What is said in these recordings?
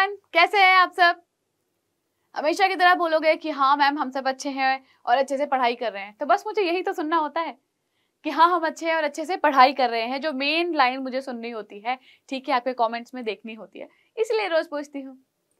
Everyone कैसे हैं आप सब हमेशा की तरह बोलोगे कि हाँ मैम हम सब अच्छे हैं और अच्छे से पढ़ाई कर रहे हैं तो बस मुझे यही तो सुनना होता है कि हाँ हम अच्छे हैं और अच्छे से पढ़ाई कर रहे हैं जो मेन लाइन मुझे सुननी होती है ठीक है आपके कमेंट्स में देखनी होती है इसलिए रोज पूछती हूँ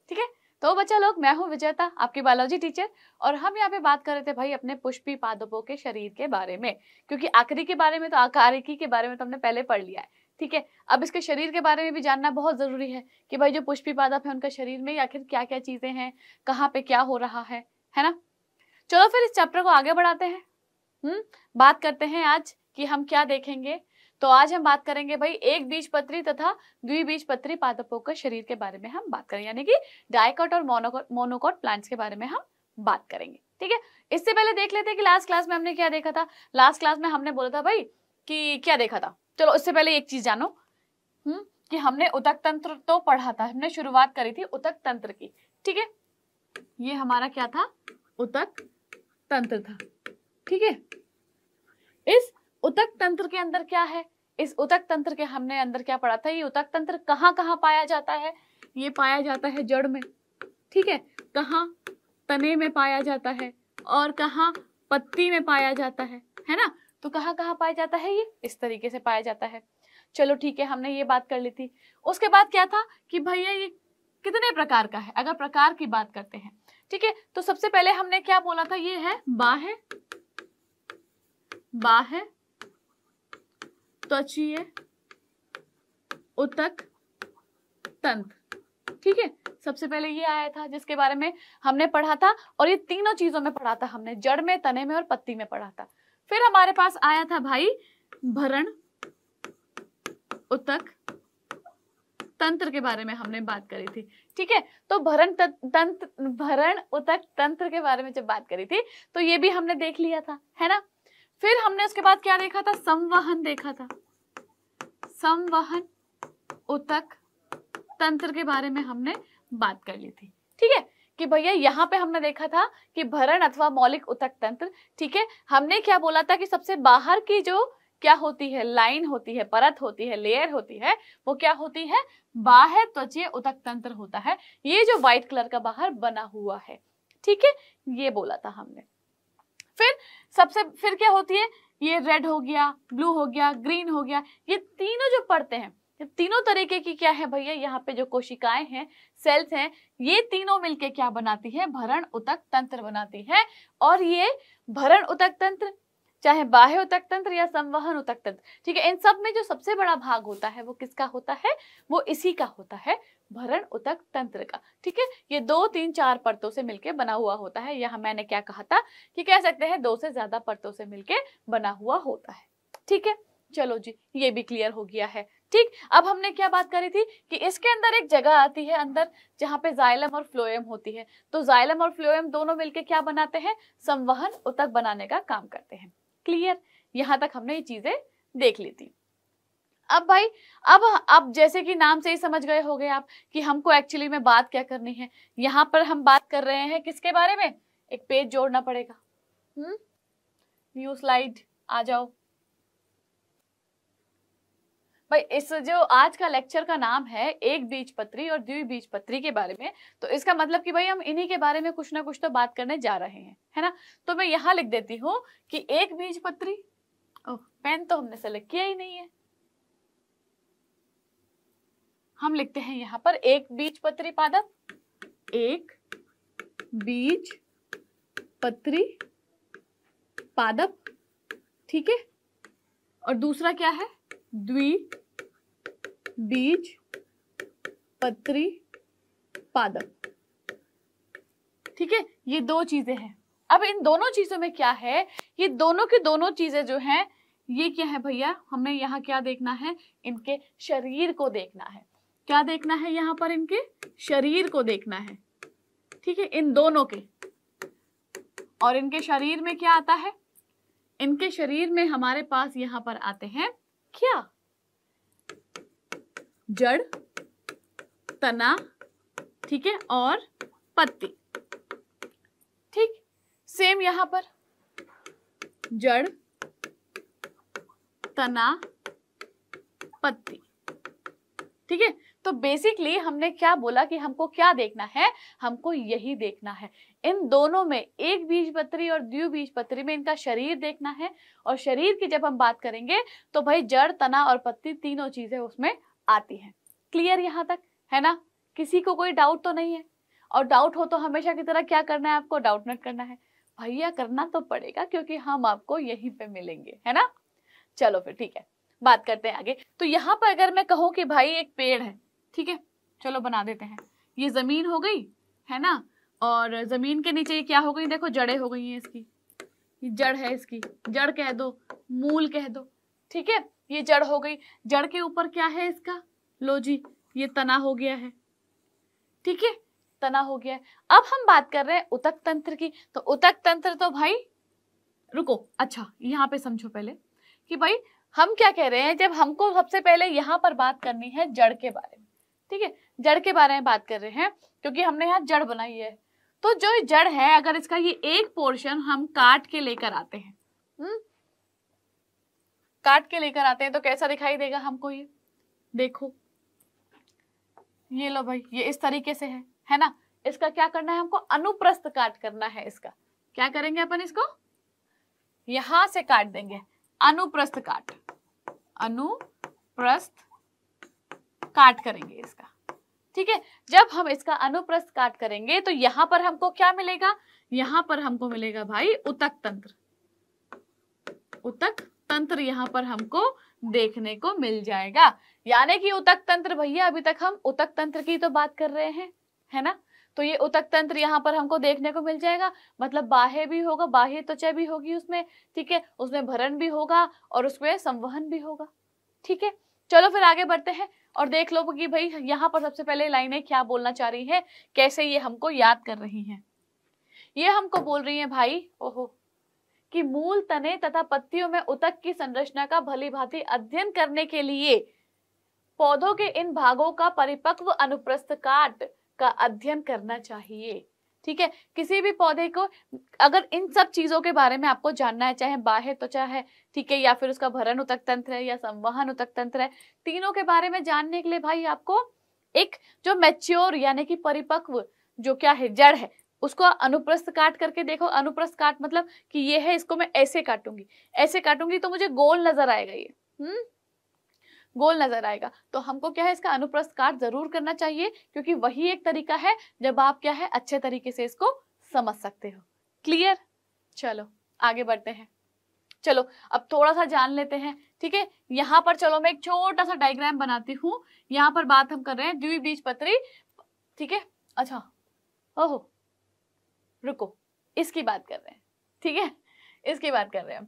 ठीक है तो बच्चा लोग मैं हूँ विजेता आपकी बायोलॉजी टीचर और हम यहाँ पे बात कर रहे थे भाई अपने पुष्पी पादपों के शरीर के बारे में क्योंकि आकृति के बारे में तो आकारिकी के बारे में तो हमने पहले पढ़ लिया है ठीक है अब इसके शरीर के बारे में भी जानना बहुत ज़रूरी है कि भाई जो पुष्पी पादप है उनका शरीर में आखिर क्या क्या चीज़ें हैं कहाँ पे क्या हो रहा है है ना चलो फिर इस चैप्टर को आगे बढ़ाते हैं हम्म बात करते हैं आज कि हम क्या देखेंगे तो आज हम बात करेंगे भाई एक बीज पत्री तथा द्विबीज पत्री पादपों के शरीर के बारे में हम बात करेंगे यानी कि डायकॉट और मोनोकॉट मोनोकॉट प्लांट्स के बारे में हम बात करेंगे ठीक है इससे पहले देख लेते हैं कि लास्ट क्लास में हमने क्या देखा था लास्ट क्लास में हमने बोला था भाई कि क्या देखा था चलो उससे पहले एक चीज जानो हम्म कि हमने उतक तंत्र तो पढ़ा था हमने शुरुआत करी थी उतक तंत्र की ठीक है ये हमारा क्या था उतक तंत्र था ठीक है इस उतक तंत्र के अंदर क्या है इस उतक तंत्र के हमने अंदर क्या पढ़ा था ये उतक तंत्र कहाँ कहाँ पाया जाता है ये पाया जाता है जड़ में ठीक है कहाँ तने में पाया जाता है और कहाँ पत्ती में पाया जाता है है ना तो कहाँ कहाँ पाया जाता है ये इस तरीके से पाया जाता है चलो ठीक है हमने ये बात कर ली थी उसके बाद क्या था कि भैया ये कितने प्रकार का है अगर प्रकार की बात करते हैं ठीक है तो सबसे पहले हमने क्या बोला था ये है बाह है बा है त्वचीय उतक तंत्र ठीक है सबसे पहले ये आया था जिसके बारे में हमने पढ़ा था और ये तीनों चीजों में पढ़ा था हमने जड़ में तने में और पत्ती में पढ़ा था फिर हमारे पास आया था भाई भरण उतक तंत्र के बारे में हमने बात करी थी ठीक है तो भरण तंत्र भरण उतक तंत्र के बारे में जब बात करी थी तो ये भी हमने देख लिया था है ना फिर हमने उसके बाद क्या देखा था संवहन देखा था संवहन उतक तंत्र के बारे में हमने बात कर ली थी ठीक है कि भैया यहाँ पे हमने देखा था कि भरण अथवा मौलिक उतक तंत्र ठीक है हमने क्या बोला था कि सबसे बाहर की जो क्या होती है लाइन होती है परत होती है लेयर होती है वो क्या होती है बाह्य त्वचीय उतक तंत्र होता है ये जो व्हाइट कलर का बाहर बना हुआ है ठीक है ये बोला था हमने फिर सबसे फिर क्या होती है ये रेड हो गया ब्लू हो गया ग्रीन हो गया ये तीनों जो पड़ते हैं तीनों तरीके की क्या है भैया यहाँ पे जो कोशिकाएं हैं सेल्स हैं ये तीनों मिलके क्या बनाती है भरण उतक तंत्र बनाती है और ये भरण उतक तंत्र चाहे बाह्य उतक तंत्र या संवहन उतक तंत्र ठीक है इन सब में जो सबसे बड़ा भाग होता है वो किसका होता है वो इसी का होता है भरण उतक तंत्र का ठीक है ये दो तीन चार परतों से मिलके बना हुआ होता है यहाँ मैंने क्या कहा था कि कह सकते हैं दो से ज्यादा परतों से मिलके बना हुआ होता है ठीक है चलो जी ये भी क्लियर हो गया है ठीक अब हमने क्या बात करी थी कि इसके अंदर एक जगह आती है अंदर जहां पे जाइलम और फ्लोएम होती है तो जाइलम और फ्लोएम दोनों मिलके क्या बनाते हैं संवहन उतक बनाने का काम करते हैं क्लियर यहाँ तक हमने ये चीजें देख ली थी अब भाई अब अब जैसे कि नाम से ही समझ गए गए आप कि हमको एक्चुअली में बात क्या करनी है यहाँ पर हम बात कर रहे हैं किसके बारे में एक पेज जोड़ना पड़ेगा हम्म न्यू स्लाइड आ जाओ भाई इस जो आज का लेक्चर का नाम है एक बीज पत्री और द्वि बीज पत्री के बारे में तो इसका मतलब कि भाई हम इन्हीं के बारे में कुछ ना कुछ तो बात करने जा रहे हैं है ना तो मैं यहाँ लिख देती हूँ कि एक बीज पत्री पेन तो हमने सेलेक्ट किया ही नहीं है हम लिखते हैं यहाँ पर एक बीज पत्री पादप एक बीज पत्री पादप ठीक है और दूसरा क्या है द्वि बीज पत्री पादप ठीक है ये दो चीजें हैं अब इन दोनों चीजों में क्या है ये दोनों की दोनों चीजें जो हैं ये क्या है भैया हमें यहाँ क्या देखना है इनके शरीर को देखना है क्या देखना है यहाँ पर इनके शरीर को देखना है ठीक है इन दोनों के और इनके शरीर में क्या आता है इनके शरीर में हमारे पास यहाँ पर आते हैं क्या जड़ तना ठीक है और पत्ती ठीक सेम यहां पर जड़ तना पत्ती ठीक है तो बेसिकली हमने क्या बोला कि हमको क्या देखना है हमको यही देखना है इन दोनों में एक बीज पत्री और बीज पत्री में इनका शरीर देखना है और शरीर की जब हम बात करेंगे तो भाई जड़ तना और पत्ती तीनों चीजें उसमें आती हैं क्लियर यहाँ तक है ना किसी को कोई डाउट तो नहीं है और डाउट हो तो हमेशा की तरह क्या करना है आपको डाउट नट करना है भैया करना तो पड़ेगा क्योंकि हम आपको यहीं पे मिलेंगे है ना चलो फिर ठीक है बात करते हैं आगे तो यहाँ पर अगर मैं कहूँ कि भाई एक पेड़ है ठीक है चलो बना देते हैं ये ज़मीन हो गई है ना और ज़मीन के नीचे ये क्या हो गई देखो जड़े हो गई हैं इसकी ये जड़ है इसकी जड़ कह दो मूल कह दो ठीक है ये जड़ हो गई जड़ के ऊपर क्या है इसका लो जी ये तना हो गया है ठीक है तना हो गया है अब हम बात कर रहे हैं उतक तंत्र की तो उतक तंत्र तो भाई रुको अच्छा यहाँ पे समझो पहले कि भाई हम क्या कह रहे हैं जब हमको सबसे पहले यहाँ पर बात करनी है जड़ के बारे में ठीक है जड़ के बारे में बात कर रहे हैं क्योंकि हमने यहाँ जड़ बनाई है तो जो जड़ है अगर इसका ये एक पोर्शन हम काट के लेकर आते हैं हम्म? काट के लेकर आते हैं तो कैसा दिखाई देगा हमको ये देखो ये लो भाई ये इस तरीके से है है ना इसका क्या करना है हमको अनुप्रस्थ काट करना है इसका क्या करेंगे अपन इसको यहां से काट देंगे अनुप्रस्थ काट अनुप्रस्थ काट करेंगे इसका ठीक है जब हम इसका अनुप्रस्थ काट करेंगे तो यहां पर हमको क्या मिलेगा यहां पर हमको मिलेगा भाई उतक तंत्र उतक तंत्र यहाँ पर हमको देखने को मिल जाएगा यानी कि उतक तंत्र भैया अभी तक हम उतक तंत्र की तो बात कर रहे हैं है ना तो ये उतक तंत्र यहाँ पर हमको देखने को मिल जाएगा मतलब बाह्य भी होगा बाह्य त्वचा भी होगी उसमें ठीक है उसमें भरण भी होगा और उसमें संवहन भी होगा ठीक है चलो फिर आगे बढ़ते हैं और देख लो कि भाई यहाँ पर सबसे पहले लाइनें क्या बोलना चाह रही है कैसे ये हमको याद कर रही हैं ये हमको बोल रही है भाई ओहो कि मूल तने तथा पत्तियों में उतक की संरचना का भली भांति अध्ययन करने के लिए पौधों के इन भागों का परिपक्व अनुप्रस्थ काट का अध्ययन करना चाहिए ठीक है किसी भी पौधे को अगर इन सब चीजों के बारे में आपको जानना है चाहे बाहर त्वचा तो है ठीक है या फिर उसका भरण उतक तंत्र है या संवहन उतक तंत्र है तीनों के बारे में जानने के लिए भाई आपको एक जो मैच्योर यानी कि परिपक्व जो क्या है जड़ है उसको अनुप्रस्थ काट करके देखो अनुप्रस्थ काट मतलब कि ये है इसको मैं ऐसे काटूंगी ऐसे काटूंगी तो मुझे गोल नजर आएगा ये हम्म गोल नजर आएगा तो हमको क्या है इसका अनुप्रस्थ काट जरूर करना चाहिए क्योंकि वही एक तरीका है जब आप क्या है अच्छे तरीके से इसको समझ सकते हो क्लियर चलो आगे बढ़ते हैं चलो अब थोड़ा सा जान लेते हैं ठीक है यहाँ पर चलो मैं एक छोटा सा डायग्राम बनाती हूँ यहाँ पर बात हम कर रहे हैं द्विबीज पत्री ठीक है अच्छा ओहो रुको इसकी बात कर रहे हैं ठीक है इसकी बात कर रहे हैं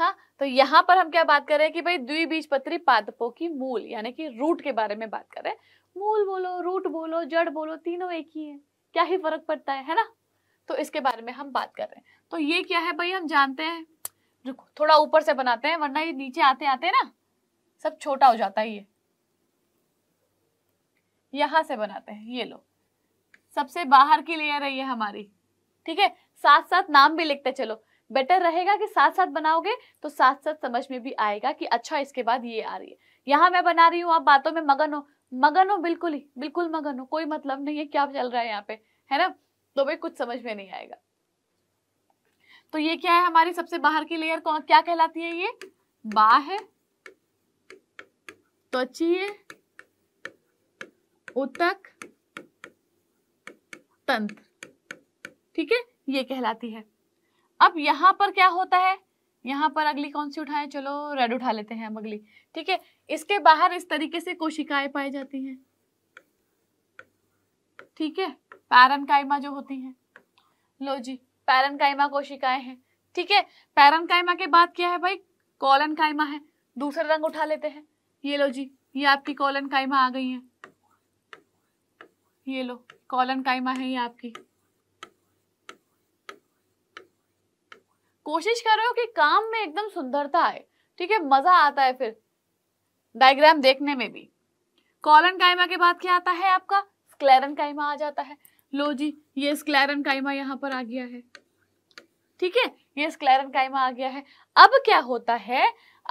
हाँ तो यहाँ पर हम क्या बात कर रहे हैं कि भाई द्विबीजपत्री पादपों की मूल यानी कि रूट के बारे में बात कर रहे हैं मूल बोलो रूट बोलो जड़ बोलो तीनों एक ही है क्या ही फर्क पड़ता है है ना तो इसके बारे में हम बात कर रहे हैं तो ये क्या है भाई हम जानते हैं रुको थोड़ा ऊपर से बनाते हैं वरना ये नीचे आते आते ना सब छोटा हो जाता है ये यहां से बनाते हैं ये लो सबसे बाहर की लेयर है ये हमारी ठीक है साथ साथ नाम भी लिखते चलो बेटर रहेगा कि साथ साथ बनाओगे तो साथ साथ समझ में भी आएगा कि अच्छा इसके बाद ये आ रही है यहाँ मैं बना रही हूँ आप बातों में मगन हो मगन हो बिल्कुल ही बिल्कुल मगन हो कोई मतलब नहीं है क्या चल रहा है यहाँ पे है ना तो भाई कुछ समझ में नहीं आएगा तो ये क्या है हमारी सबसे बाहर की लेयर कौन क्या कहलाती है ये बा है त्वची है उतक तंत्र ठीक है ये कहलाती है अब यहाँ पर क्या होता है यहाँ पर अगली कौन सी उठाएं चलो रेड उठा लेते हैं हम अगली ठीक है इसके बाहर इस तरीके से कोशिकाएं पाई जाती हैं ठीक है कायमा जो होती हैं लो जी कायमा कोशिकाएं हैं ठीक है कायमा के बाद क्या है भाई कॉलन कायमा है दूसरा रंग उठा लेते हैं ये लो जी ये आपकी कॉलन कायमा आ गई है ये लो कॉलन कायमा है ये आपकी कोशिश कर रहे हो कि काम में एकदम सुंदरता आए ठीक है मजा आता है फिर डायग्राम देखने में भी कॉलन कायमा के बाद क्या आता है आपका स्क्लेरन कायमा आ जाता है लो जी ये स्क्लेरन कायमा यहाँ पर आ गया है ठीक है ये स्क्लेरन कायमा आ गया है अब क्या होता है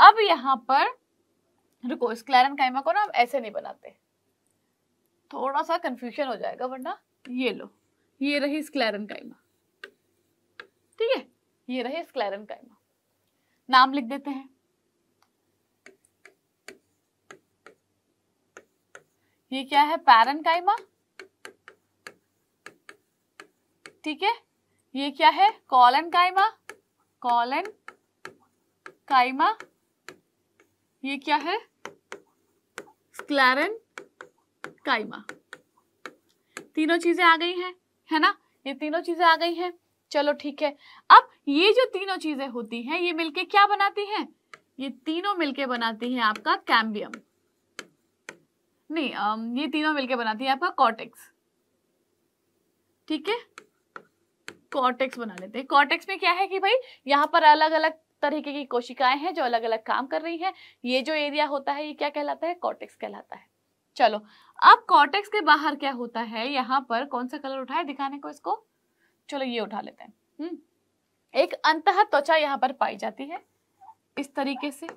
अब यहाँ पर रुको स्क्लेरन कायमा को ना हम ऐसे नहीं बनाते थोड़ा सा कंफ्यूजन हो जाएगा वरना ये लो ये रही स्क्लेरन कायमा ठीक है ये रहे स्क्लेरन काइमा नाम लिख देते हैं ये क्या है पैरन काइमा ठीक है ये क्या है कॉलन काइमा कॉलन काइमा ये क्या है स्क्लैरन काइमा तीनों चीजें आ गई हैं है ना ये तीनों चीजें आ गई हैं चलो ठीक है अब ये जो तीनों चीजें होती हैं ये मिलके क्या बनाती हैं ये तीनों मिलके बनाती हैं आपका कैम्बियम नहीं ये तीनों मिलके बनाती है आपका कॉटेक्स ठीक है कॉर्टेक्स बना लेते हैं कॉर्टेक्स में क्या है कि भाई यहाँ पर अलग अलग तरीके की कोशिकाएं हैं जो अलग अलग काम कर रही हैं ये जो एरिया होता है ये क्या कहलाता है कॉर्टेक्स कहलाता है चलो अब कॉर्टेक्स के बाहर क्या होता है यहाँ पर कौन सा कलर उठाए दिखाने को इसको चलो ये उठा लेते हैं हम्म एक अंत त्वचा यहाँ पर पाई जाती है इस तरीके से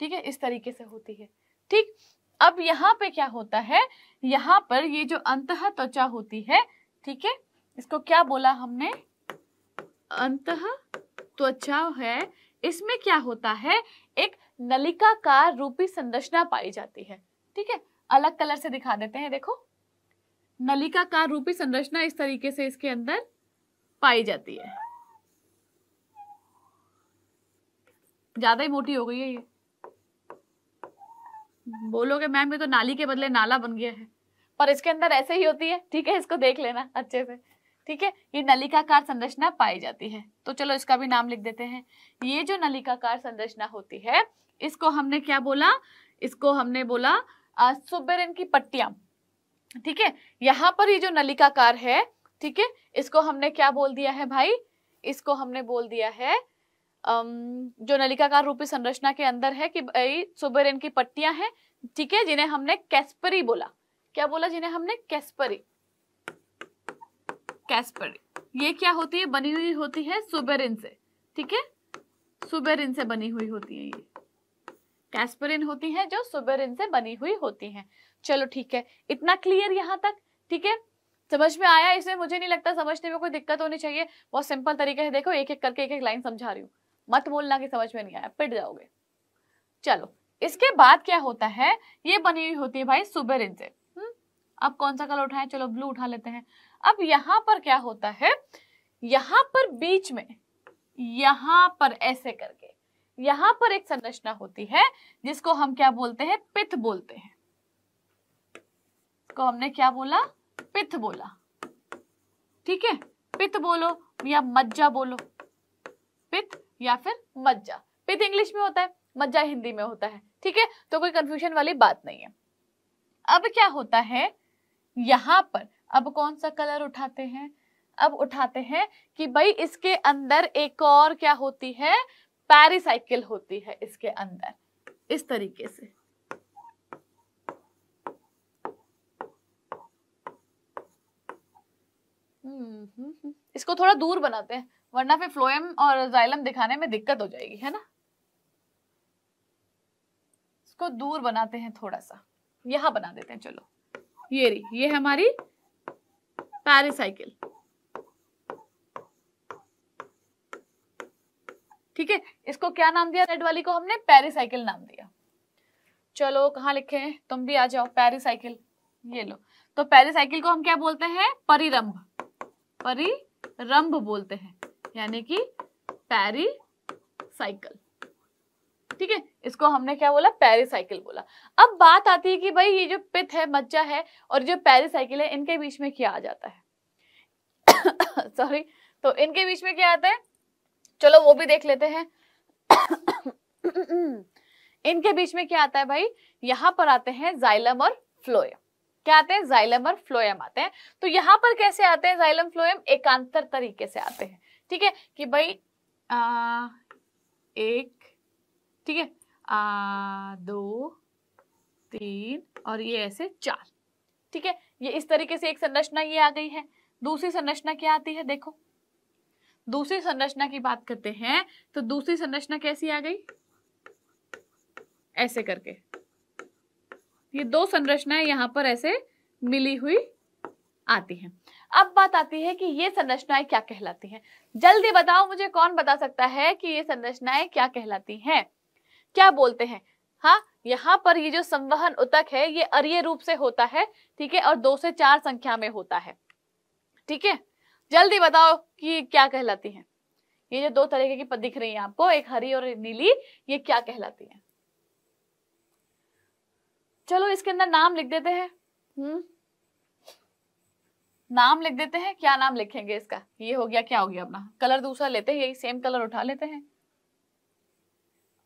ठीक है इस तरीके से होती है ठीक अब यहाँ पे क्या होता है यहाँ पर ये जो अंत त्वचा होती है ठीक है इसको क्या बोला हमने अंत त्वचा है इसमें क्या होता है एक नलिका रूपी संरचना पाई जाती है ठीक है अलग कलर से दिखा देते हैं देखो नलिका का रूपी संरचना इस तरीके से इसके अंदर पाई जाती है ज्यादा ही मोटी हो गई है ये बोलोगे मैम ये तो नाली के बदले नाला बन गया है पर इसके अंदर ऐसे ही होती है ठीक है इसको देख लेना अच्छे से ठीक है ये नलिकाकार संरचना पाई जाती है तो चलो इसका भी नाम लिख देते हैं ये जो नलिकाकार संरचना होती है इसको हमने क्या बोला इसको हमने बोला सुबेरन की पट्टियां ठीक है यहाँ पर ये जो नलिकाकार है ठीक है इसको हमने क्या बोल दिया है भाई इसको हमने बोल दिया है जो नलिकाकार रूपी संरचना के अंदर है कि भाई सुबेरन की पट्टियां हैं ठीक है जिन्हें हमने कैस्परी बोला क्या बोला जिन्हें हमने कैस्परी कैस्परी ये क्या होती है बनी हुई होती है सुबेरिन से ठीक है सुबेरिन से बनी हुई होती है ये कैस्परिन होती हैं जो सुबेरिन से बनी हुई होती हैं चलो ठीक है इतना क्लियर यहाँ तक ठीक है समझ में आया इसमें मुझे नहीं लगता समझने में कोई दिक्कत होनी चाहिए बहुत सिंपल तरीके से देखो एक एक करके एक एक लाइन समझा रही हूँ मत बोलना कि समझ में नहीं आया पिट जाओगे चलो इसके बाद क्या होता है ये बनी हुई होती है भाई सुबेरिन से हम्म, अब कौन सा कलर उठाए चलो ब्लू उठा लेते हैं अब यहाँ पर क्या होता है यहाँ पर बीच में यहाँ पर ऐसे करके यहां पर एक संरचना होती है जिसको हम क्या बोलते हैं पित्त बोलते हैं को हमने क्या बोला पित्त बोला ठीक है पित्त बोलो या मज्जा बोलो पित्त या फिर मज्जा पित्त इंग्लिश में होता है मज्जा हिंदी में होता है ठीक है तो कोई कंफ्यूजन वाली बात नहीं है अब क्या होता है यहां पर अब कौन सा कलर उठाते हैं अब उठाते हैं कि भाई इसके अंदर एक और क्या होती है पैरिसाइकिल होती है इसके अंदर इस तरीके से इसको थोड़ा दूर बनाते हैं वरना फिर फ्लोएम और जाइलम दिखाने में दिक्कत हो जाएगी है ना इसको दूर बनाते हैं थोड़ा सा यहां बना देते हैं चलो ये रही ये हमारी पैरिसाइकिल ठीक है इसको क्या नाम दिया रेड वाली को हमने पेरिसाइकिल नाम दिया चलो कहाँ लिखे हैं तुम भी आ जाओ पेरिसाइकिल ये लो तो पेरिसाइकिल को हम क्या बोलते हैं परिरंभ परिरंभ बोलते हैं यानी कि पेरिसाइकिल ठीक है इसको हमने क्या बोला पेरिसाइकिल बोला अब बात आती है कि भाई ये जो पित है मज्जा है और जो पेरिसाइकिल है इनके बीच में क्या आ जाता है सॉरी तो इनके बीच में क्या आता है चलो वो भी देख लेते हैं इनके बीच में क्या आता है भाई यहां पर आते हैं जाइलम और फ्लोएम क्या आते हैं जाइलम और फ्लोएम आते हैं तो यहां पर कैसे आते हैं जाइलम फ्लोएम एकांतर तरीके से आते हैं ठीक है कि भाई आ, एक ठीक है दो तीन और ये ऐसे चार ठीक है ये इस तरीके से एक संरचना ये आ गई है दूसरी संरचना क्या आती है देखो दूसरी संरचना की बात करते हैं तो दूसरी संरचना कैसी आ गई ऐसे करके ये दो संरचनाएं यहाँ पर ऐसे मिली हुई आती हैं अब बात आती है कि ये संरचनाएं क्या कहलाती हैं जल्दी बताओ मुझे कौन बता सकता है कि ये संरचनाएं क्या कहलाती हैं क्या बोलते हैं हाँ यहाँ पर ये जो संवहन उतक है ये अरिय रूप से होता है ठीक है और दो से चार संख्या में होता है ठीक है जल्दी बताओ कि क्या कहलाती है ये जो दो तरीके की दिख रही है आपको एक हरी और नीली ये क्या कहलाती है चलो इसके अंदर नाम लिख देते हैं हम्म नाम लिख देते हैं क्या नाम लिखेंगे इसका ये हो गया क्या हो गया अपना कलर दूसरा लेते हैं यही सेम कलर उठा लेते हैं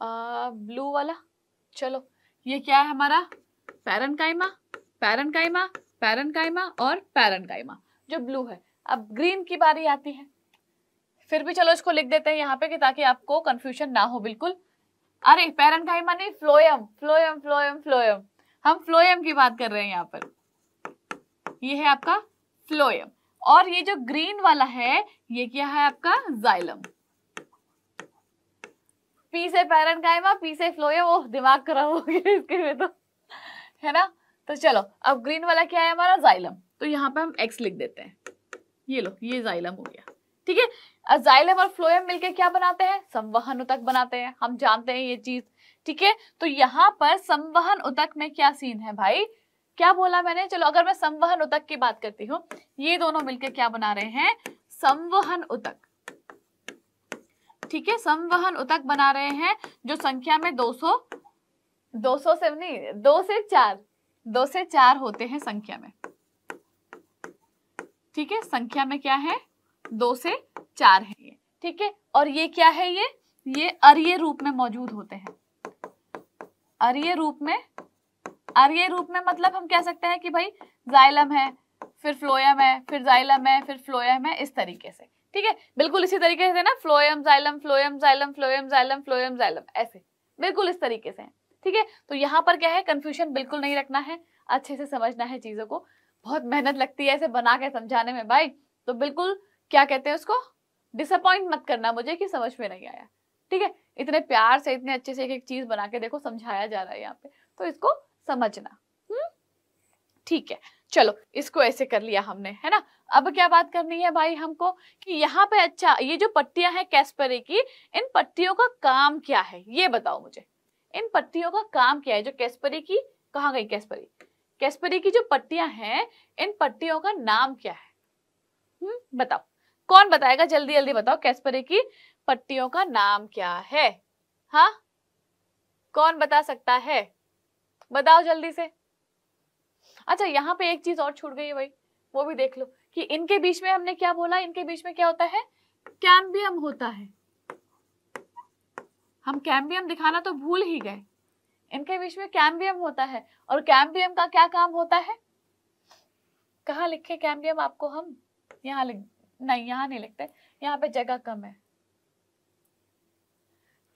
आ, ब्लू वाला चलो ये क्या है हमारा पैरन कायमा पैरन कायमा पैरन कायमा और पैरन कायमा जो ब्लू है अब ग्रीन की बारी आती है फिर भी चलो इसको लिख देते हैं यहाँ पे कि ताकि आपको कंफ्यूजन ना हो बिल्कुल अरे पैरन का ही मानी फ्लोयम फ्लोयम फ्लोयम फ्लोयम हम फ्लोयम की बात कर रहे हैं यहाँ पर ये है आपका फ्लोयम और ये जो ग्रीन वाला है ये क्या है आपका जाइलम पी से पैरन कायमा पी से फ्लोयम ओह दिमाग खराब हो गया इसके में तो है ना तो चलो अब ग्रीन वाला क्या है हमारा जाइलम तो यहाँ पे हम एक्स लिख देते हैं ये लो ये जाइलम हो गया ठीक है जाइलम और फ्लोएम मिलके क्या बनाते हैं संवहन उतक बनाते हैं हम जानते हैं ये चीज ठीक है तो यहाँ पर संवहन उतक में क्या सीन है भाई क्या बोला मैंने चलो अगर मैं संवहन उतक की बात करती हूँ ये दोनों मिलकर क्या बना रहे हैं संवहन उतक ठीक है संवहन उतक बना रहे हैं जो संख्या में 200 200 से नहीं दो से चार दो से चार होते हैं संख्या में ठीक है संख्या में क्या है दो से चार है ये ठीक है और ये क्या है ये ये अर्य रूप में मौजूद होते हैं अर्य रूप में अर्य रूप में मतलब हम कह सकते हैं कि भाई जाइलम है फिर फ्लोयम है फिर जाइलम है फिर फ्लोयम है इस तरीके से ठीक है बिल्कुल इसी तरीके से ना phloem xylem phloem xylem phloem xylem phloem xylem ऐसे बिल्कुल इस तरीके से ठीक है तो यहाँ पर क्या है कंफ्यूजन बिल्कुल नहीं रखना है अच्छे से समझना है चीजों को बहुत मेहनत लगती है ऐसे बना के समझाने में भाई तो बिल्कुल क्या कहते हैं उसको डिसअपॉइंट मत करना मुझे कि समझ में नहीं आया ठीक है इतने प्यार से इतने अच्छे से एक एक चीज बना के देखो समझाया जा रहा है यहाँ पे तो इसको समझना हम्म? ठीक है चलो इसको ऐसे कर लिया हमने है ना अब क्या बात करनी है भाई हमको कि यहाँ पे अच्छा ये जो पट्टियां हैं कैस्परे की इन पट्टियों का काम क्या है ये बताओ मुझे इन पट्टियों का काम क्या है जो कैस्परी की कहा गई कैस्परी कैस्परी की जो पट्टियां हैं इन पट्टियों का नाम क्या है हम्म बताओ कौन बताएगा जल्दी जल्दी बताओ कैस्परी की पट्टियों का नाम क्या है हाँ कौन बता सकता है बताओ जल्दी से अच्छा यहाँ पे एक चीज और छूट गई है भाई वो भी देख लो कि इनके बीच में हमने क्या बोला इनके बीच में क्या होता है कैम्बियम होता है हम कैम्बियम दिखाना तो भूल ही गए इनके बीच में कैम्बियम होता है और कैम्बियम का क्या काम होता है कहा लिखे कैम्बियम आपको हम यहाँ लिख नहीं यहाँ नहीं लिखते यहाँ पे जगह कम है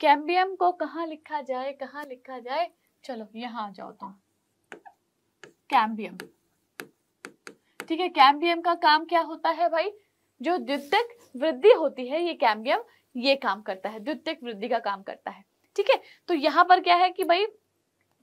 कैम्बियम को कहा लिखा जाए कहा लिखा जाए चलो यहाँ आ जाओ तुम कैम्बियम ठीक है कैम्बियम का काम क्या होता है भाई जो द्वितीय वृद्धि होती है ये कैम्बियम ये काम करता है द्वितीय वृद्धि का काम करता है ठीक है तो यहाँ पर क्या है कि भाई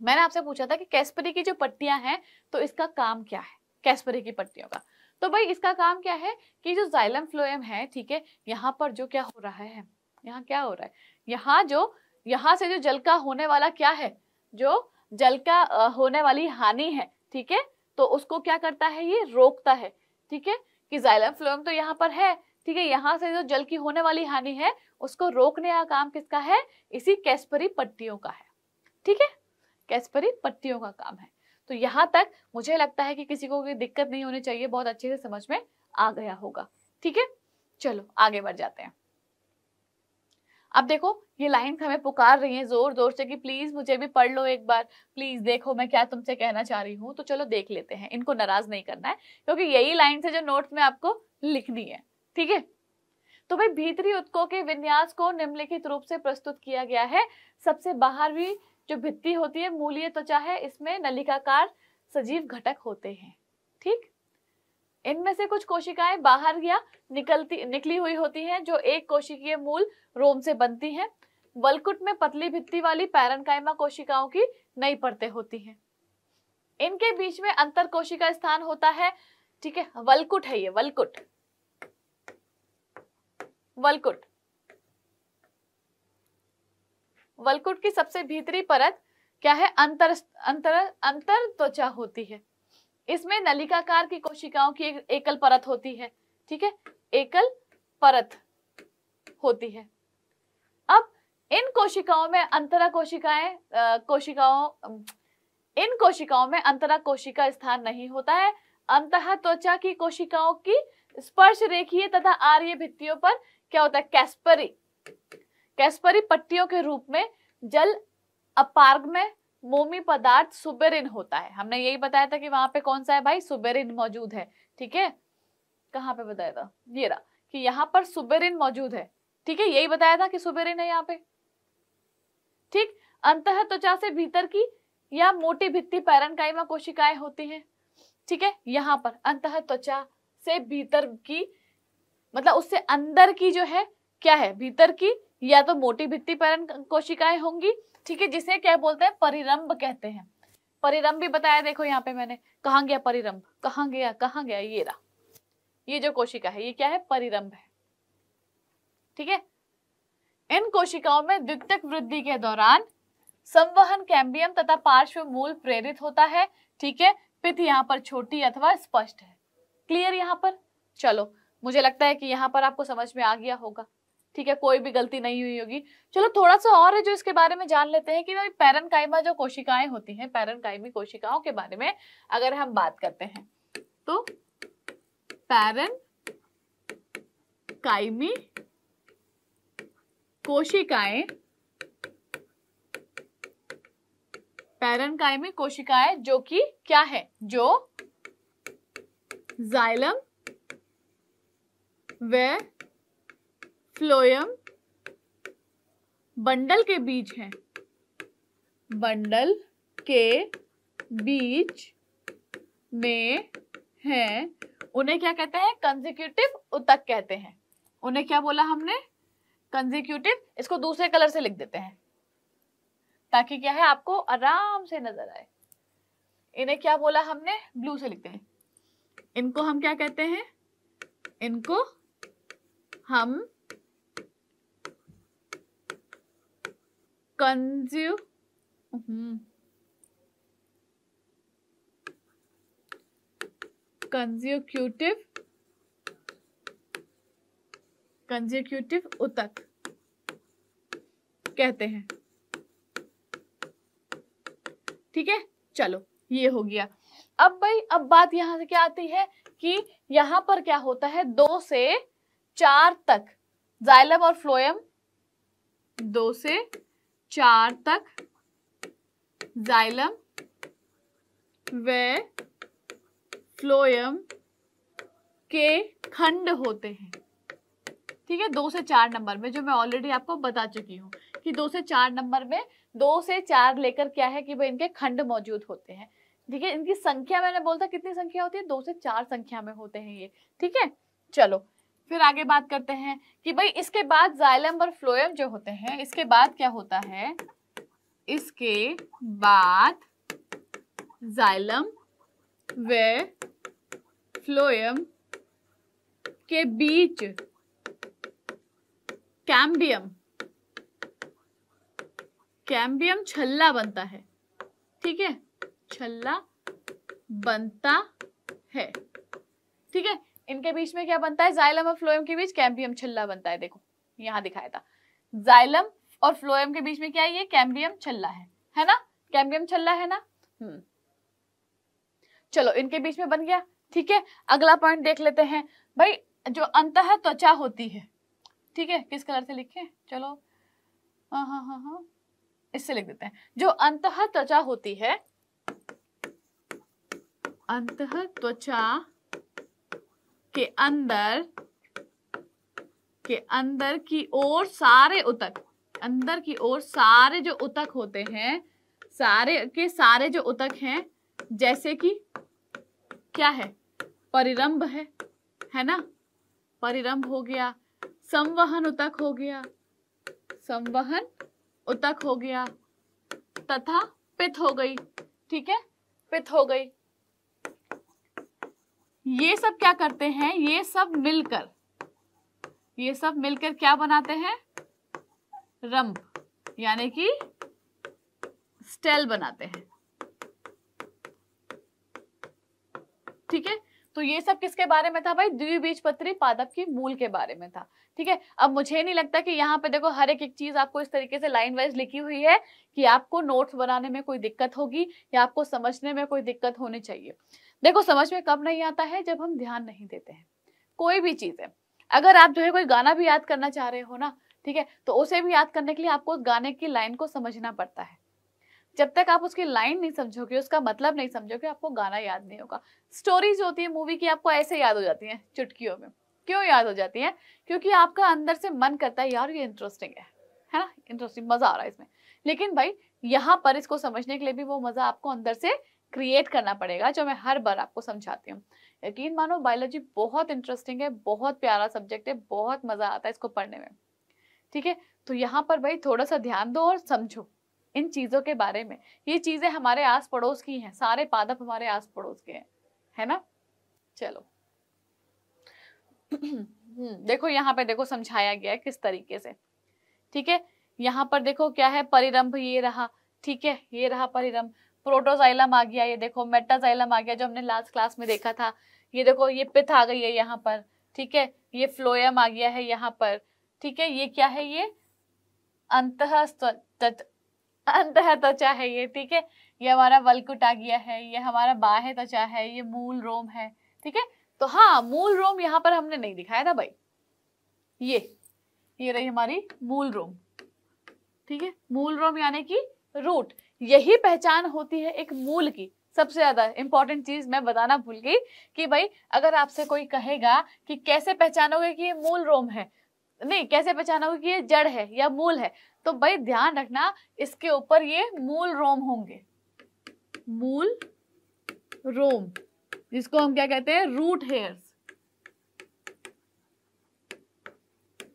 मैंने आपसे पूछा था कि कैस्परी की जो पट्टियां हैं तो इसका काम क्या है कैस्परी की पट्टियों का तो भाई इसका काम क्या है कि जो जाइलम फ्लोएम है ठीक है यहाँ पर जो क्या हो रहा है यहाँ क्या हो रहा है यहाँ जो यहाँ से जो जल का होने वाला क्या है जो जल का होने वाली हानि है ठीक है तो उसको क्या करता है ये रोकता है ठीक है कि जाइलम फ्लोएम तो यहाँ पर है ठीक है यहाँ से जो जल की होने वाली हानि है उसको रोकने का काम किसका है इसी कैस्परी पट्टियों का है ठीक है कैस्परिन पट्टियों का काम है तो यहाँ तक मुझे लगता है कि किसी को दिक्कत नहीं होनी चाहिए बहुत अच्छे से समझ में आ गया होगा ठीक है चलो आगे बढ़ जाते हैं अब देखो ये लाइन हमें पुकार रही है जोर जोर से कि प्लीज मुझे भी पढ़ लो एक बार प्लीज देखो मैं क्या तुमसे कहना चाह रही हूँ तो चलो देख लेते हैं इनको नाराज नहीं करना है क्योंकि यही लाइन से जो नोट में आपको लिखनी है ठीक है तो भाई भीतरी उत्को के विन्यास को निम्नलिखित रूप से प्रस्तुत किया गया है सबसे बाहर भी जो भित्ति होती है मूलीय त्वचा तो है इसमें नलिकाकार सजीव घटक होते हैं ठीक इनमें से कुछ कोशिकाएं बाहर या निकलती निकली हुई होती हैं जो एक कोशिकीय मूल रोम से बनती हैं वलकुट में पतली भित्ति वाली पैरनकाइमा कोशिकाओं की नई परतें होती हैं इनके बीच में अंतर कोशिका स्थान होता है ठीक है वलकुट है ये वलकुट वलकुट वलकुट की सबसे भीतरी परत क्या है अंतर अंतर अंतर त्वचा होती है इसमें नलिकाकार की कोशिकाओं की एक, एकल परत होती है ठीक है एकल परत होती है अब इन कोशिकाओं में अंतरा कोशिकाएं कोशिकाओं इन कोशिकाओं में अंतरा कोशिका स्थान नहीं होता है अंत त्वचा की कोशिकाओं की स्पर्श रेखीय तथा आर्य भित्तियों पर क्या होता है कैस्परी कैस्परी पट्टियों के रूप में जल अपार्ग में मोमी पदार्थ सुबेरिन होता है हमने यही बताया था कि वहां पे कौन सा है भाई सुबेरिन मौजूद है ठीक है कहाँ पे बताया था ये रहा कि यहाँ पर सुबेरिन मौजूद है ठीक है यही बताया था कि सुबेरिन है यहाँ पे ठीक अंत त्वचा से भीतर की या मोटी पैरन कायमा कोशिकाएं होती हैं ठीक है यहाँ पर अंत त्वचा से भीतर की मतलब उससे अंदर की जो है क्या है भीतर की या तो मोटी भित्ति परन कोशिकाएं होंगी ठीक है जिसे क्या बोलते हैं परिरंभ कहते हैं परिरंभ भी बताया देखो यहाँ पे मैंने कहा गया परिरंभ कहा गया कहा गया ये रहा ये जो कोशिका है ये क्या है परिरंभ है ठीक है इन कोशिकाओं में द्वितक वृद्धि के दौरान संवहन कैम्बियम तथा पार्श्व मूल प्रेरित होता है ठीक है पिथ यहाँ पर छोटी अथवा स्पष्ट है क्लियर यहाँ पर चलो मुझे लगता है कि यहाँ पर आपको समझ में आ गया होगा ठीक है कोई भी गलती नहीं हुई होगी चलो थोड़ा सा और है जो इसके बारे में जान लेते हैं कि भाई कायमा जो कोशिकाएं होती हैं कायमी कोशिकाओं के बारे में अगर हम बात करते हैं तो पैरन कायमी कोशिकाएं कायमी कोशिकाएं जो कि क्या है जो जाइलम वे फ्लोयम बंडल के बीज हैं बंडल के बीज में हैं उन्हें क्या कहते हैं कंजिक्यूटिव उतक कहते हैं उन्हें क्या बोला हमने कंजिक्यूटिव इसको दूसरे कलर से लिख देते हैं ताकि क्या है आपको आराम से नजर आए इन्हें क्या बोला हमने ब्लू से लिखते हैं इनको हम क्या कहते हैं इनको हम consume hmm. consecutive उतक कहते हैं ठीक है चलो ये हो गया अब भाई अब बात यहां से क्या आती है कि यहां पर क्या होता है दो से चार तक जाइलम और फ्लोएम दो से चार तक जाइलम व फ्लोयम के खंड होते हैं ठीक है दो से चार नंबर में जो मैं ऑलरेडी आपको बता चुकी हूँ कि दो से चार नंबर में दो से चार लेकर क्या है कि भाई इनके खंड मौजूद होते हैं ठीक है इनकी संख्या मैंने बोलता कितनी संख्या होती है दो से चार संख्या में होते हैं ये ठीक है चलो फिर आगे बात करते हैं कि भाई इसके बाद जाइलम और फ्लोएम जो होते हैं इसके बाद क्या होता है इसके बाद जाइलम व फ्लोएम के बीच कैम्बियम कैम्बियम छल्ला बनता है ठीक है छल्ला बनता है ठीक है इनके बीच में क्या बनता है जाइलम और फ्लोएम के बीच कैम्बियम छल्ला बनता है देखो यहाँ दिखाया था जाइलम और फ्लोएम के बीच में क्या ये कैम्बियम छल्ला है है ना कैम्बियम छल्ला है ना हम्म चलो इनके बीच में बन गया ठीक है अगला पॉइंट देख लेते हैं भाई जो अंत त्वचा होती है ठीक है किस कलर से लिखे चलो हाँ, हाँ, हाँ, इससे लिख देते हैं जो अंत त्वचा होती है अंत त्वचा के अंदर के अंदर की ओर सारे उतक अंदर की ओर सारे जो उतक होते हैं सारे के सारे जो उतक हैं जैसे कि क्या है परिरंभ है है ना परिरंभ हो गया संवहन उतक हो गया संवहन उतक हो गया तथा पित हो गई ठीक है पित हो गई ये सब क्या करते हैं ये सब मिलकर ये सब मिलकर क्या बनाते हैं रंप यानी कि स्टेल बनाते हैं ठीक है तो ये सब किसके बारे में था भाई द्विबीजपत्री पादप की मूल के बारे में था ठीक है अब मुझे नहीं लगता कि यहाँ पे देखो हर एक एक चीज आपको इस तरीके से लाइन वाइज लिखी हुई है कि आपको नोट्स बनाने में कोई दिक्कत होगी या आपको समझने में कोई दिक्कत होनी चाहिए देखो समझ में कब नहीं आता है जब हम ध्यान नहीं देते हैं कोई भी चीज है अगर आप जो है कोई गाना भी याद करना चाह रहे हो ना ठीक है तो उसे भी याद करने के लिए आपको उस गाने की लाइन को समझना पड़ता है जब तक आप उसकी लाइन नहीं समझोगे उसका मतलब नहीं समझोगे आपको गाना याद नहीं होगा स्टोरीज होती है मूवी की आपको ऐसे याद हो जाती है चुटकियों में क्यों याद हो जाती है क्योंकि आपका अंदर से मन करता है यार ये इंटरेस्टिंग है है ना इंटरेस्टिंग मजा आ रहा है इसमें लेकिन भाई यहाँ पर इसको समझने के लिए भी वो मजा आपको अंदर से क्रिएट करना पड़ेगा जो मैं हर बार आपको समझाती हूँ यकीन मानो बायोलॉजी बहुत इंटरेस्टिंग है बहुत प्यारा सब्जेक्ट है बहुत मजा आता है इसको पढ़ने में ठीक है तो यहाँ पर भाई थोड़ा सा ध्यान दो और समझो इन चीज़ों के बारे में ये चीज़ें हमारे आस पड़ोस की हैं सारे पादप हमारे आस पड़ोस के हैं है ना चलो देखो यहाँ पे देखो समझाया गया है किस तरीके से ठीक है यहाँ पर देखो क्या है परिरंभ ये रहा ठीक है ये रहा परिरंभ प्रोटोजाइलम आ गया ये देखो मेटाजाइलम आ गया जो हमने लास्ट क्लास में देखा था ये देखो ये पिथ आ गई है यहाँ पर ठीक है ये फ्लोयम आ गया है यहाँ पर ठीक है ये क्या है ये अंत अंत त्वचा है ये ठीक है ये हमारा वलकुट आ गया है ये हमारा बाह्य त्वचा है ये मूल रोम है ठीक है तो हाँ मूल रोम यहां पर हमने नहीं दिखाया था भाई ये ये रही हमारी मूल रोम ठीक है मूल रोम यानी कि रूट यही पहचान होती है एक मूल की सबसे ज्यादा इंपॉर्टेंट चीज मैं बताना भूल गई कि भाई अगर आपसे कोई कहेगा कि कैसे पहचानोगे कि ये मूल रोम है नहीं कैसे पहचानोगे कि ये जड़ है या मूल है तो भाई ध्यान रखना इसके ऊपर ये मूल रोम होंगे मूल रोम जिसको हम क्या कहते हैं रूट हेयर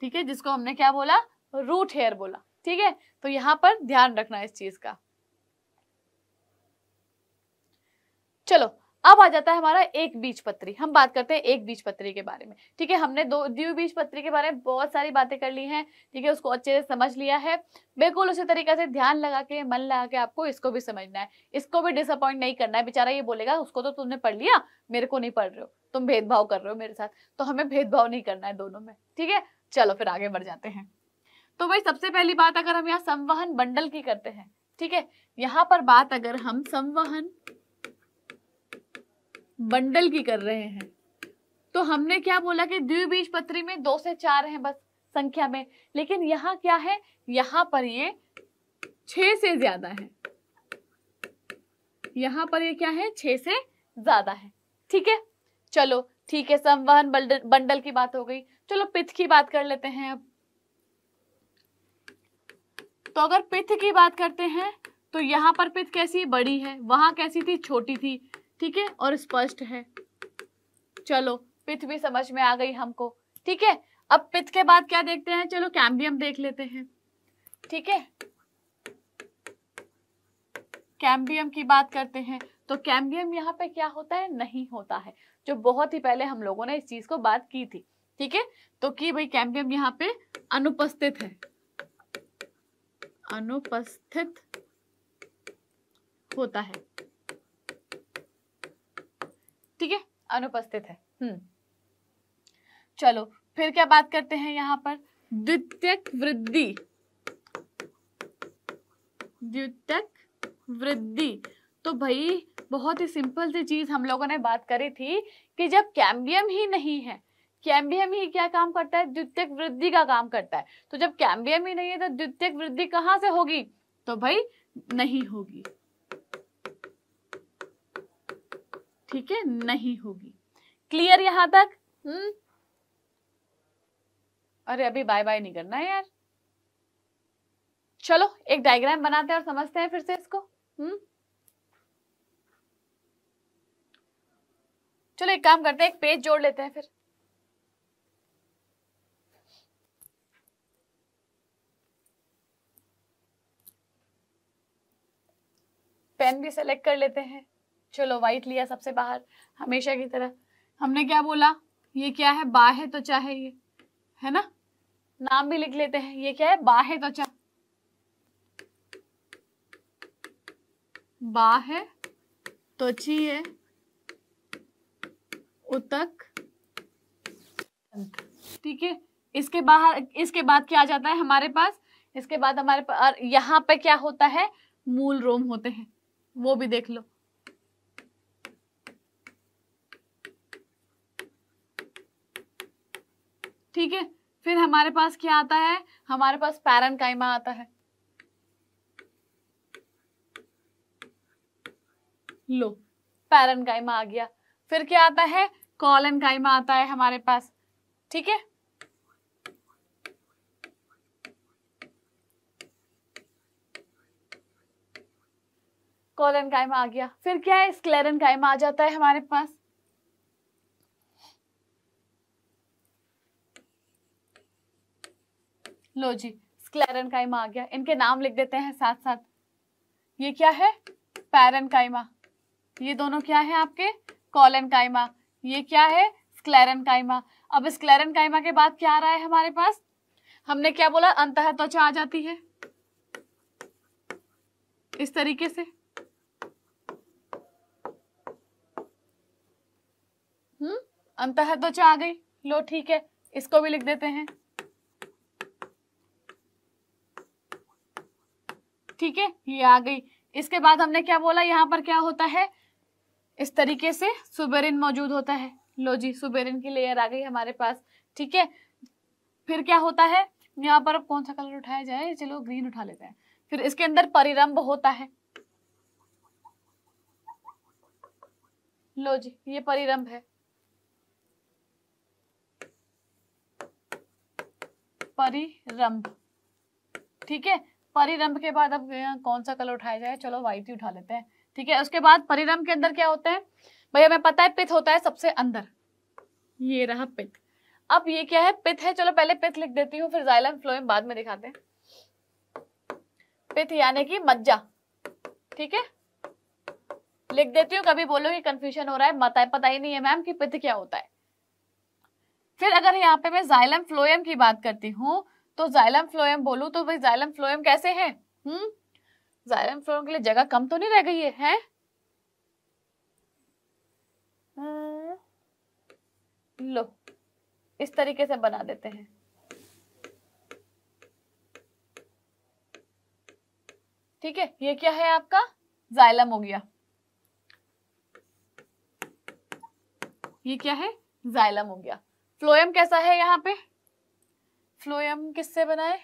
ठीक है जिसको हमने क्या बोला रूट हेयर बोला ठीक है तो यहां पर ध्यान रखना इस चीज का चलो अब आ जाता है हमारा एक बीज पत्री हम बात करते हैं एक बीज पत्री के बारे में ठीक है हमने दो द्वि बीज पत्री के बारे में बहुत सारी बातें कर ली हैं ठीक है उसको अच्छे से समझ लिया है बिल्कुल उसी तरीके से ध्यान लगा के मन लगा के आपको इसको भी समझना है इसको भी डिसअपॉइंट नहीं करना है बेचारा ये बोलेगा उसको तो तुमने पढ़ लिया मेरे को नहीं पढ़ रहे हो तुम भेदभाव कर रहे हो मेरे साथ तो हमें भेदभाव नहीं करना है दोनों में ठीक है चलो फिर आगे बढ़ जाते हैं तो भाई सबसे पहली बात अगर हम यहाँ संवहन बंडल की करते हैं ठीक है यहाँ पर बात अगर हम संवहन बंडल की कर रहे हैं तो हमने क्या बोला कि द्विबीज पत्री में दो से चार हैं बस संख्या में लेकिन यहां क्या है यहां पर ये छह से ज्यादा है यहां पर ये क्या है छह से ज्यादा है ठीक है चलो ठीक है संवहन बंडल की बात हो गई चलो पिथ की बात कर लेते हैं अब तो अगर पिथ की बात करते हैं तो यहां पर पिथ कैसी बड़ी है वहां कैसी थी छोटी थी ठीक है और स्पष्ट है चलो पिथ भी समझ में आ गई हमको ठीक है अब पिथ के बाद क्या देखते हैं चलो कैम्बियम देख लेते हैं ठीक है कैम्बियम की बात करते हैं तो कैम्बियम यहाँ पे क्या होता है नहीं होता है जो बहुत ही पहले हम लोगों ने इस चीज को बात की थी ठीक है तो कि भाई कैम्बियम यहाँ पे अनुपस्थित है अनुपस्थित होता है ठीक है अनुपस्थित है हम्म। चलो फिर क्या बात करते हैं यहां पर द्वितीयक वृद्धि द्वितीयक वृद्धि तो भाई बहुत ही सिंपल सी चीज हम लोगों ने बात करी थी कि जब कैम्बियम ही नहीं है कैम्बियम ही क्या काम करता है द्वितीयक वृद्धि का काम करता है तो जब कैम्बियम ही नहीं है तो द्वितीयक वृद्धि कहाँ से होगी तो भाई नहीं होगी ठीक है नहीं होगी क्लियर यहां तक हम्म अरे अभी बाय बाय नहीं करना है यार चलो एक डायग्राम बनाते हैं और समझते हैं फिर से इसको हम्म चलो एक काम करते हैं एक पेज जोड़ लेते हैं फिर पेन भी सेलेक्ट कर लेते हैं चलो वाइट लिया सबसे बाहर हमेशा की तरह हमने क्या बोला ये क्या है बाह है तो है ये है ना नाम भी लिख लेते हैं ये क्या है बाह है त्वचा बाह है त्वची है उतक ठीक है इसके बाहर इसके बाद क्या आ जाता है हमारे पास इसके बाद हमारे पास यहाँ पे क्या होता है मूल रोम होते हैं वो भी देख लो ठीक है फिर हमारे पास क्या आता है हमारे पास पैरन कायमा आता है लो पैरन कायमा आ गया फिर क्या आता है कॉलन कायमा आता है हमारे पास ठीक है कॉलन कायमा आ गया फिर क्या है स्क्लेरन कायमा आ जाता है हमारे पास लो जी स्क्लेरन कायमा आ गया इनके नाम लिख देते हैं साथ साथ ये क्या है पैरन कायमा ये दोनों क्या है आपके कॉलन कायमा ये क्या है स्क्लेरन कायमा अब स्क्लेरन कायमा के बाद क्या आ रहा है हमारे पास हमने क्या बोला अंत त्वचा आ जाती है इस तरीके से हम्म अंत त्वचा आ गई लो ठीक है इसको भी लिख देते हैं ठीक है ये आ गई इसके बाद हमने क्या बोला यहाँ पर क्या होता है इस तरीके से सुबेरिन मौजूद होता है लो जी सुबेरिन की लेयर आ गई हमारे पास ठीक है फिर क्या होता है यहाँ पर अब कौन सा कलर उठाया जाए चलो ग्रीन उठा लेते हैं फिर इसके अंदर परिरंभ होता है लो जी ये परिरंभ है परिरंभ ठीक है परिरंभ के बाद अब कौन सा कलर उठाया जाए चलो व्हाइट ही उठा लेते हैं ठीक है उसके बाद परिरंभ के अंदर क्या होते हैं भैया हमें पता है पित होता है सबसे अंदर ये रहा पित अब ये क्या है पित है चलो पहले पित लिख देती हूँ फिर जाइलम फ्लोइम बाद में दिखाते हैं पित यानी कि मज्जा ठीक है लिख देती हूँ कभी बोलो कि कंफ्यूजन हो रहा है मता पता ही नहीं है मैम कि पित क्या होता है फिर अगर यहाँ पे मैं जाइलम फ्लोएम की बात करती हूँ तो जाइलम फ्लोएम बोलू तो भाई जाइलम फ्लोएम कैसे हैं हम्म जाइलम फ्लोएम के लिए जगह कम तो नहीं रह गई है हैं लो इस तरीके से बना देते हैं ठीक है ये क्या है आपका जाइलम हो गया ये क्या है जाइलम हो गया फ्लोएम कैसा है यहाँ पे फ्लोएम किससे बना है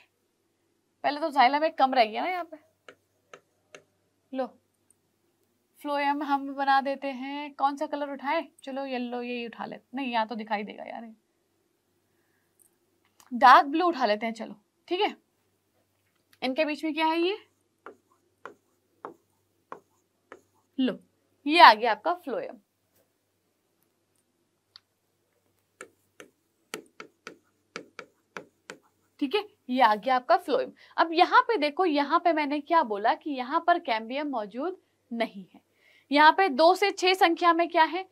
पहले तो जाइलम एक कम रह गया ना यहाँ पे लो फ्लोएम हम बना देते हैं कौन सा कलर उठाएं चलो येलो यही उठा लेते नहीं यहाँ तो दिखाई देगा यार डार्क ब्लू उठा लेते हैं चलो ठीक है इनके बीच में क्या है ये लो ये आ गया आपका फ्लोएम ठीक है ये आ गया आपका फ्लोइम अब यहाँ पे देखो यहाँ पे मैंने क्या बोला कि यहाँ पर कैम्बियम मौजूद नहीं है यहाँ पे दो से छह संख्या में क्या है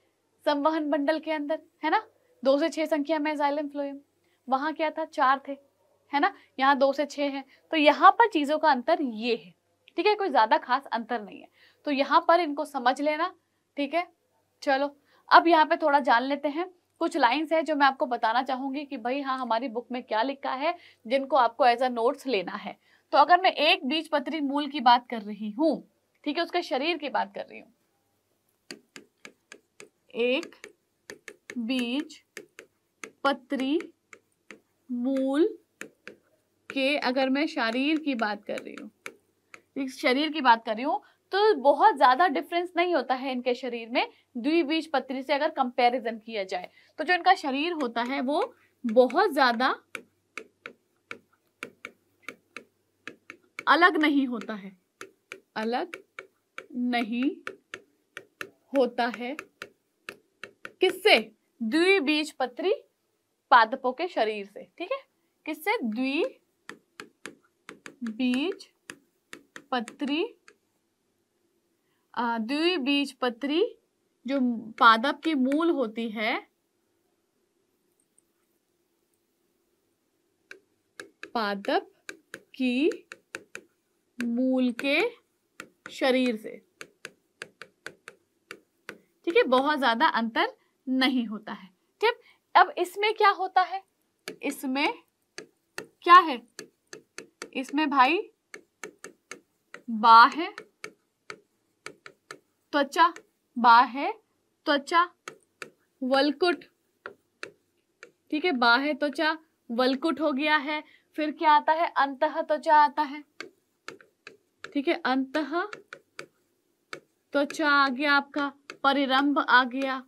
संवहन मंडल के अंदर है ना दो से छह संख्या में जाइलम फ्लोइम वहां क्या था चार थे है ना यहाँ दो से छह है तो यहाँ पर चीजों का अंतर ये है ठीक है कोई ज्यादा खास अंतर नहीं है तो यहाँ पर इनको समझ लेना ठीक है चलो अब यहाँ पे थोड़ा जान लेते हैं कुछ लाइंस है जो मैं आपको बताना चाहूंगी कि भाई हाँ हमारी बुक में क्या लिखा है जिनको आपको एज अ नोट्स लेना है तो अगर मैं एक बीज पत्री मूल की बात कर रही हूं ठीक है उसके शरीर की बात कर रही हूं एक बीज पत्री मूल के अगर मैं शरीर की बात कर रही हूं शरीर की बात कर रही हूं तो बहुत ज्यादा डिफरेंस नहीं होता है इनके शरीर में द्विबीज पत्री से अगर कंपैरिजन किया जाए तो जो इनका शरीर होता है वो बहुत ज्यादा अलग नहीं होता है अलग नहीं होता है किससे द्विबीजपत्री पादपों के शरीर से ठीक है किससे द्वि बीज पत्री द्विबीज पत्री जो पादप की मूल होती है पादप की मूल के शरीर से ठीक है बहुत ज्यादा अंतर नहीं होता है ठीक अब इसमें क्या होता है इसमें क्या है इसमें भाई बाह है त्वचा बाह है त्वचा वलकुट ठीक है बाह है त्वचा वलकुट हो गया है फिर क्या आता है अंत त्वचा आता है ठीक है अंत त्वचा आ गया आपका परिरंभ आ गया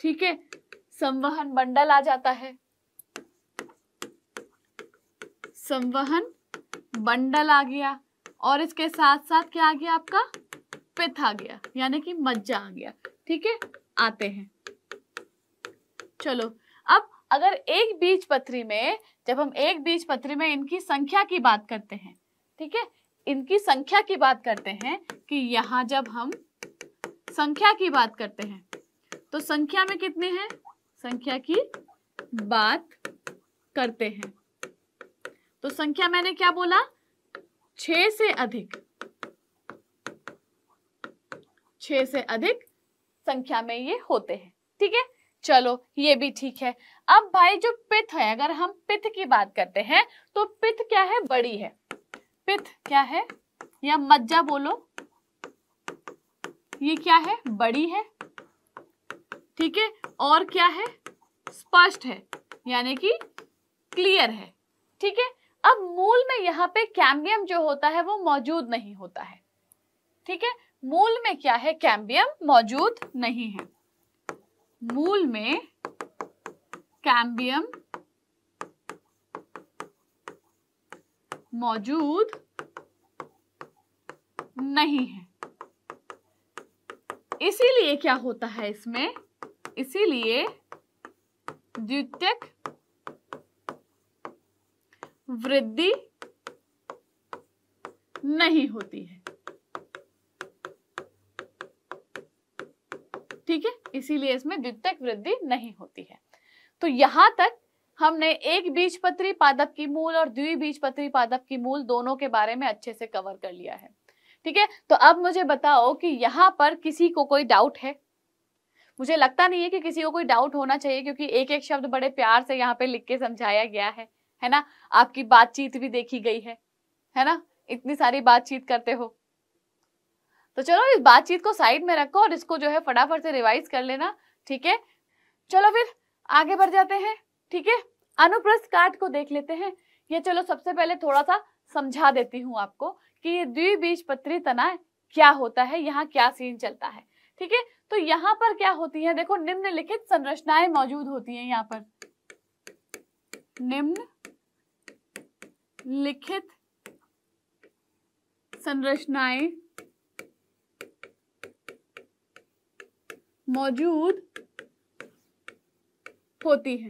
ठीक है संवहन मंडल आ जाता है संवहन बंडल आ गया और इसके साथ साथ क्या आ गया आपका पिथ आ गया यानी कि मज्जा आ गया ठीक है आते हैं चलो अगर एक बीज पत्री में जब हम एक बीज पत्री में इनकी संख्या की बात करते हैं ठीक है इनकी संख्या की बात करते हैं कि यहां जब हम संख्या की बात करते हैं तो संख्या में कितने हैं संख्या की बात करते हैं तो संख्या मैंने क्या बोला छ से अधिक छ से अधिक संख्या में ये होते हैं ठीक है चलो ये भी ठीक है अब भाई जो पिथ है अगर हम पिथ की बात करते हैं तो पिथ क्या है बड़ी है पिथ क्या है या मज्जा बोलो ये क्या है बड़ी है ठीक है और क्या है स्पष्ट है यानी कि क्लियर है ठीक है अब मूल में यहाँ पे कैम्बियम जो होता है वो मौजूद नहीं होता है ठीक है मूल में क्या है कैम्बियम मौजूद नहीं है मूल में कैम्बियम मौजूद नहीं है इसीलिए क्या होता है इसमें इसीलिए द्वितीयक वृद्धि नहीं होती है ठीक है इसीलिए इसमें द्वितीयक वृद्धि नहीं होती है तो यहां तक हमने एक बीजपत्री पादप की मूल और द्विबीजपत्री पादप की मूल दोनों के बारे में अच्छे से कवर कर लिया है ठीक है तो अब मुझे बताओ कि यहाँ पर किसी को कोई डाउट है मुझे लगता नहीं है कि किसी को कोई डाउट होना चाहिए क्योंकि एक एक शब्द बड़े प्यार से यहाँ पे लिख के समझाया गया है है ना आपकी बातचीत भी देखी गई है है ना इतनी सारी बातचीत करते हो तो चलो इस बातचीत को साइड में रखो और इसको जो है फटाफट से रिवाइज कर लेना ठीक है चलो फिर आगे बढ़ जाते हैं ठीक है अनुप्रस्थ काट को देख लेते हैं ये चलो सबसे पहले थोड़ा सा समझा देती हूँ आपको कि ये द्विबीज पत्री तना क्या होता है यहाँ क्या सीन चलता है ठीक है तो यहाँ पर क्या होती है देखो निम्नलिखित संरचनाएं मौजूद होती हैं यहाँ पर निम्न लिखित संरचनाएं मौजूद होती है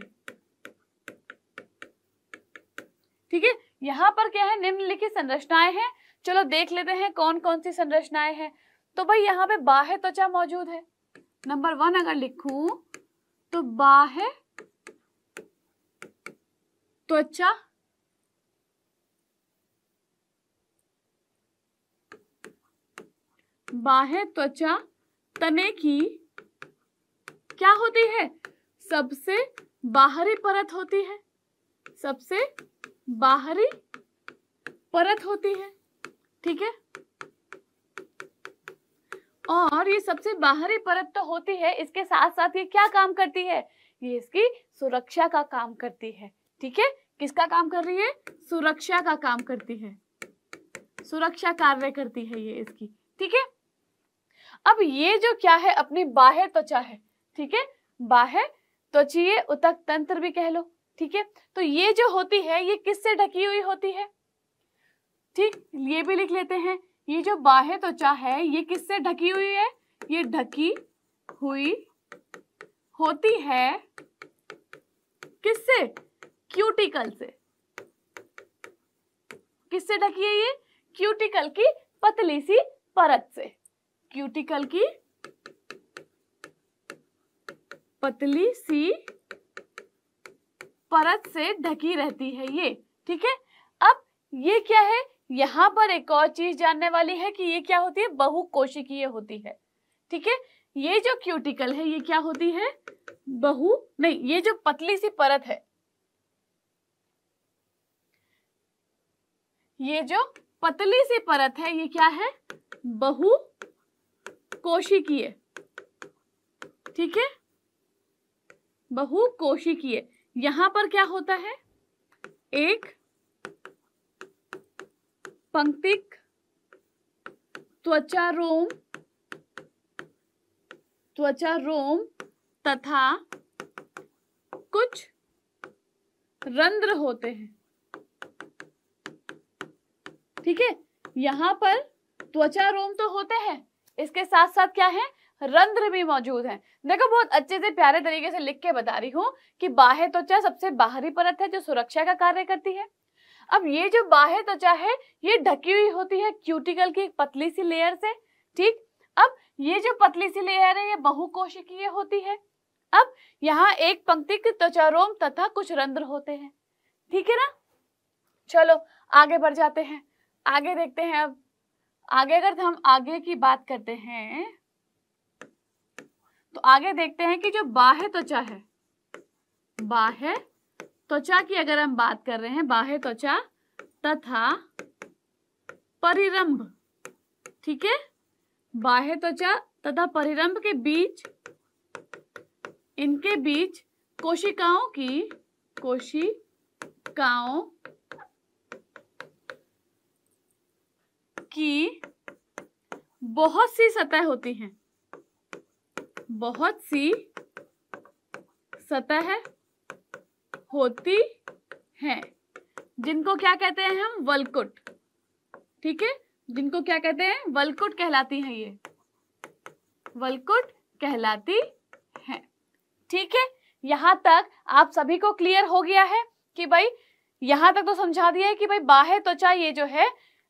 ठीक है यहाँ पर क्या है निम्नलिखित संरचनाएं हैं चलो देख लेते हैं कौन कौन सी संरचनाएं हैं तो भाई यहाँ पे बाह्य त्वचा मौजूद है नंबर वन अगर लिखू तो बाह्य त्वचा बाह्य त्वचा तने की क्या होती है सबसे बाहरी परत होती है सबसे बाहरी परत होती है ठीक है और ये सबसे बाहरी परत तो होती है इसके साथ साथ ये क्या काम करती है ये इसकी सुरक्षा का काम करती है ठीक है किसका काम कर रही है सुरक्षा का काम करती है सुरक्षा कार्य करती है ये इसकी ठीक है अब ये जो क्या है अपनी बाह्य त्वचा है ठीक है बाह्य त्वचीय उतक तंत्र भी कह लो ठीक है तो ये जो होती है ये किससे ढकी हुई होती है ठीक ये भी लिख लेते हैं ये जो बाह्य त्वचा है ये किससे ढकी हुई है ये ढकी हुई होती है किससे क्यूटिकल से किससे ढकी है ये क्यूटिकल की पतली सी परत से क्यूटिकल की पतली सी परत से ढकी रहती है ये ठीक है अब ये क्या है यहां पर एक और चीज जानने वाली है कि ये क्या होती है बहु कोशिकीय होती है ठीक है ये जो क्यूटिकल है ये क्या होती है बहु नहीं ये जो पतली सी परत है ये जो पतली सी परत है ये क्या है बहु कोशिकीय ठीक है बहु कोशिकीय यहां पर क्या होता है एक पंक्तिक त्वचा रोम त्वचा रोम तथा कुछ रंध्र होते हैं ठीक है यहाँ पर त्वचा रोम तो होते हैं इसके साथ साथ क्या है रंध्र भी मौजूद है देखो बहुत अच्छे से प्यारे तरीके से लिख के बता रही हूँ कि बाह्य त्वचा सबसे बाहरी परत है जो सुरक्षा का कार्य करती है अब ये जो बाह्य त्वचा है ये ढकी हुई होती है क्यूटिकल की एक पतली सी लेयर से ठीक अब ये जो पतली सी लेयर है ये बहुकोशिकीय होती है अब यहाँ एक पंक्ति के त्वचा रोम तथा कुछ रंध्र होते हैं ठीक है ना चलो आगे बढ़ जाते हैं आगे देखते हैं अब आगे अगर हम आगे की बात करते हैं तो आगे देखते हैं कि जो बाह्य त्वचा है बाह्य त्वचा की अगर हम बात कर रहे हैं बाह्य त्वचा तथा परिरंभ ठीक है बाह्य त्वचा तथा परिरंभ के बीच इनके बीच कोशिकाओं की कोशिकाओं की बहुत सी सतह होती हैं बहुत सी सतह होती हैं जिनको क्या कहते हैं हम वलकुट ठीक है जिनको क्या कहते हैं वलकुट कहलाती हैं ये वलकुट कहलाती हैं ठीक है यहां तक आप सभी को क्लियर हो गया है कि भाई यहां तक तो समझा दिया है कि भाई बाह्य त्वचा ये जो है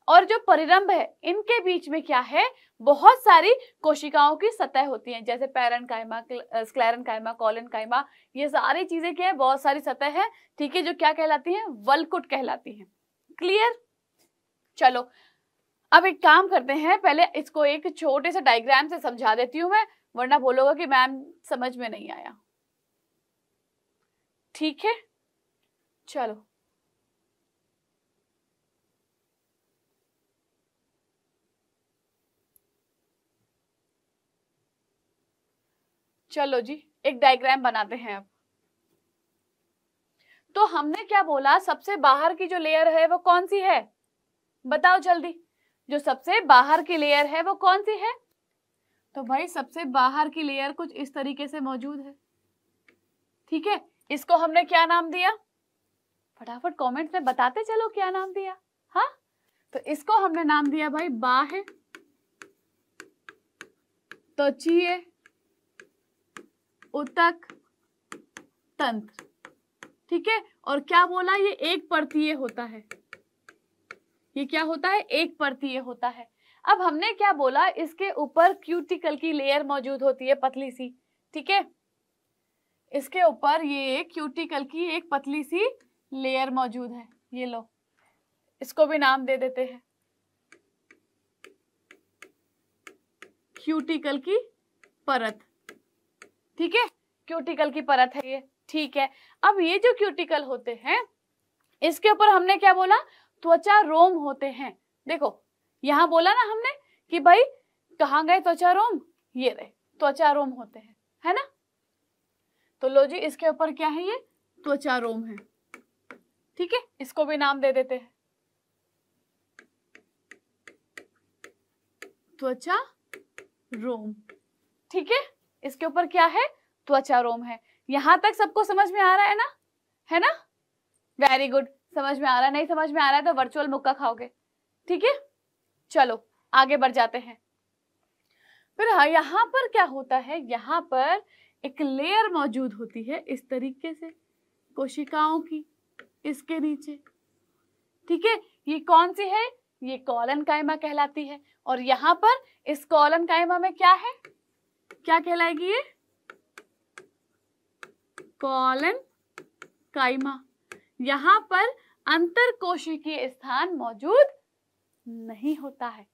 और जो परिरंभ है इनके बीच में क्या है बहुत सारी कोशिकाओं की सतह होती है जैसे पैरन कायमा स्क्लैरन कायमा कॉलन कायमा ये सारी चीजें क्या है बहुत सारी सतह है ठीक है जो क्या कहलाती है वलकुट कहलाती है क्लियर चलो अब एक काम करते हैं पहले इसको एक छोटे से डायग्राम से समझा देती हूँ मैं वरना बोलोगा कि मैम समझ में नहीं आया ठीक है चलो चलो जी एक डायग्राम बनाते हैं अब तो हमने क्या बोला सबसे बाहर की जो लेयर है वो कौन सी है बताओ जल्दी जो सबसे बाहर की लेयर है वो कौन सी है तो भाई सबसे बाहर की लेयर कुछ इस तरीके से मौजूद है ठीक है इसको हमने क्या नाम दिया फटाफट कमेंट में बताते चलो क्या नाम दिया हाँ तो इसको हमने नाम दिया भाई बाह त्वचीय तो उतक तंत्र ठीक है और क्या बोला ये एक परतीय होता है ये क्या होता है एक परतीय होता है अब हमने क्या बोला इसके ऊपर क्यूटिकल की लेयर मौजूद होती है पतली सी ठीक है इसके ऊपर ये क्यूटिकल की एक पतली सी लेयर मौजूद है ये लो इसको भी नाम दे देते हैं क्यूटिकल की परत ठीक है क्यूटिकल की परत है ये ठीक है अब ये जो क्यूटिकल होते हैं इसके ऊपर हमने क्या बोला त्वचा रोम होते हैं देखो यहां बोला ना हमने कि भाई कहा गए त्वचा रोम ये रहे त्वचा रोम होते हैं है ना तो लो जी इसके ऊपर क्या है ये त्वचा रोम है ठीक है इसको भी नाम दे देते हैं त्वचा रोम ठीक है इसके ऊपर क्या है त्वचा रोम है यहां तक सबको समझ में आ रहा है ना है ना वेरी गुड समझ में आ रहा है नहीं समझ में आ रहा है तो वर्चुअल मुक्का खाओगे ठीक है चलो आगे बढ़ जाते हैं फिर हाँ यहाँ पर क्या होता है यहाँ पर एक लेयर मौजूद होती है इस तरीके से कोशिकाओं की इसके नीचे ठीक है ये कौन सी है ये कॉलन कायमा कहलाती है और यहाँ पर इस कॉलन कायमा में क्या है क्या कहलाएगी ये कॉलन काइमा यहां पर अंतर कोशिकीय स्थान मौजूद नहीं होता है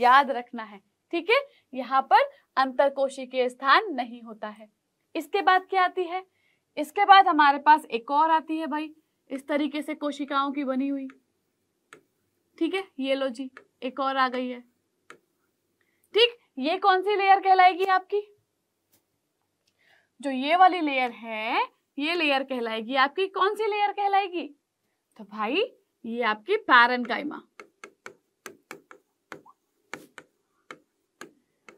याद रखना है ठीक है यहां पर अंतर कोशिकीय स्थान नहीं होता है इसके बाद क्या आती है इसके बाद हमारे पास एक और आती है भाई इस तरीके से कोशिकाओं की बनी हुई ठीक है ये लो जी एक और आ गई है ठीक ये कौन सी लेयर कहलाएगी आपकी जो ये वाली लेयर है ये लेयर कहलाएगी आपकी कौन सी लेयर कहलाएगी तो भाई ये आपकी पैरन कायमा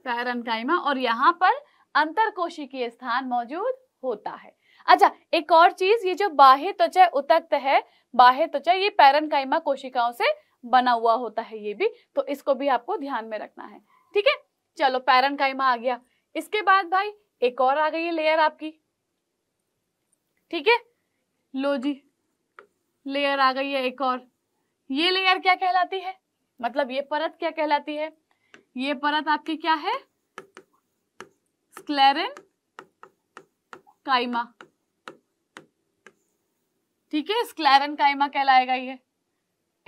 पैरन कायमा और यहां पर अंतर कोशिकीय स्थान मौजूद होता है अच्छा एक और चीज ये जो बाह्य त्वचा उतक्त है बाह्य त्वचा ये पैरन कायमा कोशिकाओं से बना हुआ होता है ये भी तो इसको भी आपको ध्यान में रखना है ठीक है चलो पैरन कायमा आ गया इसके बाद भाई एक और आ गई है लेयर आपकी ठीक है लो जी लेयर आ गई है एक और ये लेयर क्या कहलाती है मतलब ये परत क्या कहलाती है ये परत आपकी क्या है स्क्लेरन काइमा ठीक है स्क्लेरन काइमा कहलाएगा ये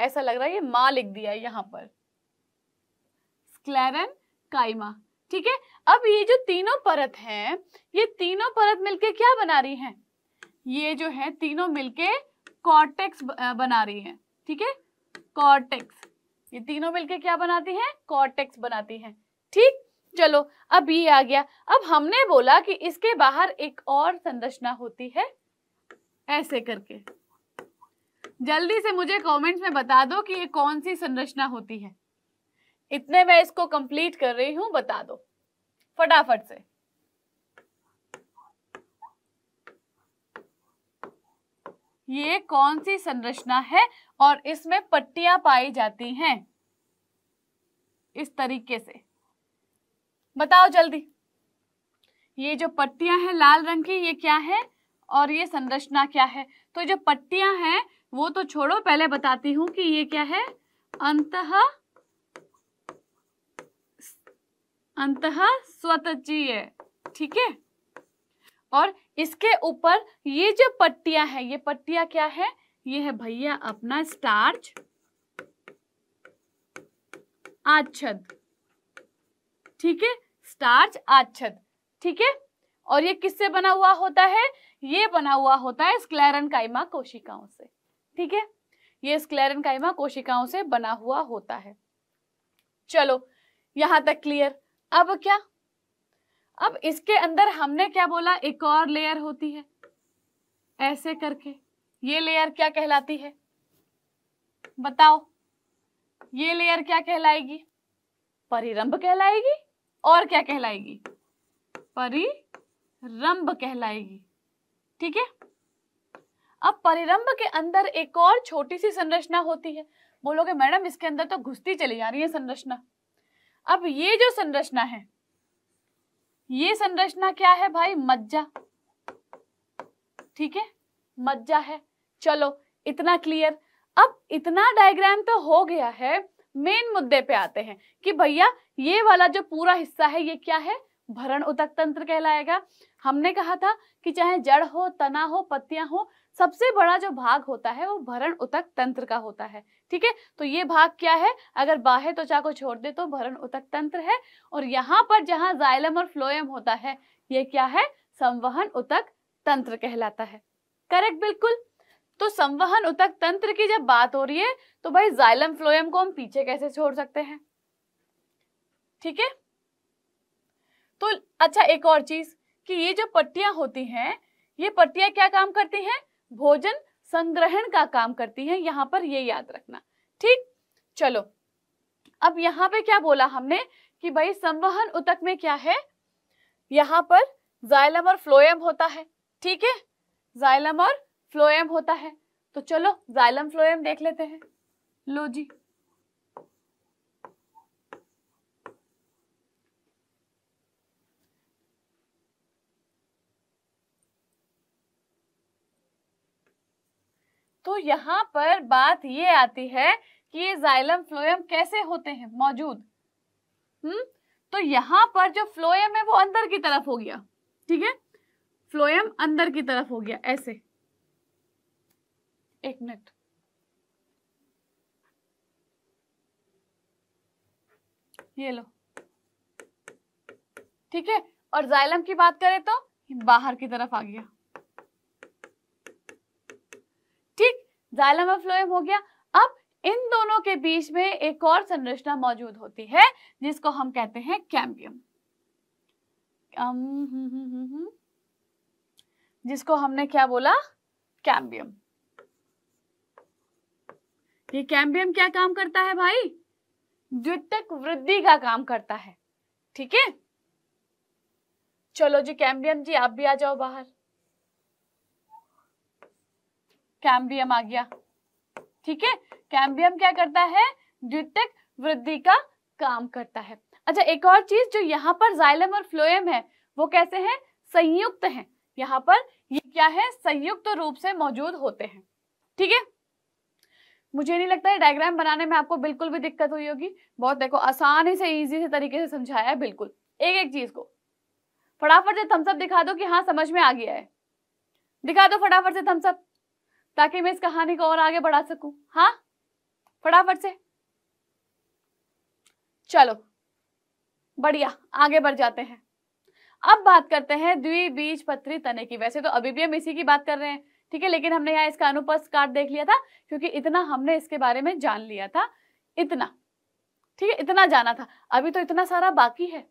ऐसा लग रहा है ये माँ लिख दिया है यहां पर स्क्लेरन काइमा ठीक है अब ये जो तीनों परत है ये तीनों परत मिलके क्या बना रही है ये जो है तीनों मिलके कॉर्टेक्स बना रही है ठीक है कॉर्टेक्स ये तीनों मिलके क्या बनाती है कॉर्टेक्स बनाती है ठीक चलो अब ये आ गया अब हमने बोला कि इसके बाहर एक और संरचना होती है ऐसे करके जल्दी से मुझे कमेंट्स में बता दो कि ये कौन सी संरचना होती है इतने में इसको कंप्लीट कर रही हूं बता दो फटाफट से ये कौन सी संरचना है और इसमें पट्टियां पाई जाती हैं इस तरीके से बताओ जल्दी ये जो पट्टियां हैं लाल रंग की ये क्या है और ये संरचना क्या है तो जो पट्टियां हैं वो तो छोड़ो पहले बताती हूं कि ये क्या है अंत अंत स्वतची है ठीक है और इसके ऊपर ये जो पट्टियां है ये पट्टियां क्या है ये है भैया अपना स्टार्च आच्छद ठीक है स्टार्च आच्छद ठीक है और ये किससे बना हुआ होता है ये बना हुआ होता है स्क्लेरन काइमा कोशिकाओं से ठीक है ये स्क्लेरन काइमा कोशिकाओं से बना हुआ होता है चलो यहां तक क्लियर अब क्या अब इसके अंदर हमने क्या बोला एक और लेयर होती है ऐसे करके ये लेयर क्या कहलाती है बताओ ये लेयर क्या कहलाएगी परिरंभ कहलाएगी और क्या कहलाएगी परिरंभ कहलाएगी ठीक है अब परिरंभ के अंदर एक और छोटी सी संरचना होती है बोलोगे मैडम इसके अंदर तो घुसती चली जा रही है संरचना अब ये जो संरचना है ये संरचना क्या है भाई मज्जा ठीक है मज्जा है चलो इतना क्लियर अब इतना डायग्राम तो हो गया है मेन मुद्दे पे आते हैं कि भैया ये वाला जो पूरा हिस्सा है ये क्या है भरण उतक तंत्र कहलाएगा हमने कहा था कि चाहे जड़ हो तना हो पत्तियां हो सबसे बड़ा जो भाग होता है वो भरण उतक तंत्र का होता है ठीक है तो ये भाग क्या है अगर बाह्य त्वचा को छोड़ दे तो भरण उतक तंत्र है और यहाँ पर जहां जाइलम और फ्लोएम होता है ये क्या है संवहन उतक तंत्र कहलाता है करेक्ट बिल्कुल तो संवहन उतक तंत्र की जब बात हो रही है तो भाई जाइलम फ्लोएम को हम पीछे कैसे छोड़ सकते हैं ठीक है तो अच्छा एक और चीज कि ये जो पट्टियां होती हैं ये पट्टियां क्या काम करती हैं भोजन संग्रहण का काम करती है यहाँ पर ये याद रखना ठीक चलो अब यहाँ पे क्या बोला हमने कि भाई संवहन उतक में क्या है यहाँ पर जाइलम और फ्लोएम होता है ठीक है जाइलम और फ्लोएम होता है तो चलो जाइलम फ्लोएम देख लेते हैं लो जी तो यहाँ पर बात ये आती है कि ये जाइलम फ्लोएम कैसे होते हैं मौजूद हम्म तो यहाँ पर जो फ्लोएम है वो अंदर की तरफ हो गया ठीक है फ्लोएम अंदर की तरफ हो गया ऐसे एक मिनट ये लो ठीक है और जाइलम की बात करें तो बाहर की तरफ आ गया ठीक जाइलम और फ्लोएम हो गया अब इन दोनों के बीच में एक और संरचना मौजूद होती है जिसको हम कहते हैं कैम्बियम हम्म, हम्म, हम्म, जिसको हमने क्या बोला कैम्बियम ये कैम्बियम क्या काम करता है भाई द्वितक वृद्धि का काम करता है ठीक है चलो जी कैम्बियम जी आप भी आ जाओ बाहर कैम्बियम आ गया ठीक है कैम्बियम क्या करता है द्वितीय वृद्धि का काम करता है अच्छा एक और चीज जो यहाँ पर जाइलम और फ्लोएम है वो कैसे हैं संयुक्त हैं यहाँ पर ये क्या है संयुक्त रूप से मौजूद होते हैं ठीक है मुझे नहीं लगता है डायग्राम बनाने में आपको बिल्कुल भी दिक्कत हुई होगी बहुत देखो आसानी से इजी से तरीके से समझाया है बिल्कुल एक एक चीज को फटाफट से थम्सअप दिखा दो कि हाँ समझ में आ गया है दिखा दो फटाफट से थम्सअप ताकि मैं इस कहानी को और आगे बढ़ा सकूं हाँ फटाफट से चलो बढ़िया आगे बढ़ जाते हैं अब बात करते हैं द्विबीज पत्री तने की वैसे तो अभी भी हम इसी की बात कर रहे हैं ठीक है लेकिन हमने यहाँ इसका अनुपस्थ कार्ड देख लिया था क्योंकि इतना हमने इसके बारे में जान लिया था इतना ठीक है इतना जाना था अभी तो इतना सारा बाकी है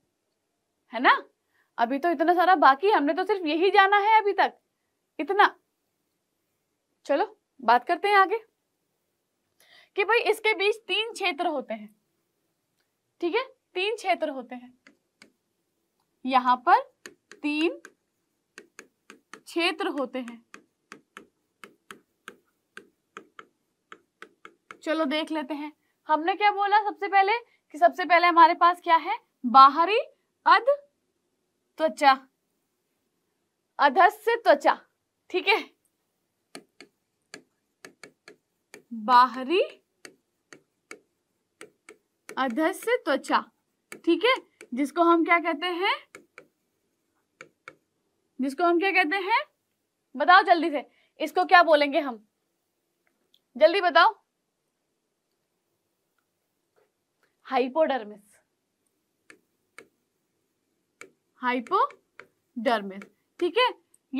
है ना अभी तो इतना सारा बाकी हमने तो सिर्फ यही जाना है अभी तक इतना चलो बात करते हैं आगे कि भाई इसके बीच तीन क्षेत्र होते हैं ठीक है तीन क्षेत्र होते हैं यहां पर तीन क्षेत्र होते हैं चलो देख लेते हैं हमने क्या बोला सबसे पहले कि सबसे पहले हमारे पास क्या है बाहरी अध त्वचा अधस्य त्वचा ठीक है बाहरी अधस्य त्वचा ठीक है जिसको हम क्या कहते हैं जिसको हम क्या कहते हैं बताओ जल्दी से इसको क्या बोलेंगे हम जल्दी बताओ हाइपोडर्मिस हाइपोडर्मिस ठीक है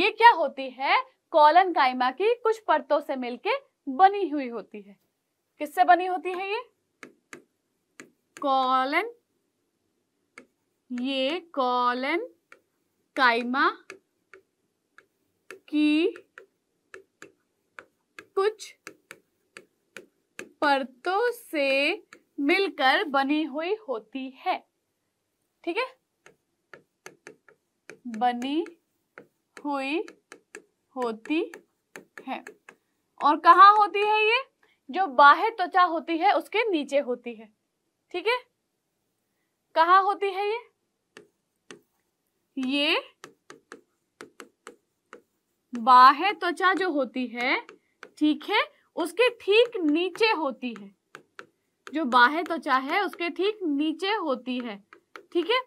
ये क्या होती है कॉलन काइमा की कुछ परतों से मिलके बनी हुई होती है किससे बनी होती है ये कॉलन ये कॉलन काइमा की कुछ परतों से मिलकर बनी हुई होती है ठीक है बनी हुई होती है और कहाँ होती है ये जो बाह्य त्वचा होती है उसके नीचे होती है ठीक है कहा होती है ये ये बाह्य त्वचा जो होती है ठीक है उसके ठीक नीचे होती है जो बाह्य त्वचा है उसके ठीक नीचे होती है ठीक है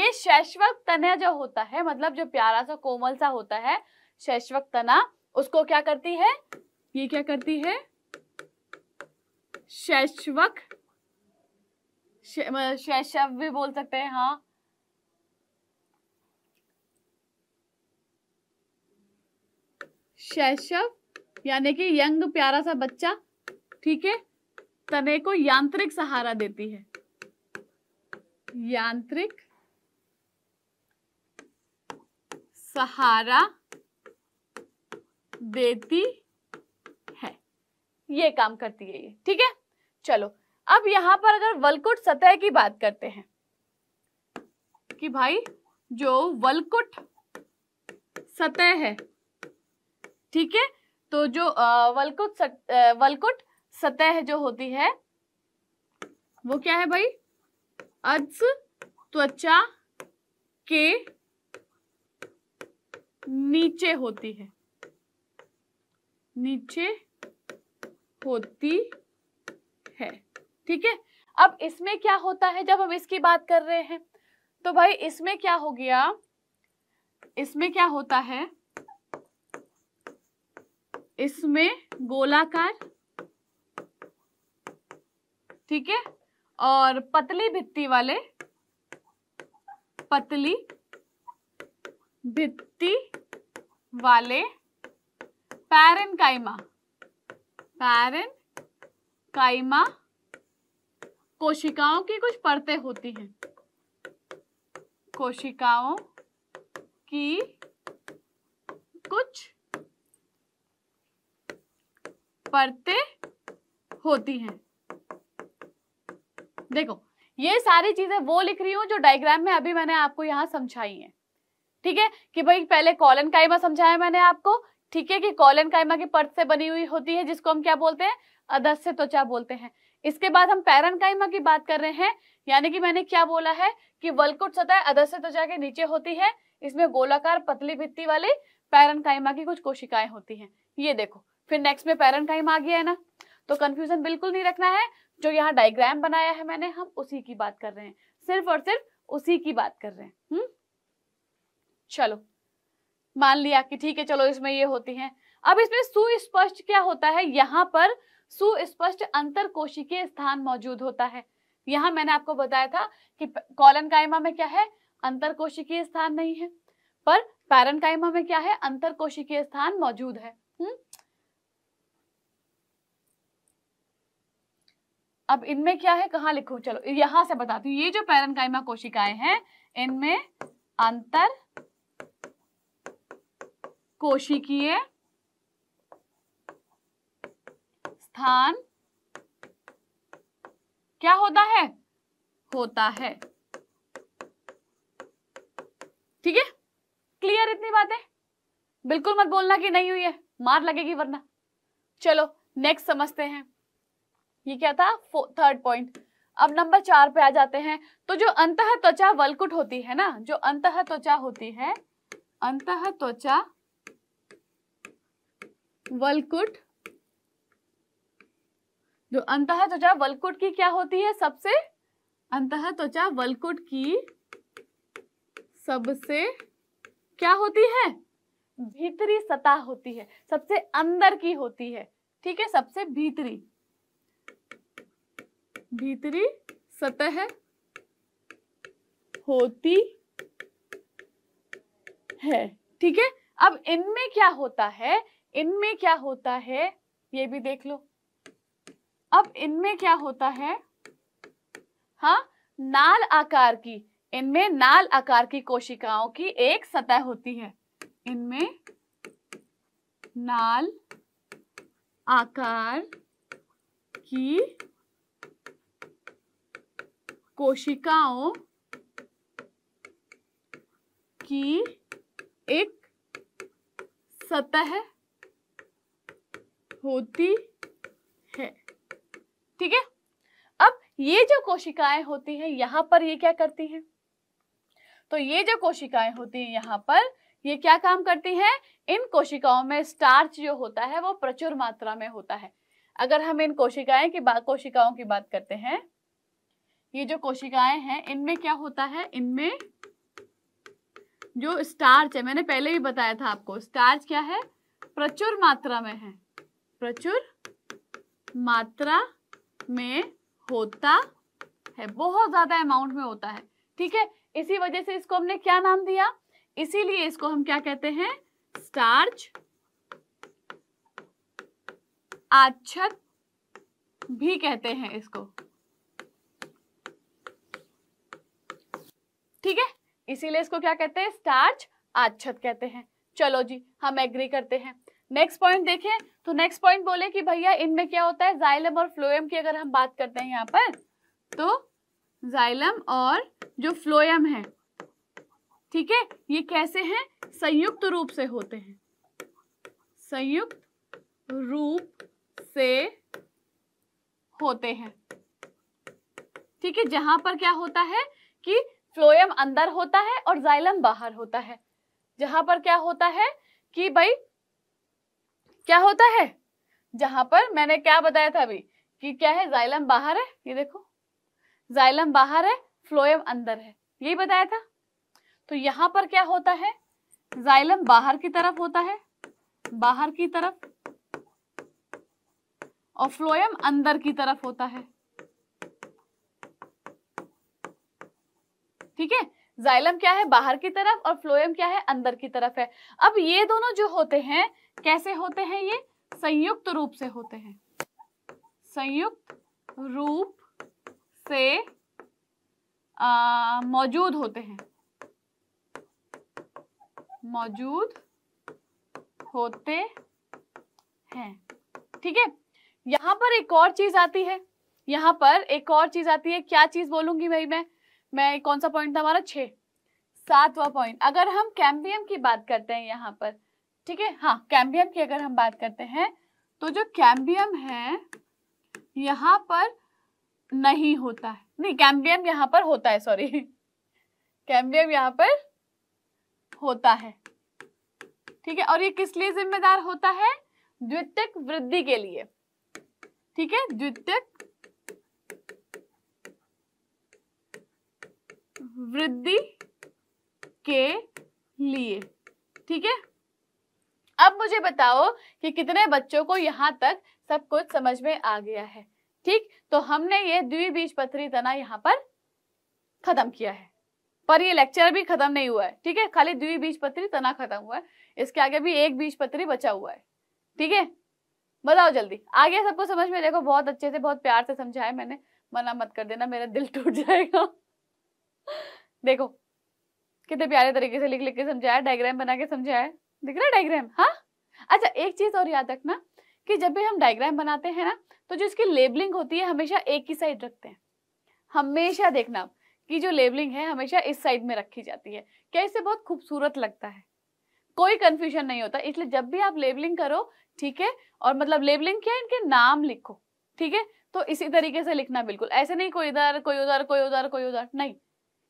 ये शैश्वक तना जो होता है मतलब जो प्यारा सा कोमल सा होता है शैश्वक तना उसको क्या करती है ये क्या करती है शैशवक शैशव भी बोल सकते हैं हाँ शैशव यानी कि यंग प्यारा सा बच्चा ठीक है तने को यांत्रिक सहारा देती है यांत्रिक सहारा देती ये काम करती है ये ठीक है चलो अब यहां पर अगर वलकुट सतह की बात करते हैं कि भाई जो वलकुट सतह है ठीक है तो जो वलकुट वलकुट सतह जो होती है वो क्या है भाई अज त्वचा के नीचे होती है नीचे होती है ठीक है अब इसमें क्या होता है जब हम इसकी बात कर रहे हैं तो भाई इसमें क्या हो गया इसमें क्या होता है इसमें गोलाकार ठीक है और पतली भित्ति वाले पतली भित्ति वाले काइमा पैरन काइमा कोशिकाओं की कुछ परतें होती हैं कोशिकाओं की कुछ परतें होती हैं देखो ये सारी चीजें वो लिख रही हूं जो डायग्राम में अभी मैंने आपको यहां समझाई है ठीक है कि भाई पहले कॉलन काइमा समझाया मैंने आपको ठीक है कि कॉलन कायमा की पर्त से बनी हुई होती है जिसको हम क्या बोलते हैं अधस्य त्वचा बोलते हैं इसके बाद हम पैरन कायमा की बात कर रहे हैं यानी कि मैंने क्या बोला है कि वलकुट सतह अधस्य त्वचा के नीचे होती है इसमें गोलाकार पतली भित्ती वाली पैरन कायमा की कुछ कोशिकाएं होती हैं ये देखो फिर नेक्स्ट में पैरन कायमा आ गया है ना तो कंफ्यूजन बिल्कुल नहीं रखना है जो यहाँ डायग्राम बनाया है मैंने हम उसी की बात कर रहे हैं सिर्फ और सिर्फ उसी की बात कर रहे हैं हम्म चलो मान लिया कि ठीक है चलो इसमें ये होती हैं अब इसमें सुस्पष्ट क्या होता है यहाँ पर सुस्पष्ट अंतर कोशिकीय स्थान मौजूद होता है यहां मैंने आपको बताया था कि कॉलन कायमा में क्या है अंतर कोशिकीय स्थान नहीं है पर पैरन कायमा में क्या है अंतर कोशिकीय स्थान मौजूद है हुँ? हम्म? अब इनमें क्या है कहा लिखू चलो यहां से बताती हूँ ये जो पैरन कायमा कोशिकाएं हैं इनमें अंतर कोशिकीय स्थान क्या होता है होता है ठीक है क्लियर इतनी बातें बिल्कुल मत बोलना कि नहीं हुई है मार लगेगी वरना चलो नेक्स्ट समझते हैं ये क्या था थर्ड पॉइंट अब नंबर चार पे आ जाते हैं तो जो अंत त्वचा वलकुट होती है ना जो अंत त्वचा होती है अंत त्वचा वलकुट जो अंत त्वचा वलकुट की क्या होती है सबसे अंत त्वचा वलकुट की सबसे क्या होती है भीतरी सतह होती है सबसे अंदर की होती है ठीक है सबसे भीतरी भीतरी सतह होती है ठीक है अब इनमें क्या होता है इनमें क्या होता है ये भी देख लो अब इनमें क्या होता है हाँ नाल आकार की इनमें नाल आकार की कोशिकाओं की एक सतह होती है इनमें नाल आकार की कोशिकाओं की एक सतह है होती है ठीक है अब ये जो कोशिकाएं होती हैं यहां पर ये क्या करती हैं तो ये जो कोशिकाएं होती हैं यहां पर ये क्या काम करती हैं इन कोशिकाओं में स्टार्च जो होता है वो प्रचुर मात्रा में होता है अगर हम इन कोशिकाएं की बात कोशिकाओं की बात करते हैं ये जो कोशिकाएं हैं इनमें क्या होता है इनमें जो स्टार्च है मैंने पहले भी बताया था आपको स्टार्च क्या है प्रचुर मात्रा में है प्रचुर मात्रा में होता है बहुत ज्यादा अमाउंट में होता है ठीक है इसी वजह से इसको हमने क्या नाम दिया इसीलिए इसको हम क्या कहते हैं स्टार्च आच्छत भी कहते हैं इसको ठीक है इसीलिए इसको क्या कहते हैं स्टार्च आच्छत कहते हैं चलो जी हम एग्री करते हैं नेक्स्ट पॉइंट देखें तो नेक्स्ट पॉइंट बोले कि भैया इनमें क्या होता है जाइलम और फ्लोएम की अगर हम बात करते हैं यहाँ पर तो जाइलम और जो फ्लोएम है ठीक है ये कैसे हैं संयुक्त रूप से होते हैं संयुक्त रूप से होते हैं ठीक है जहां पर क्या होता है कि फ्लोएम अंदर होता है और जाइलम बाहर होता है जहां पर क्या होता है कि भाई क्या होता है जहां पर मैंने क्या बताया था अभी कि क्या है जाइलम बाहर है ये देखो जाइलम बाहर है फ्लोएम अंदर है यही बताया था तो यहां पर क्या होता है जाइलम बाहर की तरफ होता है बाहर की तरफ और फ्लोएम अंदर की तरफ होता है ठीक है जाइलम क्या है बाहर की तरफ और फ्लोएम क्या है अंदर की तरफ है अब ये दोनों जो होते हैं कैसे होते हैं ये संयुक्त रूप से होते हैं संयुक्त रूप से मौजूद होते हैं मौजूद होते हैं ठीक है यहां पर एक और चीज आती है यहां पर एक और चीज आती है क्या चीज बोलूंगी भाई मैं मैं कौन सा पॉइंट था हमारा छः सातवा पॉइंट अगर हम कैम्बियम की बात करते हैं यहाँ पर ठीक है हाँ कैम्बियम की अगर हम बात करते हैं तो जो कैम्बियम है यहाँ पर नहीं होता है नहीं कैम्बियम यहाँ पर होता है सॉरी कैम्बियम यहाँ पर होता है ठीक है और ये किस लिए जिम्मेदार होता है द्वितीयक वृद्धि के लिए ठीक है द्वितीयक वृद्धि के लिए ठीक है अब मुझे बताओ कि कितने बच्चों को यहाँ तक सब कुछ समझ में आ गया है ठीक तो हमने ये द्विबीज पत्री तना यहाँ पर खत्म किया है पर ये लेक्चर भी खत्म नहीं हुआ है ठीक है खाली बीज पत्री तना खत्म हुआ है इसके आगे भी एक बीज पत्री बचा हुआ है ठीक है बताओ जल्दी आगे सबको समझ में देखो बहुत अच्छे से बहुत प्यार से समझाया मैंने मना मत कर देना मेरा दिल टूट जाएगा देखो कितने प्यारे तरीके से लिख लिख के समझाया डायग्राम बना के समझाया दिख रहा डायग्राम हाँ अच्छा एक चीज और याद रखना कि जब भी हम डायग्राम बनाते हैं ना तो जो इसकी लेबलिंग होती है हमेशा एक ही साइड रखते हैं हमेशा देखना कि जो लेबलिंग है हमेशा इस साइड में रखी जाती है क्या इससे बहुत खूबसूरत लगता है कोई कंफ्यूजन नहीं होता इसलिए जब भी आप लेबलिंग करो ठीक है और मतलब लेबलिंग क्या इनके नाम लिखो ठीक है तो इसी तरीके से लिखना बिल्कुल ऐसे नहीं कोई उधर कोई उधर कोई उधर कोई उधर नहीं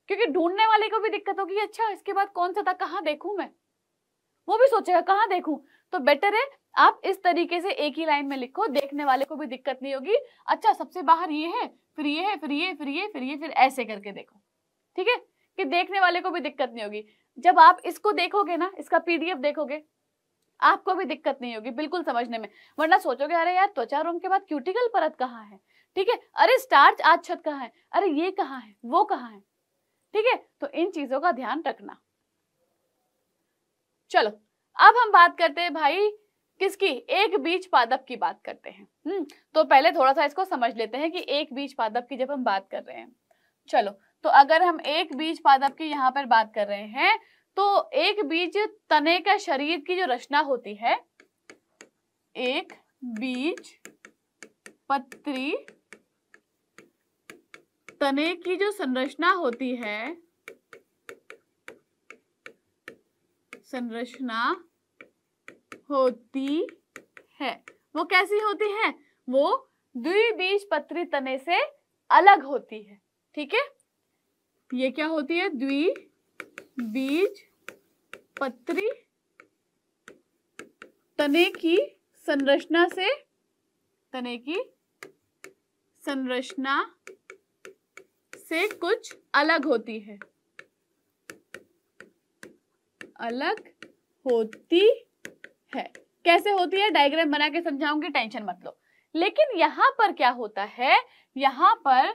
क्योंकि ढूंढने वाले को भी दिक्कत होगी अच्छा इसके बाद कौन सा था कहाँ देखूं मैं वो भी सोचेगा कहाँ देखूं तो बेटर है आप इस तरीके से एक ही लाइन में लिखो देखने वाले को भी दिक्कत नहीं होगी अच्छा सबसे बाहर ये है फिर ये है फिर ये फिर ये फिर ये फिर ऐसे करके देखो ठीक है कि देखने वाले को भी दिक्कत नहीं होगी जब आप इसको देखोगे ना इसका पीडीएफ देखोगे आपको भी दिक्कत नहीं होगी बिल्कुल समझने में वरना सोचोगे अरे यार त्वचा रोम के बाद क्यूटिकल परत कहाँ है ठीक है अरे स्टार्च आज छत कहाँ है अरे ये कहाँ है वो कहाँ है ठीक है तो इन चीजों का ध्यान रखना चलो अब हम बात करते हैं भाई किसकी एक बीज पादप की बात करते हैं हम्म तो पहले थोड़ा सा इसको समझ लेते हैं कि एक बीज पादप की जब हम बात कर रहे हैं चलो तो अगर हम एक बीज पादप की यहाँ पर बात कर रहे हैं तो एक बीज तने का शरीर की जो रचना होती है एक बीज पत्री तने की जो संरचना होती है संरचना होती है वो कैसी होती है वो बीज पत्री तने से अलग होती है ठीक है ये क्या होती है द्वि बीज पत्री तने की संरचना से तने की संरचना से कुछ अलग होती है अलग होती है कैसे होती है डायग्राम बना के समझाऊंगी टेंशन मत लो लेकिन यहां पर क्या होता है यहाँ पर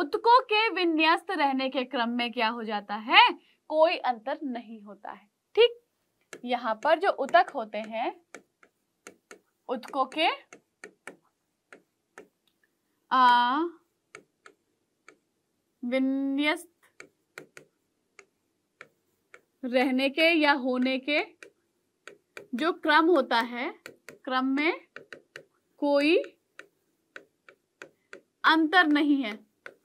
उत्को के विन्यस्त रहने के क्रम में क्या हो जाता है कोई अंतर नहीं होता है ठीक यहाँ पर जो उतक होते हैं उत्को के आ, विन्यस्त रहने के या होने के जो क्रम होता है क्रम में कोई अंतर नहीं है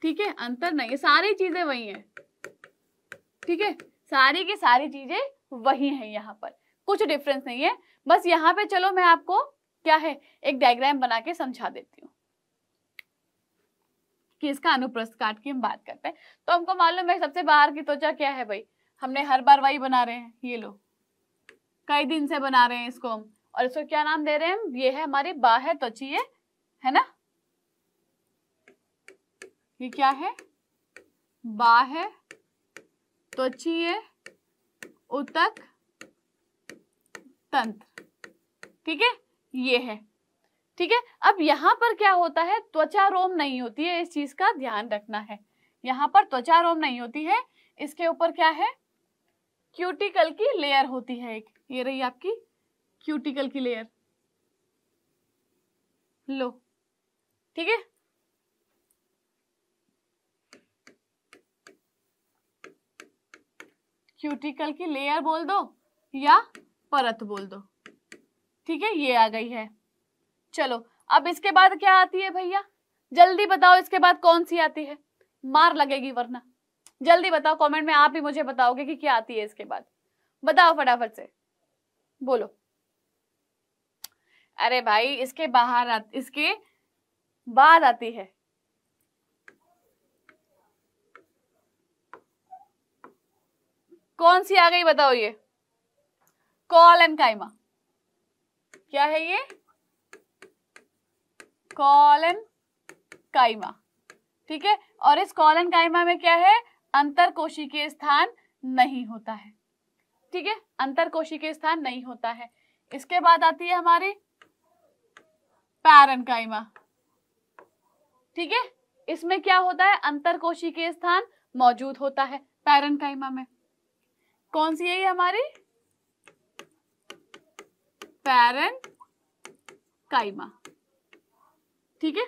ठीक है अंतर नहीं है सारी चीजें वही है ठीक है सारी की सारी चीजें वही हैं यहाँ पर कुछ डिफरेंस नहीं है बस यहाँ पे चलो मैं आपको क्या है एक डायग्राम बना के समझा देती हूँ कि इसका अनुप्रस्थ काट की हम बात करते हैं तो हमको मालूम है सबसे बाहर की त्वचा क्या है भाई हमने हर बार वही बना रहे हैं ये लो कई दिन से बना रहे हैं इसको हम और इसको क्या नाम दे रहे हैं ये है हमारी बाह्य त्वचीय है ना ये क्या है बाह्य त्वचीय उतक तंत्र ठीक है ये है ठीक है अब यहाँ पर क्या होता है त्वचा रोम नहीं होती है इस चीज का ध्यान रखना है यहाँ पर त्वचा रोम नहीं होती है इसके ऊपर क्या है क्यूटिकल की लेयर होती है एक ये रही आपकी क्यूटिकल की लेयर लो ठीक है क्यूटिकल की लेयर बोल दो या परत बोल दो ठीक है ये आ गई है चलो अब इसके बाद क्या आती है भैया जल्दी बताओ इसके बाद कौन सी आती है मार लगेगी वरना जल्दी बताओ कमेंट में आप ही मुझे बताओगे कि क्या आती है इसके बाद बताओ फटाफट से बोलो अरे भाई इसके बाहर इसके बाद आती है कौन सी आ गई बताओ ये कॉल एंड कायमा क्या है ये कॉलन काइमा ठीक है और इस कॉलन काइमा में क्या है अंतर कोशी के स्थान नहीं होता है ठीक है अंतर कोशी के स्थान नहीं होता है इसके बाद आती है हमारी पैरन काइमा ठीक है इसमें क्या होता है अंतर कोशी के स्थान मौजूद होता है पैरन काइमा में कौन सी है ये हमारी पैरन काइमा ठीक है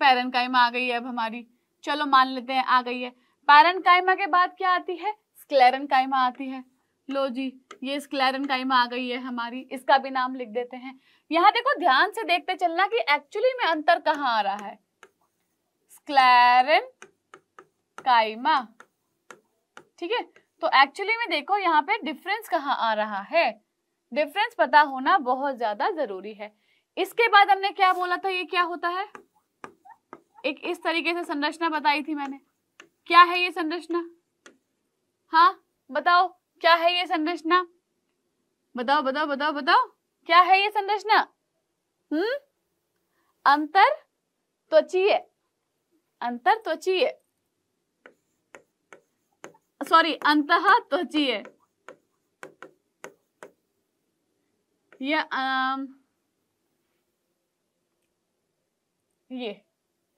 पैरन कायमा आ गई है अब हमारी चलो मान लेते हैं आ गई है पैरन कायमा के बाद क्या आती है कायमा आती है लो जी ये कायमा आ गई है हमारी इसका भी नाम लिख देते हैं यहाँ देखो ध्यान से देखते चलना कि एक्चुअली में अंतर कहाँ आ रहा है स्क्लेरन कायमा ठीक है तो एक्चुअली में देखो यहाँ पे डिफरेंस कहाँ आ रहा है डिफरेंस पता होना बहुत ज्यादा जरूरी है इसके बाद हमने क्या बोला था ये क्या होता है एक इस तरीके से संरचना बताई थी मैंने क्या है ये संरचना हाँ बताओ क्या है ये संरचना बताओ बताओ बताओ बताओ क्या है ये संरचना हम्म अंतर त्वचीय अंतर त्वचीय सॉरी अंत त्वचीय यह ये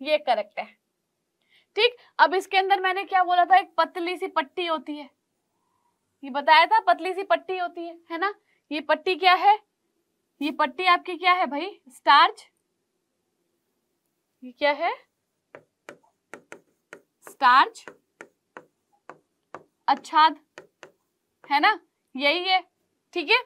ये करेक्ट है ठीक अब इसके अंदर मैंने क्या बोला था एक पतली सी पट्टी होती है ये बताया था पतली सी पट्टी होती है है ना ये पट्टी क्या है ये पट्टी आपकी क्या है भाई स्टार्च ये क्या है स्टार्च अच्छाद है ना यही है ठीक है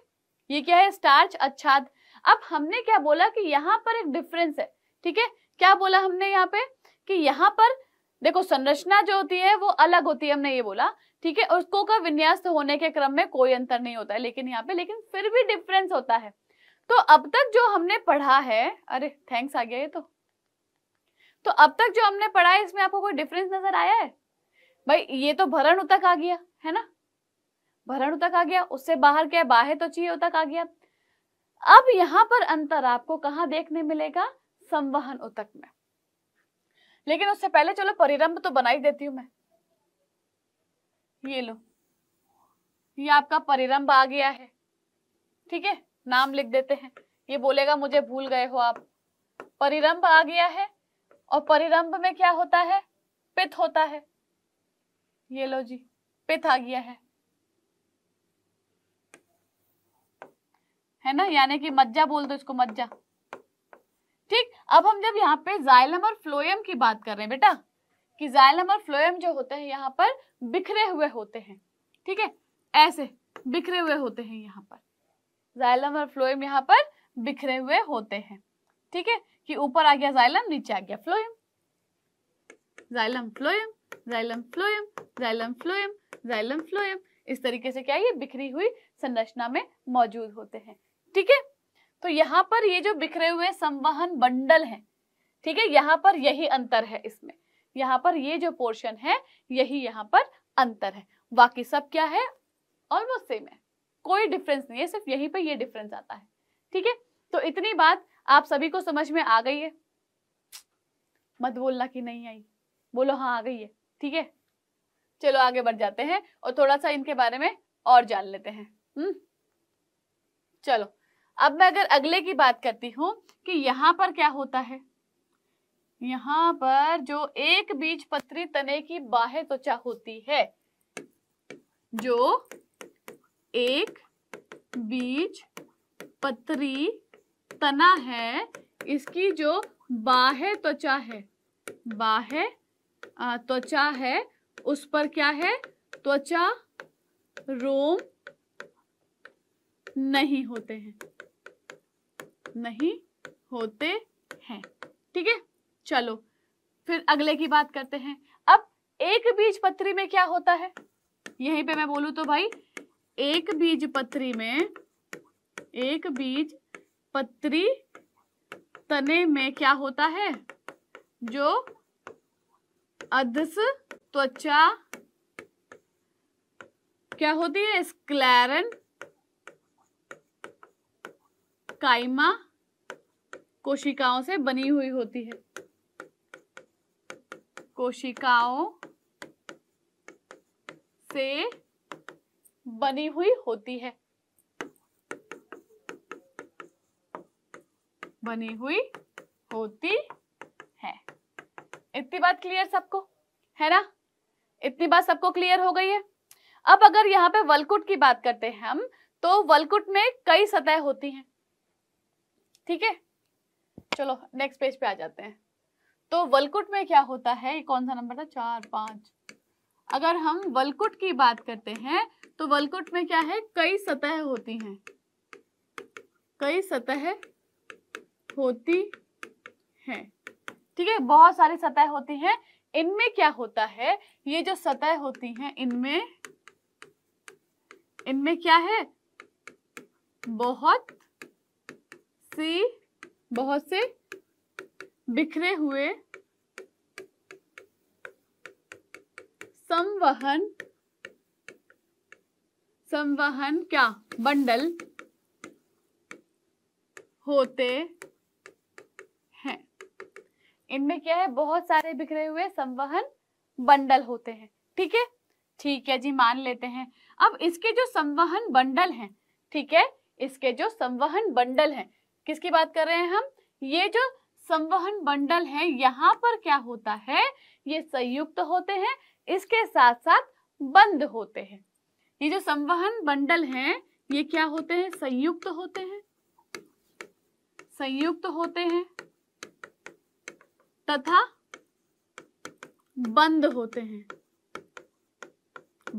ये क्या है स्टार्च अच्छाद अब हमने क्या बोला कि यहां पर एक डिफरेंस है ठीक है क्या बोला हमने यहाँ पे कि यहाँ पर देखो संरचना जो होती है वो अलग होती है हमने ये बोला ठीक है उसको का विन्यास होने के क्रम में कोई अंतर नहीं होता है लेकिन यहाँ पे लेकिन फिर भी डिफरेंस होता है तो अब तक जो हमने पढ़ा है अरे थैंक्स आ गया ये तो तो अब तक जो हमने पढ़ा है इसमें आपको कोई डिफरेंस नजर आया है भाई ये तो भरण तक आ गया है ना भरण तक आ गया उससे बाहर क्या बाहे तो चाहिए उतक आ गया अब यहाँ पर अंतर आपको कहाँ देखने मिलेगा संवहन उतक में लेकिन उससे पहले चलो परिरंभ तो बनाई देती हूं मैं ये लो ये आपका परिरंभ आ गया है ठीक है नाम लिख देते हैं ये बोलेगा मुझे भूल गए हो आप परिरंभ आ गया है और परिरंभ में क्या होता है पित होता है ये लो जी पित आ गया है है ना यानी कि मज्जा बोल दो इसको मज्जा ठीक अब हम जब यहाँ पे जाइलम और फ्लोएम की बात कर रहे हैं बेटा कि जाइलम और फ्लोएम जो होते हैं यहाँ पर बिखरे हुए होते हैं ठीक है ऐसे बिखरे हुए होते हैं यहाँ पर जाइलम और फ्लोएम यहाँ पर बिखरे हुए होते हैं ठीक है कि ऊपर आ गया जाइलम नीचे आ गया phloem xylem phloem xylem phloem xylem phloem xylem phloem इस तरीके से क्या ये बिखरी हुई संरचना में मौजूद होते हैं ठीक है तो यहाँ पर ये जो बिखरे हुए संवहन बंडल है ठीक है यहाँ पर यही अंतर है इसमें यहाँ पर ये जो पोर्शन है यही यहाँ पर अंतर है बाकी सब क्या है ऑलमोस्ट सेम है कोई डिफरेंस नहीं है सिर्फ यहीं पर ये डिफरेंस आता है ठीक है तो इतनी बात आप सभी को समझ में आ गई है मत बोलना कि नहीं आई बोलो हाँ आ गई है ठीक है चलो आगे बढ़ जाते हैं और थोड़ा सा इनके बारे में और जान लेते हैं हम्म चलो अब मैं अगर अगले की बात करती हूँ कि यहाँ पर क्या होता है यहाँ पर जो एक बीज पत्री तने की बाह्य त्वचा होती है जो एक बीज पत्री तना है इसकी जो बाह्य त्वचा है बाह्य त्वचा है उस पर क्या है त्वचा रोम नहीं होते हैं नहीं होते हैं ठीक है चलो फिर अगले की बात करते हैं अब एक बीज पत्री में क्या होता है यहीं पे मैं बोलू तो भाई एक बीज पत्री में एक बीज पत्री तने में क्या होता है जो अधस त्वचा क्या होती है स्क्लैरेंट काइमा कोशिकाओं से बनी हुई होती है कोशिकाओं से बनी हुई होती है बनी हुई होती है इतनी बात क्लियर सबको है ना इतनी बात सबको क्लियर हो गई है अब अगर यहाँ पे वलकुट की बात करते हैं हम तो वलकुट में कई सतह होती हैं ठीक है चलो नेक्स्ट पेज पे आ जाते हैं तो वलकुट में क्या होता है कौन सा नंबर था चार पांच अगर हम वलकुट की बात करते हैं तो वलकुट में क्या है कई सतह होती हैं कई सतह होती हैं ठीक है बहुत सारी सतह होती हैं इनमें क्या होता है ये जो सतह होती हैं इनमें इनमें क्या है बहुत सी बहुत से बिखरे हुए संवहन संवहन क्या बंडल होते हैं इनमें क्या है बहुत सारे बिखरे हुए संवहन बंडल होते हैं ठीक है ठीक है जी मान लेते हैं अब इसके जो संवहन बंडल हैं ठीक है इसके जो संवहन बंडल हैं किसकी बात कर रहे हैं हम ये जो संवहन बंडल है यहाँ पर क्या होता है ये संयुक्त तो होते हैं इसके साथ साथ बंद होते हैं ये जो संवहन बंडल है ये क्या होते हैं संयुक्त तो होते हैं संयुक्त तो होते हैं तथा बंद होते हैं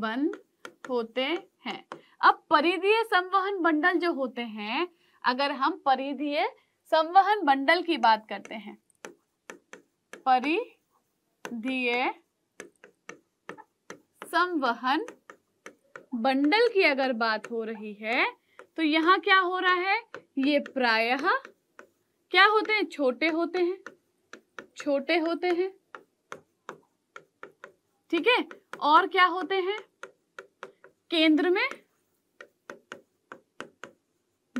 बंद होते हैं अब परिधीय संवहन बंडल जो होते हैं अगर हम परिधीय संवहन मंडल की बात करते हैं परिधीय संवहन बंडल की अगर बात हो रही है तो यहाँ क्या हो रहा है ये प्रायः क्या होते हैं छोटे होते हैं छोटे होते हैं ठीक है और क्या होते हैं केंद्र में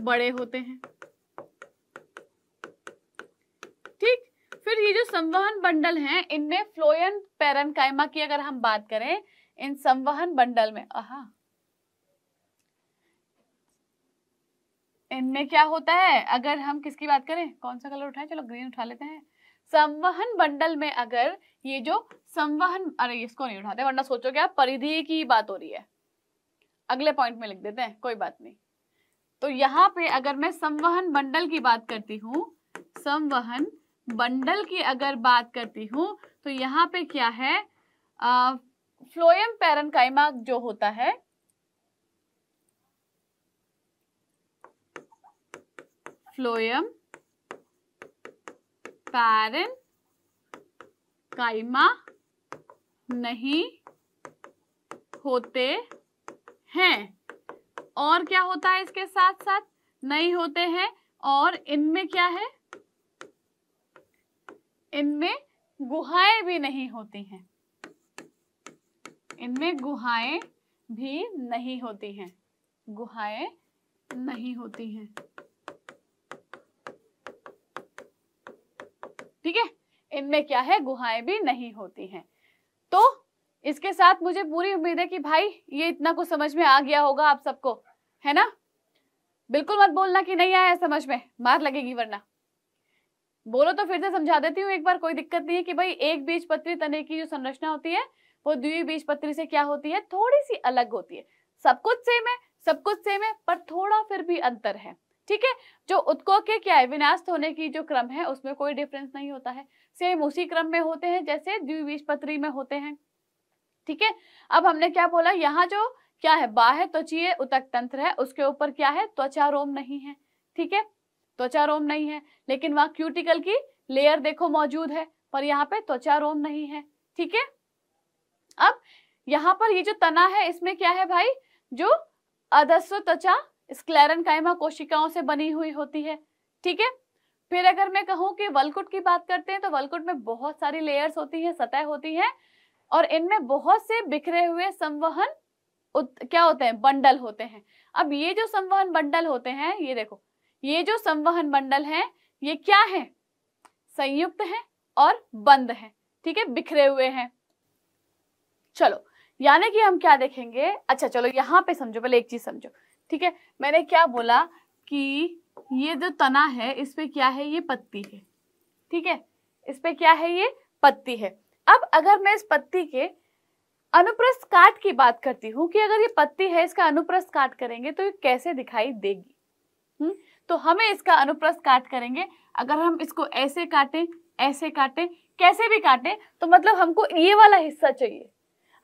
बड़े होते हैं ठीक फिर ये जो संवहन बंडल हैं इनमें फ्लोयन पेरनकाइमा की अगर हम बात करें इन संवहन बंडल में आहा इनमें क्या होता है अगर हम किसकी बात करें कौन सा कलर उठाए चलो ग्रीन उठा लेते हैं संवहन बंडल में अगर ये जो संवहन अरे इसको नहीं उठाते वरना सोचो क्या परिधि की बात हो रही है अगले पॉइंट में लिख देते हैं कोई बात नहीं तो यहाँ पे अगर मैं संवहन मंडल की बात करती हूँ संवहन बंडल की अगर बात करती हूँ तो यहाँ पे क्या है फ्लोएम पैरन जो होता है फ्लोएम पैरन काइमा नहीं होते हैं और क्या होता है इसके साथ साथ नहीं होते हैं और इनमें क्या है इनमें गुहाएं भी नहीं होती हैं इनमें गुहाएं भी नहीं होती हैं गुहाएं नहीं होती हैं ठीक है इनमें क्या है गुहाएं भी नहीं होती हैं तो इसके साथ मुझे पूरी उम्मीद है कि भाई ये इतना कुछ समझ में आ गया होगा आप सबको है ना बिल्कुल मत बोलना कि नहीं आया समझ में मार लगेगी वरना बोलो तो फिर से समझा देती हूँ एक बार कोई दिक्कत नहीं है कि भाई एक बीज पत्री तने की जो संरचना होती है वो बीज पत्री से क्या होती है थोड़ी सी अलग होती है सब कुछ सेम है सब कुछ सेम है पर थोड़ा फिर भी अंतर है ठीक है जो उत्को के क्या है विनाश होने की जो क्रम है उसमें कोई डिफरेंस नहीं होता है सेम उसी क्रम में होते हैं जैसे द्विबीज पत्री में होते हैं ठीक है अब हमने क्या बोला यहाँ जो क्या है बाह्य त्वचीय उतक तंत्र है उसके ऊपर क्या है त्वचा रोम नहीं है ठीक है त्वचा रोम नहीं है लेकिन वहां क्यूटिकल की लेयर देखो मौजूद है पर यहाँ पे त्वचा रोम नहीं है ठीक है अब यहाँ पर ये जो तना है इसमें क्या है भाई जो अधस्व त्वचा स्क्लेरन कायमा कोशिकाओं से बनी हुई होती है ठीक है फिर अगर मैं कहूँ कि वलकुट की बात करते हैं तो वलकुट में बहुत सारी लेयर्स होती हैं सतह होती हैं और इनमें बहुत से बिखरे हुए संवहन उत, क्या होते हैं बंडल होते हैं अब ये जो संवहन बंडल होते हैं ये देखो ये जो संवहन बंडल हैं ये क्या है संयुक्त हैं और बंद हैं ठीक है बिखरे हुए हैं चलो यानी कि हम क्या देखेंगे अच्छा चलो यहाँ पे समझो पहले एक चीज समझो ठीक है मैंने क्या बोला कि ये जो तना है इस पे क्या है ये पत्ती है ठीक है इस पे क्या है ये पत्ती है अब अगर मैं इस पत्ती के अनुप्रस्थ काट की बात करती हूँ कि अगर ये पत्ती है इसका अनुप्रस्थ काट करेंगे तो ये कैसे दिखाई देगी हुँ? तो हमें इसका अनुप्रस्थ काट करेंगे अगर हम इसको ऐसे काटें ऐसे काटें कैसे भी काटें तो मतलब हमको ये वाला हिस्सा चाहिए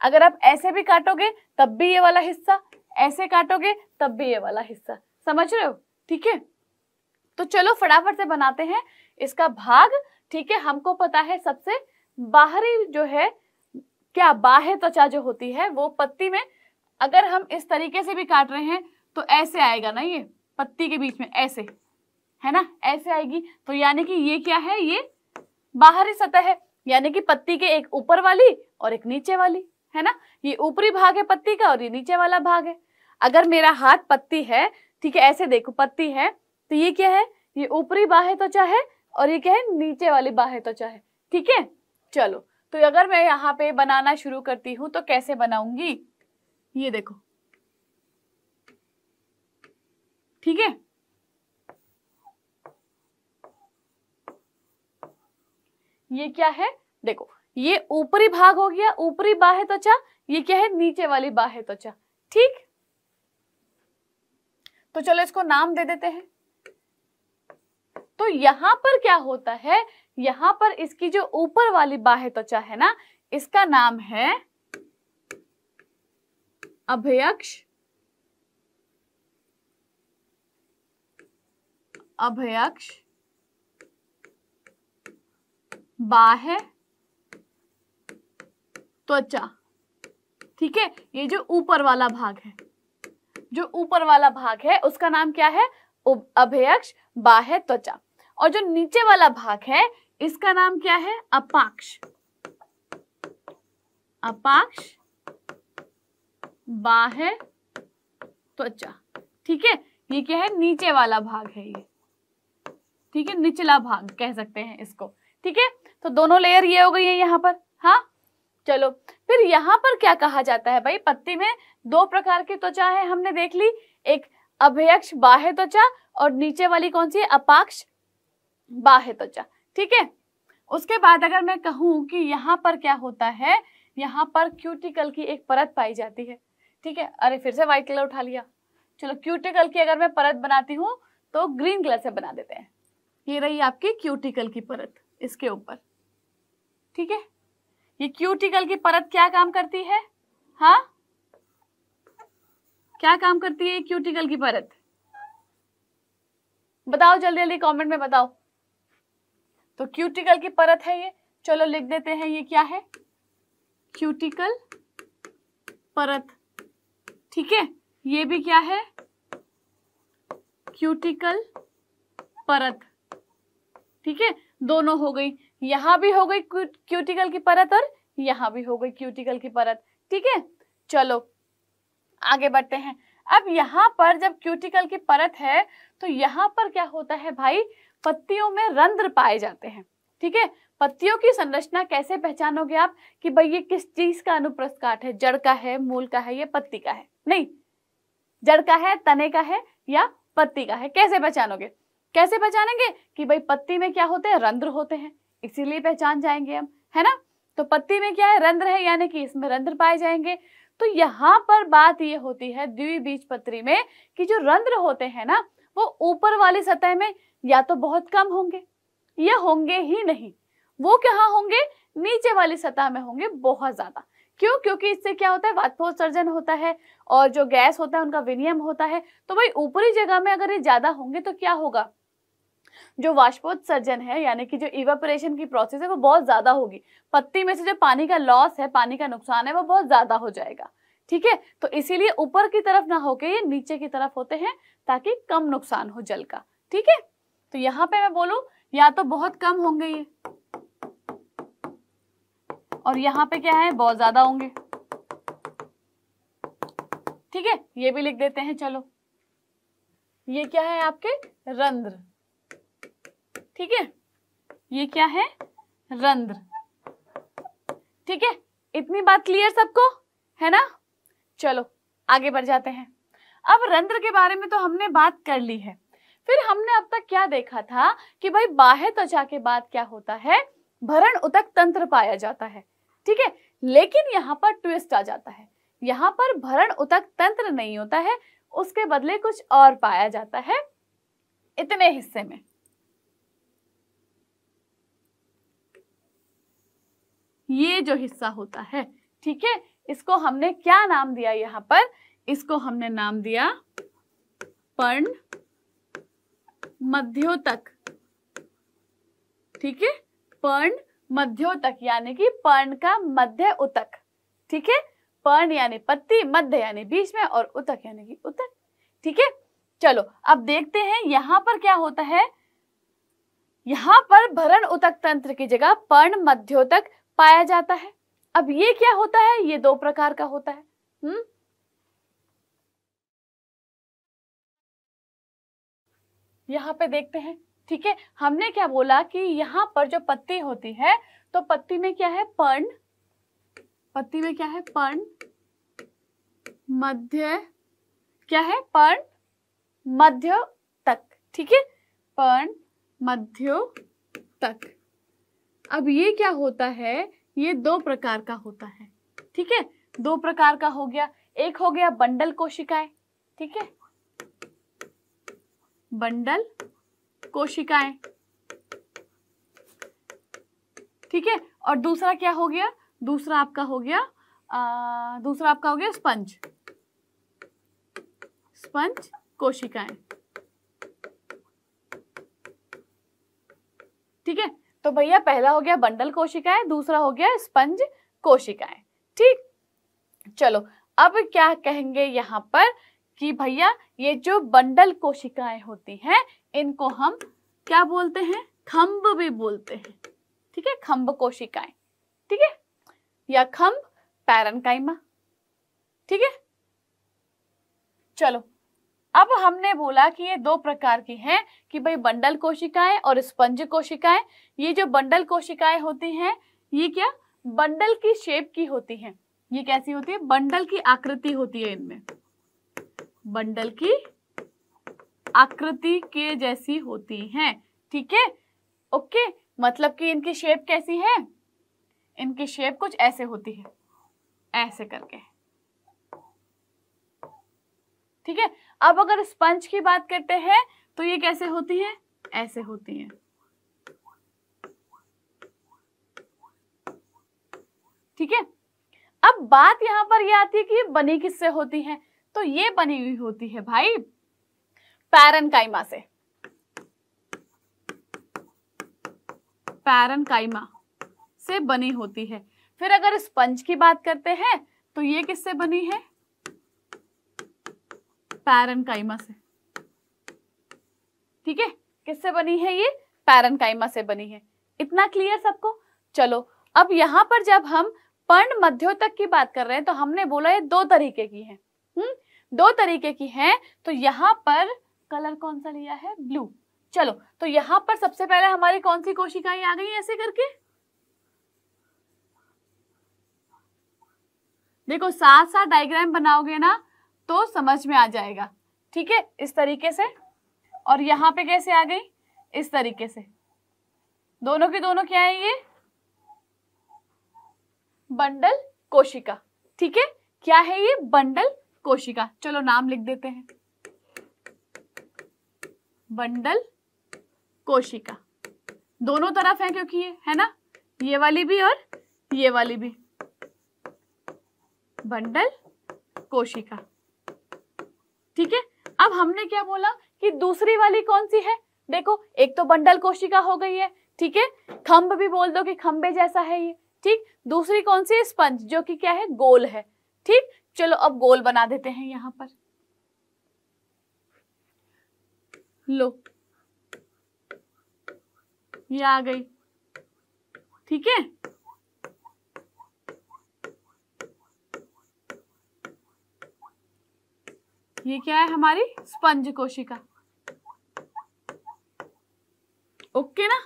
अगर आप ऐसे भी काटोगे तब भी ये वाला हिस्सा ऐसे काटोगे तब भी ये वाला हिस्सा समझ रहे हो ठीक है तो चलो फटाफट से बनाते हैं इसका भाग ठीक है हमको पता है सबसे बाहरी जो है क्या बाह्य त्वचा जो होती है वो पत्ती में अगर हम इस तरीके से भी काट रहे हैं तो ऐसे आएगा ना ये पत्ती के बीच में ऐसे है ना ऐसे आएगी तो यानी कि ये क्या है ये बाहरी सतह है यानी कि पत्ती के एक ऊपर वाली और एक नीचे वाली है ना ये ऊपरी भाग है पत्ती का और ये नीचे वाला भाग है अगर मेरा हाथ पत्ती है ठीक है ऐसे देखो पत्ती है तो ये क्या है ये ऊपरी बाह्य त्वचा है और ये क्या है नीचे वाली बाह्य त्वचा है ठीक है चलो तो अगर मैं यहाँ पे बनाना शुरू करती हूँ तो कैसे बनाऊंगी ये देखो ठीक है ये क्या है देखो ये ऊपरी भाग हो गया ऊपरी बाहे त्वचा ये क्या है नीचे वाली बाहे त्वचा ठीक तो चलो इसको नाम दे देते हैं तो यहां पर क्या होता है यहां पर इसकी जो ऊपर वाली बाह्य त्वचा है ना इसका नाम है अभयक्ष अभयक्ष बाह्य त्वचा ठीक है ये जो ऊपर वाला भाग है जो ऊपर वाला भाग है उसका नाम क्या है अभयक्ष बाह्य त्वचा और जो नीचे वाला भाग है इसका नाम क्या है अपाक्ष अपाक्ष बाह्य त्वचा ठीक है ये क्या है नीचे वाला भाग है ये ठीक है निचला भाग कह सकते हैं इसको ठीक है तो दोनों लेयर ये हो गई है यहां पर हाँ चलो फिर यहां पर क्या कहा जाता है भाई पत्ती में दो प्रकार की त्वचा है हमने देख ली एक अभ्यक्ष बाह्य त्वचा और नीचे वाली कौन सी है अपाक्ष बाह्य त्वचा ठीक है उसके बाद अगर मैं कहूं कि यहाँ पर क्या होता है यहाँ पर क्यूटिकल की एक परत पाई जाती है ठीक है अरे फिर से व्हाइट कलर उठा लिया चलो क्यूटिकल की अगर मैं परत बनाती हूँ तो ग्रीन कलर से बना देते हैं ये रही आपकी क्यूटिकल की परत इसके ऊपर ठीक है ये क्यूटिकल की परत क्या काम करती है हाँ क्या काम करती है क्यूटिकल की परत बताओ जल्दी जल्दी कमेंट में बताओ तो क्यूटिकल की परत है ये चलो लिख देते हैं ये क्या है क्यूटिकल परत ठीक है ये भी क्या है क्यूटिकल परत ठीक है दोनों हो गई यहां भी हो गई क्यूटिकल की परत और यहां भी हो गई क्यूटिकल की परत ठीक है चलो आगे बढ़ते हैं अब यहां पर जब क्यूटिकल की परत है तो यहां पर क्या होता है भाई पत्तियों में रंध्र पाए जाते हैं ठीक है पत्तियों की संरचना कैसे पहचानोगे आप कि भाई ये किस चीज का अनुप्रस्थ काट है जड़ का है मूल का है या पत्ती का है नहीं जड़ का है तने का है या पत्ती का है कैसे पहचानोगे कैसे पहचानेंगे कि भाई पत्ती में क्या होते हैं रंध्र होते हैं इसीलिए पहचान जाएंगे हम है ना तो पत्ती में क्या है रंध्र है यानी कि इसमें रंध्र पाए जाएंगे तो यहाँ पर बात ये होती है द्विबीज पत्री में कि जो रंध्र होते हैं ना वो ऊपर वाली सतह में या तो बहुत कम होंगे या होंगे ही नहीं वो कहा होंगे नीचे वाली सतह में होंगे बहुत ज्यादा क्यों क्योंकि इससे क्या होता है वातोत्सर्जन होता है और जो गैस होता है उनका विनियम होता है तो भाई ऊपरी जगह में अगर ये ज्यादा होंगे तो क्या होगा जो वाष्पोत्सर्जन है यानी कि जो इवेपोरेशन की प्रोसेस है वो बहुत ज्यादा होगी पत्ती में से जो पानी का लॉस है पानी का नुकसान है वो बहुत ज्यादा हो जाएगा ठीक है तो इसीलिए ऊपर की तरफ ना होके ये नीचे की तरफ होते हैं ताकि कम नुकसान हो जल का ठीक है तो यहां पे मैं बोलू या तो बहुत कम होंगे ये और यहां पे क्या है बहुत ज्यादा होंगे ठीक है ये भी लिख देते हैं चलो ये क्या है आपके रंध्र ठीक है ये क्या है रंध्र ठीक है इतनी बात क्लियर सबको है ना चलो आगे बढ़ जाते हैं अब रंध्र के बारे में तो हमने बात कर ली है फिर हमने अब तक क्या देखा था कि भाई बाह्य त्वचा के बाद क्या होता है भरण उतक तंत्र पाया जाता है ठीक है लेकिन यहाँ पर ट्विस्ट आ जाता है यहाँ पर भरण उतक तंत्र नहीं होता है उसके बदले कुछ और पाया जाता है इतने हिस्से में ये जो हिस्सा होता है ठीक है इसको हमने क्या नाम दिया यहां पर इसको हमने नाम दिया पर्ण मध्यो तक ठीक है पर्ण मध्यो तक यानी कि पर्ण का मध्य उतक ठीक है पर्ण यानी पत्ती मध्य यानी बीच में और उतक यानी कि उतक ठीक है चलो अब देखते हैं यहां पर क्या होता है यहां पर भरण उतक तंत्र की जगह पर्ण मध्योतक पाया जाता है अब ये क्या होता है ये दो प्रकार का होता है हम्म यहाँ पे देखते हैं ठीक है हमने क्या बोला कि यहाँ पर जो पत्ती होती है तो पत्ती में क्या है पर्ण पत्ती में क्या है पर्ण मध्य क्या है पर्ण मध्य तक ठीक है पर्ण मध्य तक अब ये क्या होता है ये दो प्रकार का होता है ठीक है दो प्रकार का हो गया एक हो गया बंडल कोशिकाएं ठीक है बंडल कोशिकाएं ठीक है और दूसरा क्या हो गया दूसरा आपका हो गया आ, दूसरा आपका हो गया स्पंज स्पंज कोशिकाएं ठीक है तो भैया पहला हो गया बंडल कोशिकाएं दूसरा हो गया स्पंज कोशिकाएं ठीक चलो अब क्या कहेंगे यहां पर कि भैया ये जो बंडल कोशिकाएं होती हैं इनको हम क्या बोलते हैं खम्ब भी बोलते हैं ठीक है खम्ब कोशिकाएं ठीक है या खम्ब पैरनकाइमा ठीक है चलो अब हमने बोला कि ये दो प्रकार की हैं कि भाई बंडल कोशिकाएं और स्पंज कोशिकाएं ये जो बंडल कोशिकाएं होती हैं ये क्या बंडल की शेप की होती हैं ये कैसी होती है बंडल की आकृति होती है इनमें बंडल की आकृति के जैसी होती हैं ठीक है ओके मतलब कि इनकी शेप कैसी है इनकी शेप कुछ ऐसे होती है ऐसे करके ठीक है अब अगर स्पंज की बात करते हैं तो ये कैसे होती है ऐसे होती है ठीक है अब बात यहां पर यह आती है कि ये बनी किससे होती है तो ये बनी हुई होती है भाई पैरन काइमा से पैरन काइमा से बनी होती है फिर अगर स्पंज की बात करते हैं तो ये किससे बनी है पैरन काइमा से ठीक है किससे बनी है ये पैरन काइमा से बनी है इतना क्लियर सबको चलो अब यहां पर जब हम पर्ण मध्यो तक की बात कर रहे हैं तो हमने बोला ये दो तरीके की है हम्म दो तरीके की हैं तो यहाँ पर कलर कौन सा लिया है ब्लू चलो तो यहाँ पर सबसे पहले हमारी कौन सी कोशिकाएं आ गई ऐसे करके देखो साथ साथ डायग्राम बनाओगे ना तो समझ में आ जाएगा ठीक है इस तरीके से और यहाँ पे कैसे आ गई इस तरीके से दोनों के दोनों क्या है ये बंडल कोशिका ठीक है क्या है ये बंडल कोशिका चलो नाम लिख देते हैं बंडल कोशिका दोनों तरफ है क्योंकि ये है ना ये वाली भी और ये वाली भी बंडल कोशिका ठीक है अब हमने क्या बोला कि दूसरी वाली कौन सी है देखो एक तो बंडल कोशिका हो गई है ठीक है खंभ भी बोल दो कि खंभे जैसा है ये ठीक दूसरी कौन सी स्पंज जो कि क्या है गोल है ठीक चलो अब गोल बना देते हैं यहां पर लो ये आ गई ठीक है ये क्या है हमारी स्पंज कोशिका ओके ना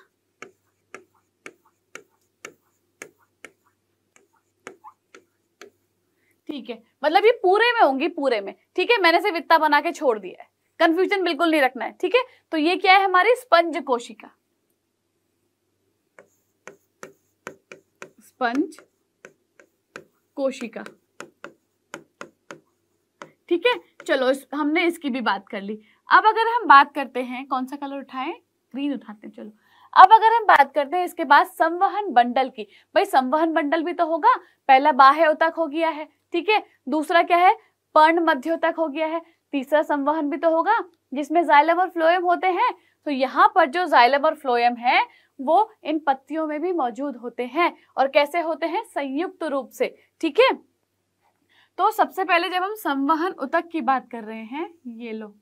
ठीक है मतलब ये पूरे में होंगी पूरे में ठीक है मैंने सिर्फ इतना बना के छोड़ दिया है कंफ्यूजन बिल्कुल नहीं रखना है ठीक है तो ये क्या है हमारी स्पंज कोशिका स्पंज कोशिका ठीक है चलो इस, हमने इसकी भी बात कर ली अब अगर हम बात करते हैं कौन सा कलर उठाएं ग्रीन उठाते हैं चलो अब अगर हम बात करते हैं इसके बाद संवहन बंडल की भाई संवहन बंडल भी तो होगा पहला बाह्य उतक हो गया है ठीक है दूसरा क्या है पर्ण मध्यो तक हो गया है तीसरा संवहन भी तो होगा जिसमें जाइलम और फ्लोएम होते हैं तो यहाँ पर जो जाइलम और फ्लोएम है वो इन पत्तियों में भी मौजूद होते हैं और कैसे होते हैं संयुक्त रूप से ठीक है तो सबसे पहले जब हम संवहन उतक की बात कर रहे हैं ये लोग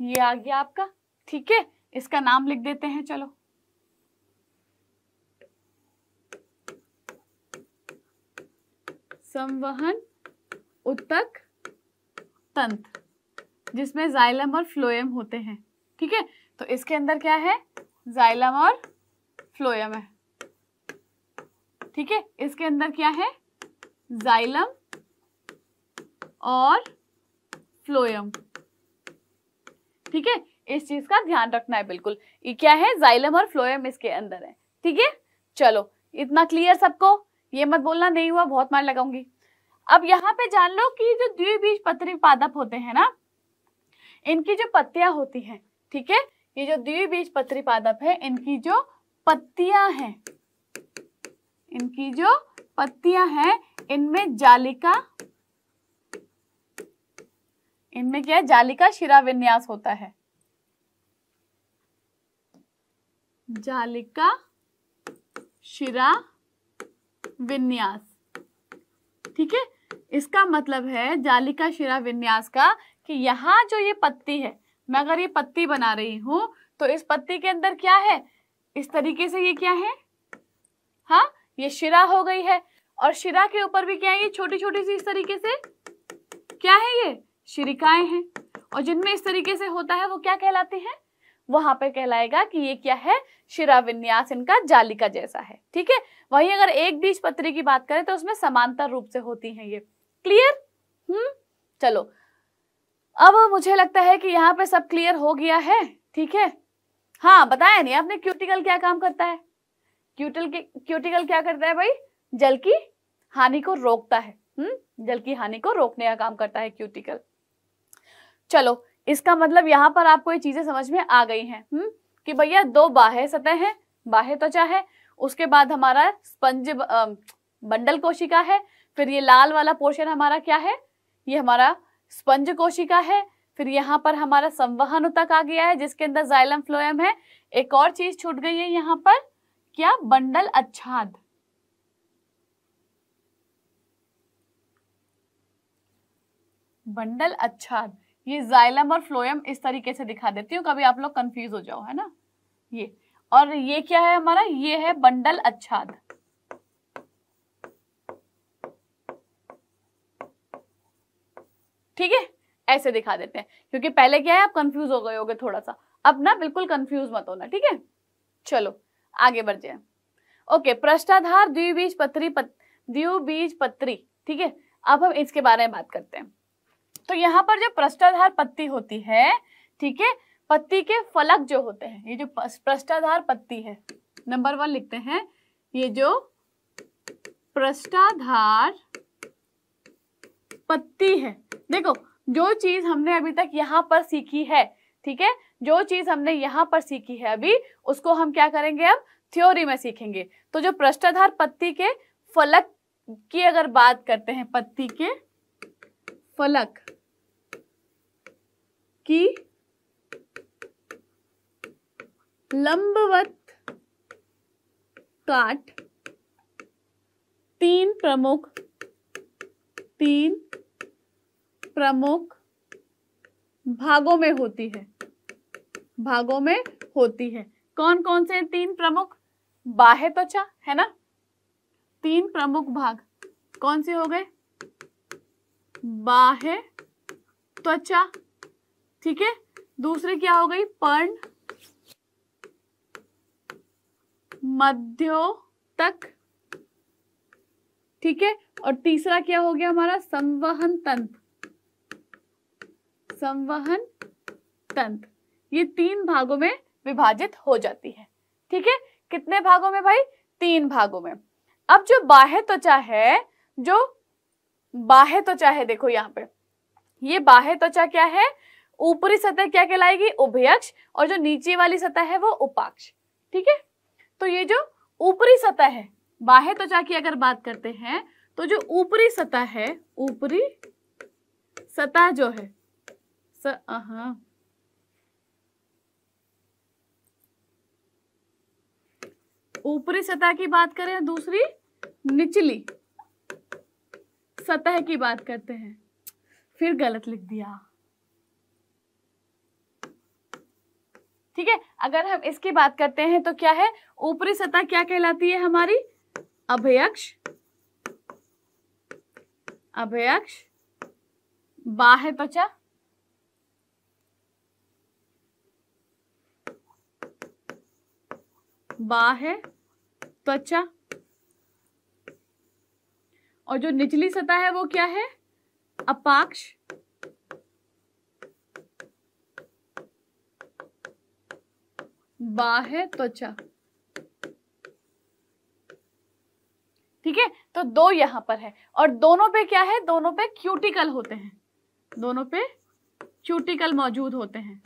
ये आ गया आपका ठीक है इसका नाम लिख देते हैं चलो संवहन उत्तक तंत्र जिसमें जाइलम और फ्लोएम होते हैं ठीक है तो इसके अंदर क्या है जाइलम और फ्लोएम है ठीक है इसके अंदर क्या है जाइलम और फ्लोएम ठीक है इस चीज का ध्यान रखना है बिल्कुल ये क्या है जाइलम और फ्लोएम इसके अंदर है ठीक है चलो इतना क्लियर सबको ये मत बोलना नहीं हुआ बहुत मार लगाऊंगी अब यहाँ पे जान लो कि जो द्विबीज पत्री पादप होते हैं ना इनकी जो पत्तियां होती हैं ठीक है ये जो द्विबीज पत्री पादप है इनकी जो पत्तियां हैं इनकी जो पत्तियां हैं इनमें जालिका इनमें क्या है जाली का शिरा विन्यास होता है जाली का शिरा विन्यास ठीक है इसका मतलब है जाली का शिरा विन्यास का कि यहां जो ये पत्ती है मैं अगर ये पत्ती बना रही हूं तो इस पत्ती के अंदर क्या है इस तरीके से ये क्या है हाँ ये शिरा हो गई है और शिरा के ऊपर भी क्या है ये छोटी छोटी सी इस तरीके से क्या है ये शिरिकाएं हैं और जिनमें इस तरीके से होता है वो क्या कहलाते हैं वहां पर कहलाएगा कि ये क्या है शिरा विन्यास इनका जालिका जैसा है ठीक है वहीं अगर एक बीज पत्री की बात करें तो उसमें समांतर रूप से होती है ये क्लियर हम्म चलो अब मुझे लगता है कि यहाँ पे सब क्लियर हो गया है ठीक है हाँ बताया नहीं आपने क्यूटिकल क्या काम करता है क्यूटल के क्यूटिकल क्या करता है भाई जल की हानि को रोकता है हम्म जल की हानि को रोकने का काम करता है क्यूटिकल चलो इसका मतलब यहाँ पर आपको ये चीजें समझ में आ गई हैं हम्म कि भैया दो बाह्य सतह है बाह्य त्वचा है उसके बाद हमारा स्पंज बंडल कोशिका है फिर ये लाल वाला पोर्शन हमारा क्या है ये हमारा स्पंज कोशिका है फिर यहाँ पर हमारा संवहन तक आ गया है जिसके अंदर जाइलम फ्लोएम है एक और चीज छूट गई है यहाँ पर क्या बंडल अच्छाद बंडल अच्छाद ये जाइलम और फ्लोएम इस तरीके से दिखा देती हूँ कभी आप लोग कंफ्यूज हो जाओ है ना ये और ये क्या है हमारा ये है बंडल अच्छाद ठीक है ऐसे दिखा देते हैं क्योंकि पहले क्या है आप कंफ्यूज हो गए होगे थोड़ा सा अब ना बिल्कुल कंफ्यूज मत होना ठीक है चलो आगे बढ़ जाए ओके प्रष्टाधार द्विबीज पत्री पत, द्विबीज पत्री ठीक है अब हम इसके बारे में बात करते हैं तो यहाँ पर जो पृष्ठाधार पत्ती होती है ठीक है पत्ती के फलक जो होते हैं ये जो पृष्ठाधार पत्ती है नंबर वन लिखते हैं ये जो पृष्ठाधार पत्ती है देखो जो चीज हमने अभी तक यहाँ पर सीखी है ठीक है जो चीज हमने यहाँ पर सीखी है अभी उसको हम क्या करेंगे अब थ्योरी में सीखेंगे तो जो पृष्ठाधार पत्ती के फलक की अगर बात करते हैं पत्ती के फलक की लंबवत काट तीन प्रमुख तीन प्रमुख भागों में होती है भागों में होती है कौन कौन से तीन प्रमुख बाह्य त्वचा है ना तीन प्रमुख भाग कौन से हो गए बाह्य त्वचा ठीक है दूसरे क्या हो गई पर्ण तक ठीक है और तीसरा क्या हो गया हमारा संवहन तंत्र संवहन तंत्र ये तीन भागों में विभाजित हो जाती है ठीक है कितने भागों में भाई तीन भागों में अब जो बाह्य त्वचा है जो बाह्य त्वचा है देखो यहाँ पे ये बाह्य त्वचा क्या है ऊपरी सतह क्या कहलाएगी उभयक्ष और जो नीचे वाली सतह है वो उपाक्ष ठीक है तो ये जो ऊपरी सतह है बाह्य त्वचा तो की अगर बात करते हैं तो जो ऊपरी सतह है ऊपरी सतह जो है स ऊपरी सतह की बात करें दूसरी निचली सतह की बात करते हैं फिर गलत लिख दिया ठीक है अगर हम इसकी बात करते हैं तो क्या है ऊपरी सतह क्या कहलाती है हमारी अभयक्ष अभयक्ष बाह त्वचा बाह त्वचा और जो निचली सतह है वो क्या है अपाक्ष बाह्य त्वचा ठीक है तो दो यहां पर है और दोनों पे क्या है दोनों पे क्यूटिकल होते हैं दोनों पे क्यूटिकल मौजूद होते हैं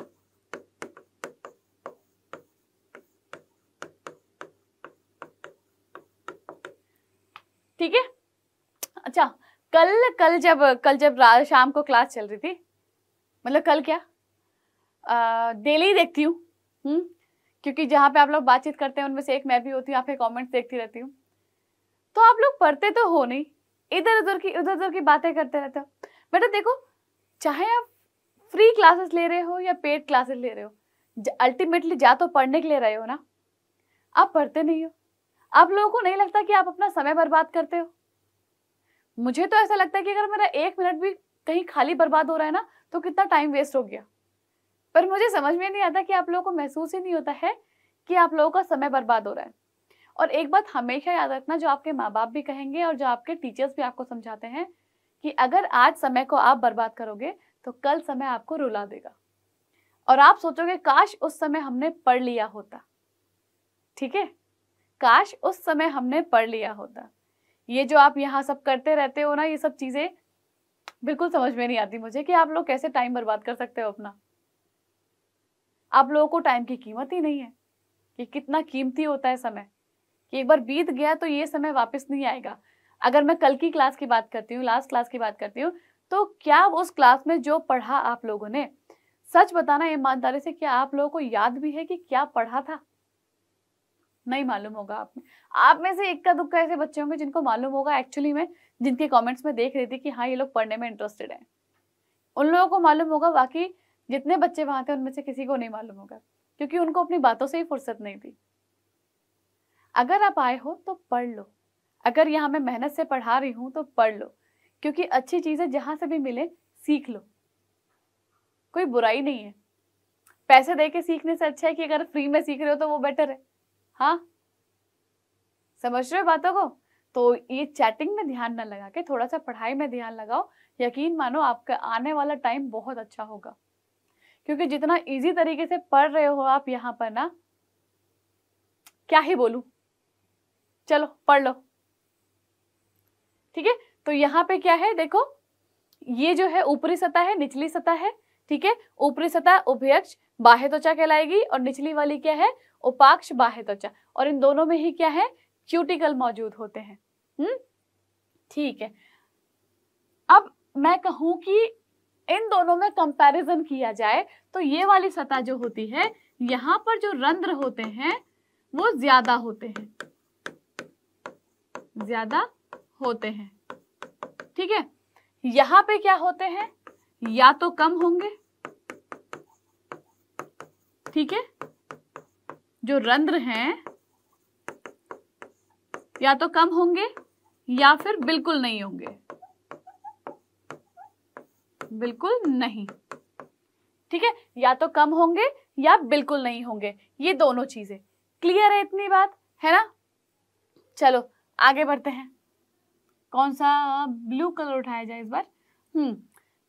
ठीक है अच्छा कल कल जब कल जब शाम को क्लास चल रही थी मतलब कल क्या डेली देखती हूँ हम्म? क्योंकि जहाँ पे आप लोग बातचीत करते हैं उनमें से एक मैं भी होती हूँ आपके कॉमेंट देखती रहती हूँ तो आप लोग पढ़ते तो हो नहीं इधर उधर की उधर उधर की बातें करते रहते हो बेटा देखो चाहे आप फ्री क्लासेस ले रहे हो या पेड क्लासेस ले रहे हो अल्टीमेटली जा तो पढ़ने के लिए रहे हो ना आप पढ़ते नहीं हो आप लोगों को नहीं लगता कि आप अपना समय बर्बाद करते हो मुझे तो ऐसा लगता है कि अगर मेरा एक मिनट भी कहीं खाली बर्बाद हो रहा है ना तो कितना टाइम वेस्ट हो गया पर मुझे समझ में नहीं आता कि आप लोगों को महसूस ही नहीं होता है कि आप लोगों का समय बर्बाद हो रहा है और एक बात हमेशा याद रखना जो आपके माँ बाप भी कहेंगे और जो आपके टीचर्स भी आपको समझाते हैं कि अगर आज समय को आप बर्बाद करोगे तो कल समय आपको रुला देगा और आप सोचोगे काश उस समय हमने पढ़ लिया होता ठीक है काश उस समय हमने पढ़ लिया होता ये जो आप यहाँ सब करते रहते हो ना ये सब चीज़ें बिल्कुल समझ में नहीं आती मुझे कि आप लोग कैसे टाइम बर्बाद कर सकते हो अपना आप लोगों को टाइम की कीमत ही नहीं है कि कितना कीमती होता है समय कि एक बार बीत गया तो ये समय वापस नहीं आएगा अगर मैं कल की क्लास की बात करती हूँ लास्ट क्लास की बात करती हूँ तो क्या उस क्लास में जो पढ़ा आप लोगों ने सच बताना ईमानदारी से क्या आप लोगों को याद भी है कि क्या पढ़ा था नहीं मालूम होगा आप में आप में से इक्का दुक्का ऐसे बच्चे होंगे जिनको मालूम होगा एक्चुअली में जिनके कमेंट्स में देख रही थी कि हाँ ये लोग पढ़ने में इंटरेस्टेड है उन लोगों को मालूम होगा बाकी जितने बच्चे वहां थे उनमें से किसी को नहीं मालूम होगा क्योंकि उनको अपनी बातों से ही फुर्सत नहीं थी अगर आप आए हो तो पढ़ लो अगर यहाँ मैं मेहनत से पढ़ा रही हूँ तो पढ़ लो क्योंकि अच्छी चीज़ें जहां से भी मिले सीख लो कोई बुराई नहीं है पैसे दे के सीखने से अच्छा है कि अगर फ्री में सीख रहे हो तो वो बेटर है हाँ समझ रहे हो बातों को तो ये चैटिंग में ध्यान ना लगा के थोड़ा सा पढ़ाई में ध्यान लगाओ यकीन मानो आपका आने वाला टाइम बहुत अच्छा होगा क्योंकि जितना इजी तरीके से पढ़ रहे हो आप यहाँ पर ना क्या ही बोलू चलो पढ़ लो ठीक है तो यहाँ पे क्या है देखो ये जो है ऊपरी सतह है निचली सतह है ठीक है ऊपरी सतह उभयक्ष बाह्य त्वचा कहलाएगी और निचली वाली क्या है उपाक्ष बाह्य त्वचा और इन दोनों में ही क्या है क्यूटिकल मौजूद होते हैं हम्म ठीक है अब मैं कहूं कि इन दोनों में कंपैरिजन किया जाए तो ये वाली सतह जो होती है यहां पर जो रंध्र होते हैं वो ज्यादा होते हैं ज्यादा होते हैं ठीक है यहां पे क्या होते हैं या तो कम होंगे ठीक है जो रंध्र हैं या तो कम होंगे या फिर बिल्कुल नहीं होंगे बिल्कुल नहीं ठीक है या तो कम होंगे या बिल्कुल नहीं होंगे ये दोनों चीजें क्लियर है इतनी बात है ना चलो आगे बढ़ते हैं कौन सा ब्लू कलर उठाया जाए इस बार हम्म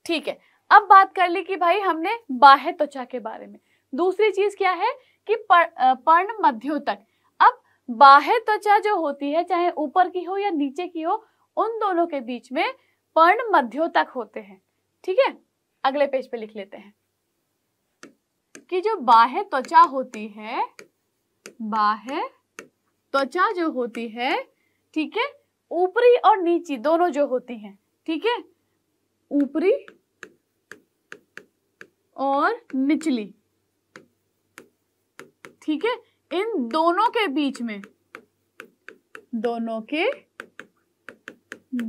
ठीक है अब बात कर ली कि भाई हमने बाह्य त्वचा के बारे में दूसरी चीज क्या है कि पर्ण मध्यों तक अब बाह्य त्वचा जो होती है चाहे ऊपर की हो या नीचे की हो उन दोनों के बीच में पर्ण मध्यों तक होते हैं ठीक है अगले पेज पे लिख लेते हैं कि जो बाह्य त्वचा होती है बाह्य त्वचा जो होती है ठीक है ऊपरी और नीची दोनों जो होती हैं ठीक है ऊपरी और निचली ठीक है इन दोनों के बीच में दोनों के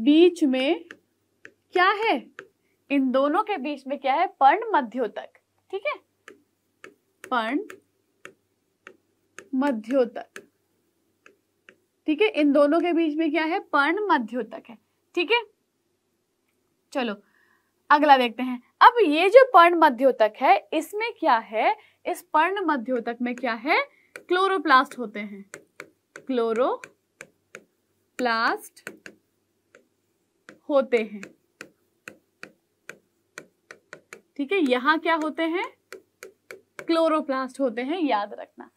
बीच में क्या है इन दोनों के बीच में क्या है पर्ण मध्योतक ठीक है पर्ण मध्योतक ठीक है इन दोनों के बीच में क्या है पर्ण मध्योतक है ठीक है चलो अगला देखते हैं अब ये जो पर्ण मध्योतक है इसमें क्या है इस पर्ण मध्योतक में क्या है क्लोरोप्लास्ट होते हैं क्लोरोप्लास्ट होते हैं ठीक है यहाँ क्या होते हैं क्लोरोप्लास्ट होते हैं याद रखना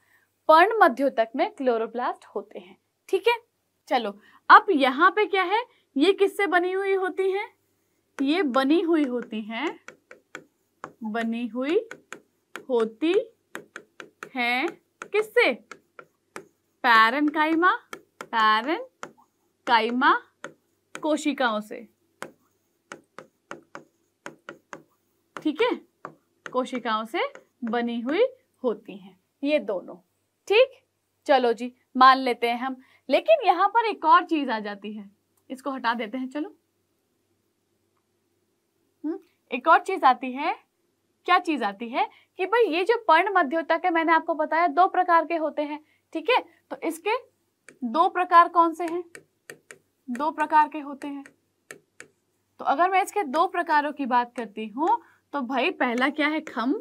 पर्ण मध्योतक तक में क्लोरोप्लास्ट होते हैं ठीक है चलो अब यहाँ पे क्या है ये किससे बनी हुई होती है ये बनी हुई होती है बनी हुई होती हैं किससे पैरन काइमा पैरन काइमा कोशिकाओं से ठीक है कोशिकाओं से बनी हुई होती हैं ये दोनों ठीक चलो जी मान लेते हैं हम लेकिन यहां पर एक और चीज आ जाती है इसको हटा देते हैं चलो हम्म, एक और चीज आती है क्या चीज आती है कि भाई ये जो पर्ण मध्योतक है मैंने आपको बताया दो प्रकार के होते हैं ठीक है तो इसके दो प्रकार कौन से हैं दो प्रकार के होते हैं तो अगर मैं इसके दो प्रकारों की बात करती हूँ तो भाई पहला क्या है खम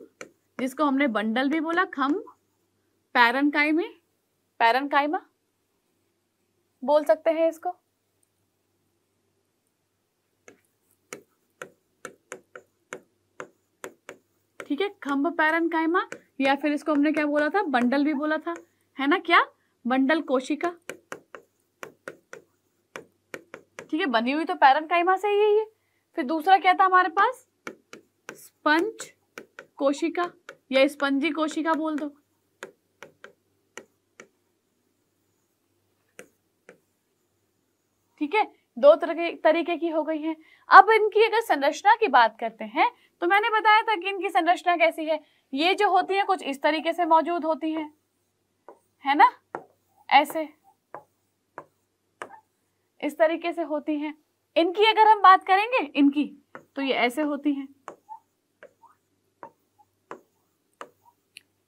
जिसको हमने बंडल भी बोला खम पैरन कायमे पैरन कायमा बोल सकते हैं इसको ठीक है खम्ब पैरन कायमा या फिर इसको हमने क्या बोला था बंडल भी बोला था है ना क्या बंडल कोशिका ठीक है बनी हुई तो पैरन कायमा से ही है ये फिर दूसरा क्या था हमारे पास स्पंज कोशिका या स्पंजी कोशिका बोल दो ठीक है दो तरह तरीके की हो गई है अब इनकी अगर संरचना की बात करते हैं तो मैंने बताया था कि इनकी संरचना कैसी है ये जो होती है कुछ इस तरीके से मौजूद होती है है ना ऐसे इस तरीके से होती हैं इनकी अगर हम बात करेंगे इनकी तो ये ऐसे होती हैं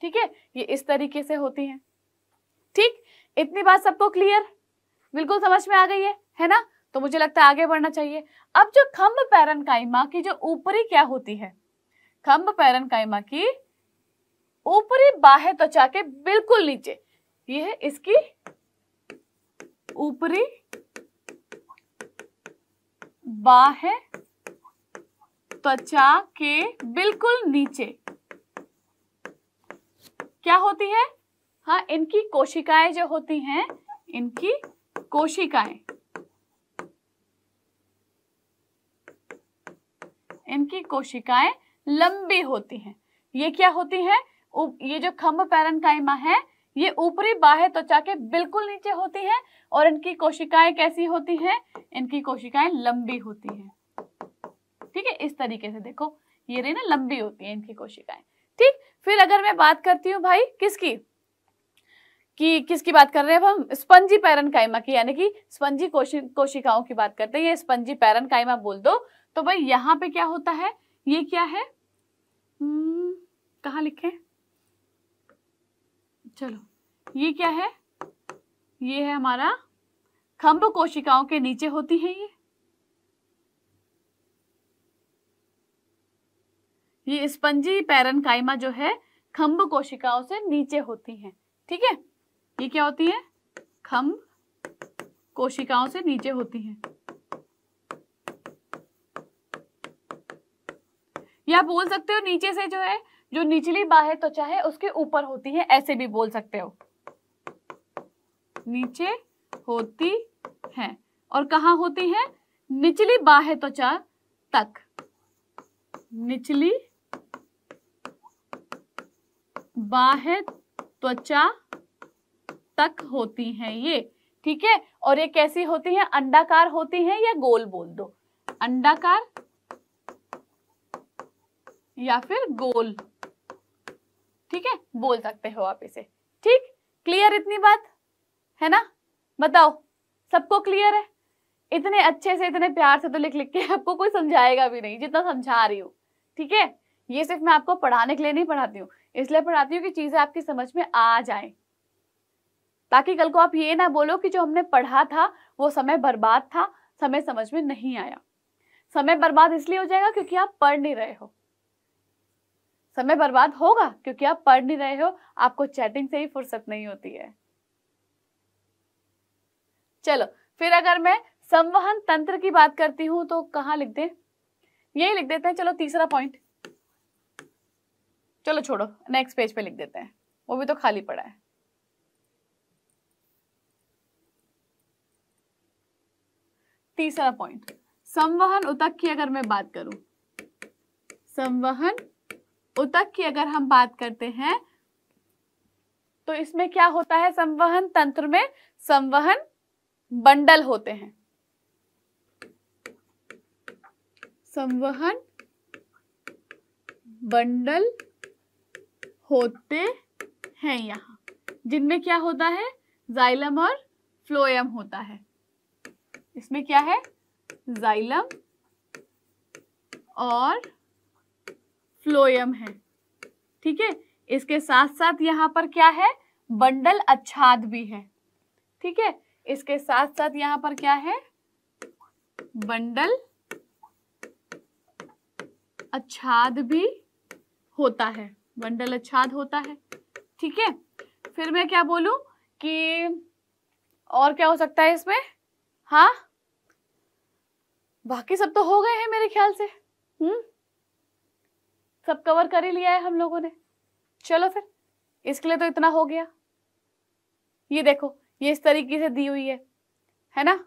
ठीक है ये इस तरीके से होती हैं ठीक इतनी बात सबको क्लियर बिल्कुल समझ में आ गई है है ना तो मुझे लगता है आगे बढ़ना चाहिए अब जो खम्भ पैरन कायमा की जो ऊपरी क्या होती है खम्ब पैरन कायमा की ऊपरी बाहे त्वचा के बिल्कुल नीचे ये है इसकी ऊपरी बाहे त्वचा के बिल्कुल नीचे क्या होती है हाँ इनकी कोशिकाएं जो होती हैं इनकी कोशिकाएं इनकी कोशिकाएं लंबी होती हैं ये क्या होती हैं ये जो खम्भ पैरनकाइमा है ये ऊपरी बाह्य त्वचा के बिल्कुल नीचे होती है और इनकी कोशिकाएं कैसी होती हैं इनकी कोशिकाएं लंबी होती हैं ठीक है इस तरीके से देखो ये रही ना लंबी होती है इनकी कोशिकाएं ठीक फिर अगर मैं बात करती हूँ भाई किसकी कि किसकी बात कर रहे हैं हम स्पंजी पैरन कायमा की यानी कि स्पंजी कोशिकाओं की बात करते हैं ये स्पंजी पैरन कायमा बोल दो तो भाई यहाँ पे क्या होता है ये क्या है हम्म, कहा लिखे चलो ये क्या है ये है हमारा खम्भ कोशिकाओं के नीचे होती है ये ये स्पंजी पैरनकाइमा जो है खम्ब कोशिकाओं से नीचे होती हैं ठीक है ये क्या होती है खम्ब कोशिकाओं से नीचे होती हैं या बोल सकते हो नीचे से जो है जो निचली बाह्य त्वचा है उसके ऊपर होती है ऐसे भी बोल सकते हो नीचे होती है और कहा होती है निचली बाह्य त्वचा तक निचली बाह्य त्वचा तक होती हैं ये ठीक है और ये कैसी होती है अंडाकार होती है या गोल बोल दो अंडाकार या फिर गोल ठीक है बोल सकते हो आप इसे ठीक क्लियर इतनी बात है ना बताओ सबको क्लियर है इतने अच्छे से इतने प्यार से तो लिख लिख के आपको कोई समझाएगा भी नहीं जितना समझा रही हूँ ठीक है ये सिर्फ मैं आपको पढ़ाने के लिए नहीं पढ़ाती हूँ इसलिए पढ़ाती हूँ कि चीज़ें आपकी समझ में आ जाए ताकि कल को आप ये ना बोलो कि जो हमने पढ़ा था वो समय बर्बाद था समय समझ में नहीं आया समय बर्बाद इसलिए हो जाएगा क्योंकि आप पढ़ नहीं रहे हो समय बर्बाद होगा क्योंकि आप पढ़ नहीं रहे हो आपको चैटिंग से ही फुर्सत नहीं होती है चलो फिर अगर मैं संवहन तंत्र की बात करती हूं तो कहाँ लिख दें यही लिख देते हैं चलो तीसरा पॉइंट चलो छोड़ो नेक्स्ट पेज पे लिख देते हैं वो भी तो खाली पड़ा है तीसरा पॉइंट संवहन उतक की अगर मैं बात करूं संवहन उतक की अगर हम बात करते हैं तो इसमें क्या होता है संवहन तंत्र में संवहन बंडल होते हैं संवहन बंडल होते हैं यहाँ जिनमें क्या होता है जाइलम और फ्लोएम होता है इसमें क्या है जाइलम और फ्लोएम है ठीक है इसके साथ साथ यहाँ पर क्या है बंडल अच्छाद भी है ठीक है इसके साथ साथ यहाँ पर क्या है बंडल अच्छाद भी होता है बंडल अच्छाद होता है ठीक है फिर मैं क्या बोलू कि और क्या हो सकता है इसमें हाँ बाकी सब तो हो गए हैं मेरे ख्याल से हम्म सब कवर कर ही लिया है हम लोगों ने चलो फिर इसके लिए तो इतना हो गया ये देखो ये इस तरीके से दी हुई है है ना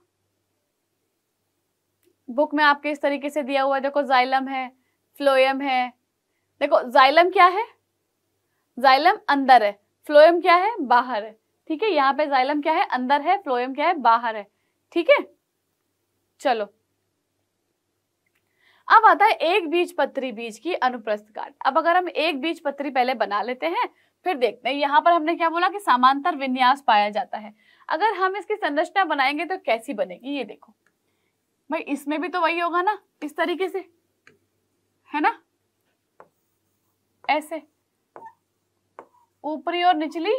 बुक में आपके इस तरीके से दिया हुआ देखो जाइलम है फ्लोयम है देखो जाइलम क्या है जाइलम अंदर है फ्लोएम क्या है बाहर है ठीक है यहाँ पे जाइलम क्या है अंदर है फ्लोएम क्या है बाहर है ठीक है चलो अब आता है एक बीज पत्री बीज की अनुप्रस्थ काट अब अगर हम एक बीज पत्री पहले बना लेते हैं फिर देखते हैं यहाँ पर हमने क्या बोला कि समांतर विन्यास पाया जाता है अगर हम इसकी संरचना बनाएंगे तो कैसी बनेगी ये देखो भाई इसमें भी तो वही होगा ना इस तरीके से है ना ऐसे ऊपरी और निचली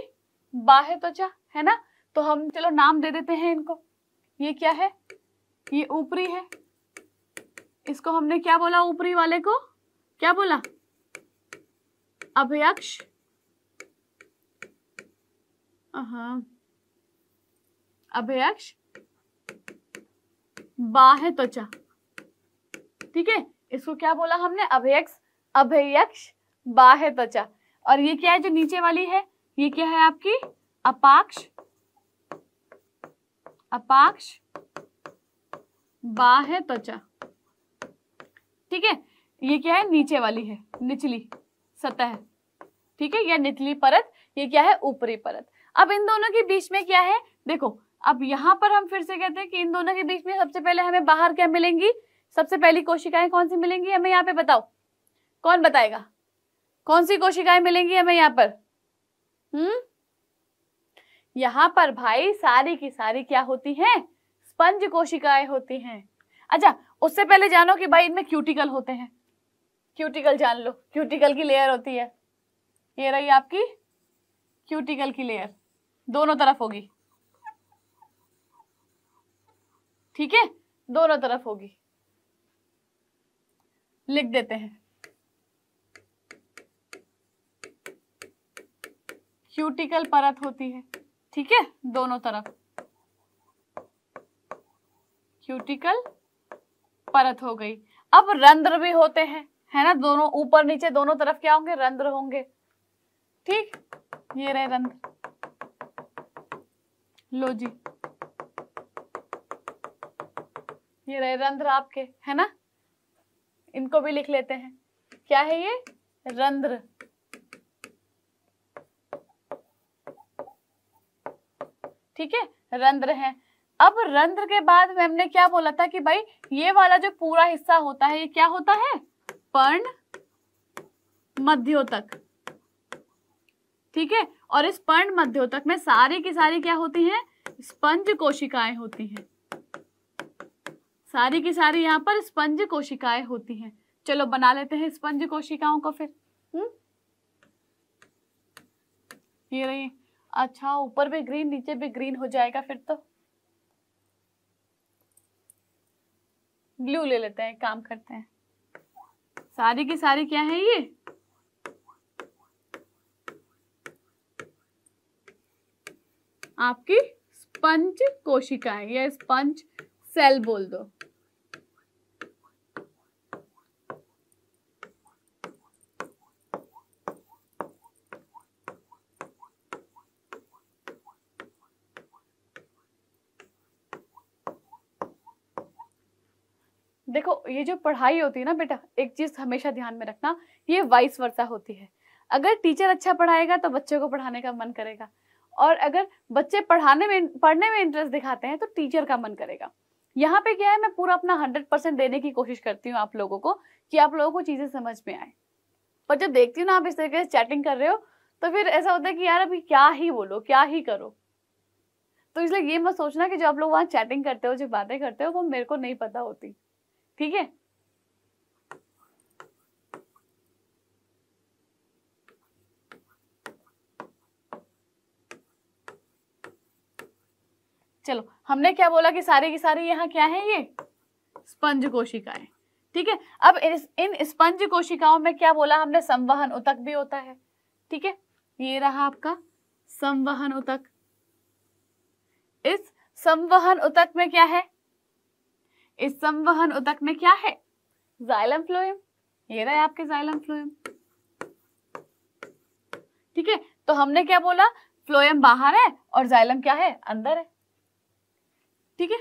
बाह्य त्वचा है ना तो हम चलो नाम दे देते हैं इनको ये क्या है ये ऊपरी है इसको हमने क्या बोला ऊपरी वाले को क्या बोला अभयक्ष हाँ अभयक्ष बाह्य त्वचा ठीक है इसको क्या बोला हमने अभयक्ष अभयक्ष बाह्य त्वचा और ये क्या है जो नीचे वाली है ये क्या है आपकी अपाक्ष अपाक्ष बाह्य त्वचा ठीक है ये क्या है नीचे वाली है निचली सतह ठीक है यह निचली परत ये क्या है ऊपरी परत अब इन दोनों के बीच में क्या है देखो अब यहां पर हम फिर से कहते हैं कि इन दोनों के बीच में सबसे पहले हमें बाहर क्या मिलेंगी सबसे पहली कोशिकाएं कौन सी मिलेंगी हमें यहाँ पे बताओ कौन बताएगा कौन सी कोशिकाएं मिलेंगी हमें यहाँ पर हम्म यहाँ पर भाई सारी की सारी क्या होती हैं स्पंज कोशिकाएं होती हैं अच्छा उससे पहले जानो कि भाई इनमें क्यूटिकल होते हैं क्यूटिकल जान लो क्यूटिकल की लेयर होती है ये रही आपकी क्यूटिकल की लेयर दोनों तरफ होगी ठीक है दोनों तरफ होगी लिख देते हैं क्यूटिकल परत होती है ठीक है दोनों तरफ क्यूटिकल परत हो गई अब रंध्र भी होते हैं है ना दोनों ऊपर नीचे दोनों तरफ क्या होंगे रंध्र होंगे ठीक ये रहे रंध्र लो जी ये रहे रंध्र आपके है ना इनको भी लिख लेते हैं क्या है ये रंध्र ठीक है रंध्र है अब रंध्र के बाद मैम ने क्या बोला था कि भाई ये वाला जो पूरा हिस्सा होता है ये क्या होता है पर्ण मध्योतक ठीक है और इस पर्ण मध्योतक में सारी की सारी क्या होती हैं स्पंज कोशिकाएं होती हैं सारी की सारी यहाँ पर स्पंज कोशिकाएं होती हैं चलो बना लेते हैं स्पंज कोशिकाओं को फिर हम्म ये रही अच्छा ऊपर भी ग्रीन नीचे भी ग्रीन हो जाएगा फिर तो ब्लू ले लेते हैं काम करते हैं सारी की सारी क्या है ये आपकी स्पंज कोशिकाएं या स्पंज सेल बोल दो ये जो पढ़ाई होती है ना बेटा एक चीज़ हमेशा ध्यान में रखना ये वाइस वर्षा होती है अगर टीचर अच्छा पढ़ाएगा तो बच्चे को पढ़ाने का मन करेगा और अगर बच्चे पढ़ाने में पढ़ने में इंटरेस्ट दिखाते हैं तो टीचर का मन करेगा यहाँ पे क्या है मैं पूरा अपना हंड्रेड परसेंट देने की कोशिश करती हूँ आप लोगों को कि आप लोगों को चीज़ें समझ में आए पर जब देखती हूँ ना आप इस तरीके से चैटिंग कर रहे हो तो फिर ऐसा होता है कि यार अभी क्या ही बोलो क्या ही करो तो इसलिए ये मत सोचना कि जो आप लोग वहाँ चैटिंग करते हो जो बातें करते हो वो मेरे को नहीं पता होती ठीक है चलो हमने क्या बोला कि सारे की सारे यहाँ क्या है ये स्पंज कोशिकाएं ठीक है अब इस, इन स्पंज कोशिकाओं में क्या बोला हमने संवहन उतक भी होता है ठीक है ये रहा आपका संवहन उतक इस संवहन उतक में क्या है इस संवहन उदक में क्या है जाइलम फ्लोएम ये रहे आपके जाइलम फ्लोएम ठीक है तो हमने क्या बोला फ्लोएम बाहर है और जाइलम क्या है अंदर है ठीक है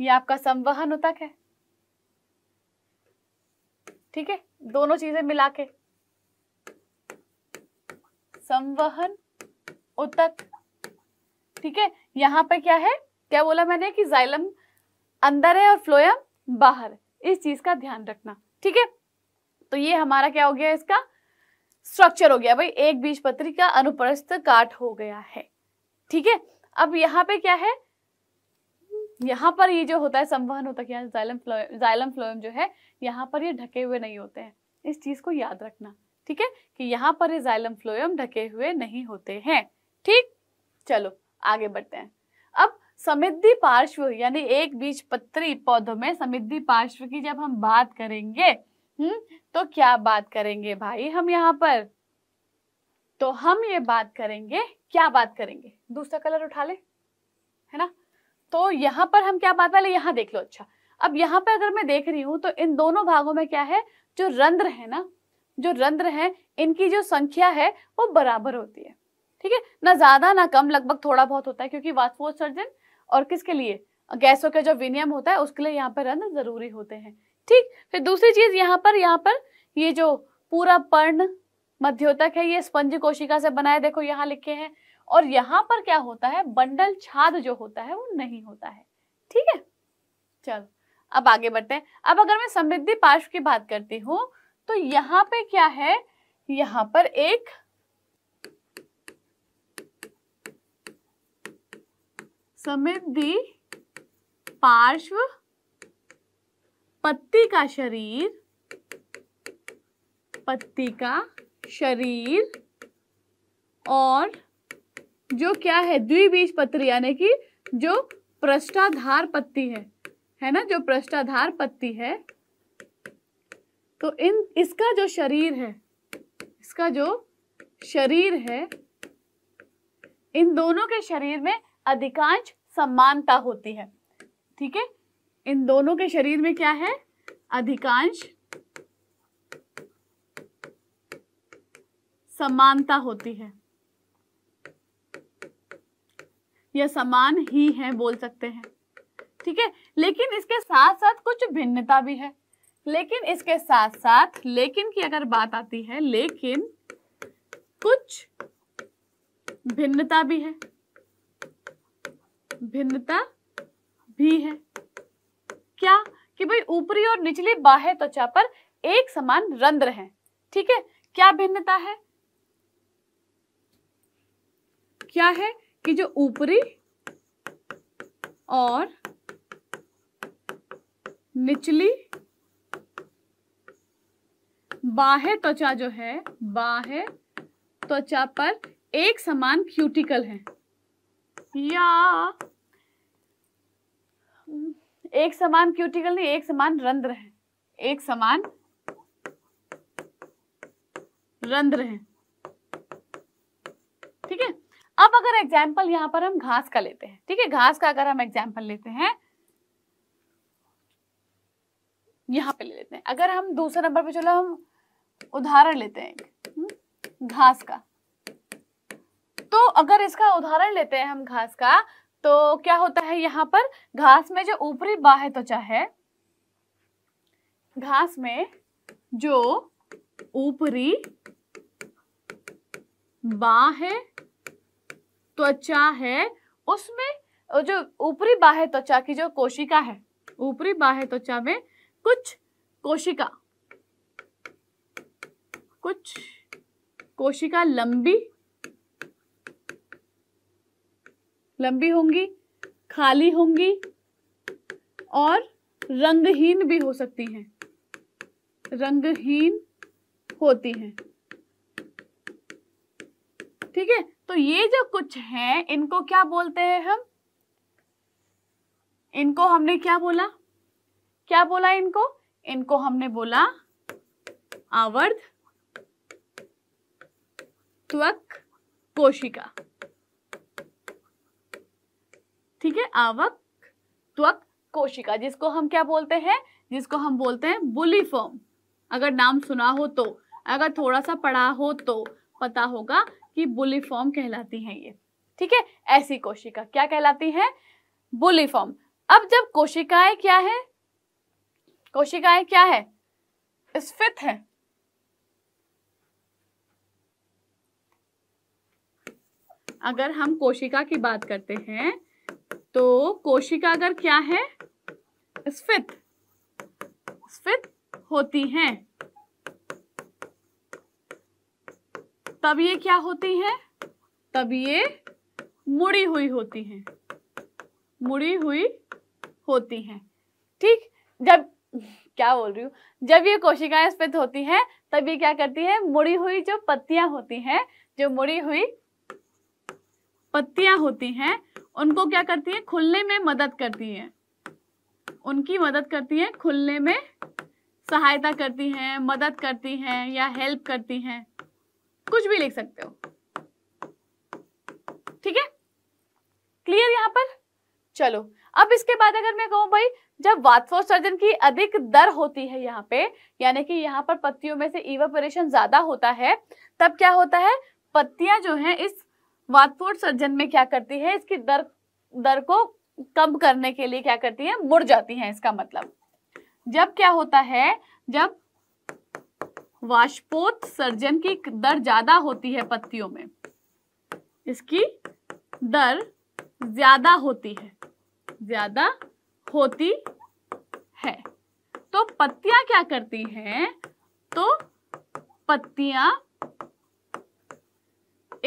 ये आपका संवहन उतक है ठीक है दोनों चीजें मिला के संवहन उतक ठीक है यहाँ पे क्या है क्या बोला मैंने कि जाइलम अंदर है और फ्लोयम बाहर इस चीज का ध्यान रखना ठीक है तो ये हमारा क्या हो गया इसका स्ट्रक्चर हो गया भाई एक बीज पत्री का अनुप्रस्थ काट हो गया है ठीक है अब यहाँ पे क्या है यहाँ पर ये जो होता है संवहन होता है जाइलम जाइलम फ्लोयम जो है यहाँ पर ये ढके हुए नहीं होते हैं इस चीज को याद रखना ठीक है कि यहाँ पर ये जाइलम फ्लोयम ढके हुए नहीं होते हैं ठीक चलो आगे बढ़ते हैं अब समृद्धि पार्श्व यानी एक बीज पत्री पौधों में समृद्धि पार्श्व की जब हम बात करेंगे हम्म तो क्या बात करेंगे भाई हम यहाँ पर तो हम ये बात करेंगे क्या बात करेंगे दूसरा कलर उठा ले है ना तो यहाँ पर हम क्या बात पहले यहाँ देख लो अच्छा अब यहाँ पर अगर मैं देख रही हूं तो इन दोनों भागों में क्या है जो रंध्र है ना जो रंध्र है इनकी जो संख्या है वो बराबर होती है ठीक है ना ज्यादा ना कम लगभग थोड़ा बहुत होता है क्योंकि वाष्पोत्सर्जन और किसके लिए गैसों का जो विनियम होता है उसके लिए यहाँ पर रंध्र जरूरी होते हैं ठीक फिर दूसरी चीज यहाँ पर यहाँ पर ये जो पूरा पर्ण मध्योतक है ये स्पंज कोशिका से बनाए देखो यहाँ लिखे हैं और यहाँ पर क्या होता है बंडल छाद जो होता है वो नहीं होता है ठीक है चलो अब आगे बढ़ते हैं अब अगर मैं समृद्धि पार्श्व की बात करती हूँ तो यहाँ पे क्या है यहाँ पर एक समेत दी पार्श्व पत्ती का शरीर पत्ती का शरीर और जो क्या है द्विबीज पत्री यानी कि जो पृष्ठाधार पत्ती है है ना जो पृष्ठाधार पत्ती है तो इन इसका जो शरीर है इसका जो शरीर है इन दोनों के शरीर में अधिकांश समानता होती है ठीक है इन दोनों के शरीर में क्या है अधिकांश समानता होती है या समान ही है बोल सकते हैं ठीक है लेकिन इसके साथ साथ कुछ भिन्नता भी है लेकिन इसके साथ साथ लेकिन की अगर बात आती है लेकिन कुछ भिन्नता भी है भिन्नता भी है क्या कि भाई ऊपरी और निचली बाह्य त्वचा पर एक समान रंध्र है ठीक है क्या भिन्नता है क्या है कि जो ऊपरी और निचली बाह्य त्वचा जो है बाह्य त्वचा पर एक समान क्यूटिकल है या एक समान क्यूटिकल नहीं एक समान रंध्र है एक समान रंध्र है ठीक है अब अगर एग्जाम्पल यहां पर हम घास का लेते हैं ठीक है घास का अगर हम एग्जाम्पल लेते हैं यहां पे ले लेते हैं अगर हम दूसरे नंबर पे चलो हम उदाहरण लेते हैं हम्म? घास का तो अगर इसका उदाहरण लेते हैं हम घास का तो क्या होता है यहाँ पर घास में जो ऊपरी बाह्य त्वचा है घास में जो ऊपरी बाह्य त्वचा है उसमें जो ऊपरी बाह्य त्वचा की जो कोशिका है ऊपरी बाह्य त्वचा में कुछ कोशिका कुछ कोशिका लंबी लंबी होंगी खाली होंगी और रंगहीन भी हो सकती हैं रंगहीन होती हैं ठीक है तो ये जो कुछ है इनको क्या बोलते हैं हम इनको हमने क्या बोला क्या बोला इनको इनको हमने बोला आवर्ध त्वक कोशिका ठीक है आवक त्वक कोशिका जिसको हम क्या बोलते हैं जिसको हम बोलते हैं बुलीफॉर्म अगर नाम सुना हो तो अगर थोड़ा सा पढ़ा हो तो पता होगा कि बुलीफॉर्म कहलाती हैं ये ठीक है ऐसी कोशिका क्या कहलाती है बुलीफॉर्म अब जब कोशिकाएं क्या है कोशिकाएं क्या है स्फित है अगर हम कोशिका की बात करते हैं तो कोशिकागर क्या है स्फित स्फित होती हैं तब ये क्या होती हैं तब ये मुड़ी हुई होती हैं मुड़ी हुई होती हैं ठीक जब क्या बोल रही हूँ जब ये कोशिकाएं स्फित होती हैं तब ये क्या करती है मुड़ी हुई जो पत्तियां होती हैं जो मुड़ी हुई पत्तियां होती हैं उनको क्या करती है खुलने में मदद करती है उनकी मदद करती है खुलने में सहायता करती हैं मदद करती हैं या हेल्प करती हैं कुछ भी लिख सकते हो ठीक है क्लियर यहाँ पर चलो अब इसके बाद अगर मैं कहूं भाई जब वातफोसर्जन की अधिक दर होती है यहाँ पे यानी कि यहाँ पर पत्तियों में से इवेपोरेशन ज्यादा होता है तब क्या होता है पत्तियां जो हैं इस वातफोड़ सर्जन में क्या करती है इसकी दर दर को कम करने के लिए क्या करती है मुड़ जाती है इसका मतलब जब क्या होता है जब वाष्पोत सर्जन की दर ज्यादा होती है पत्तियों में इसकी दर ज्यादा होती है ज्यादा होती है तो पत्तियां क्या करती हैं तो पत्तियां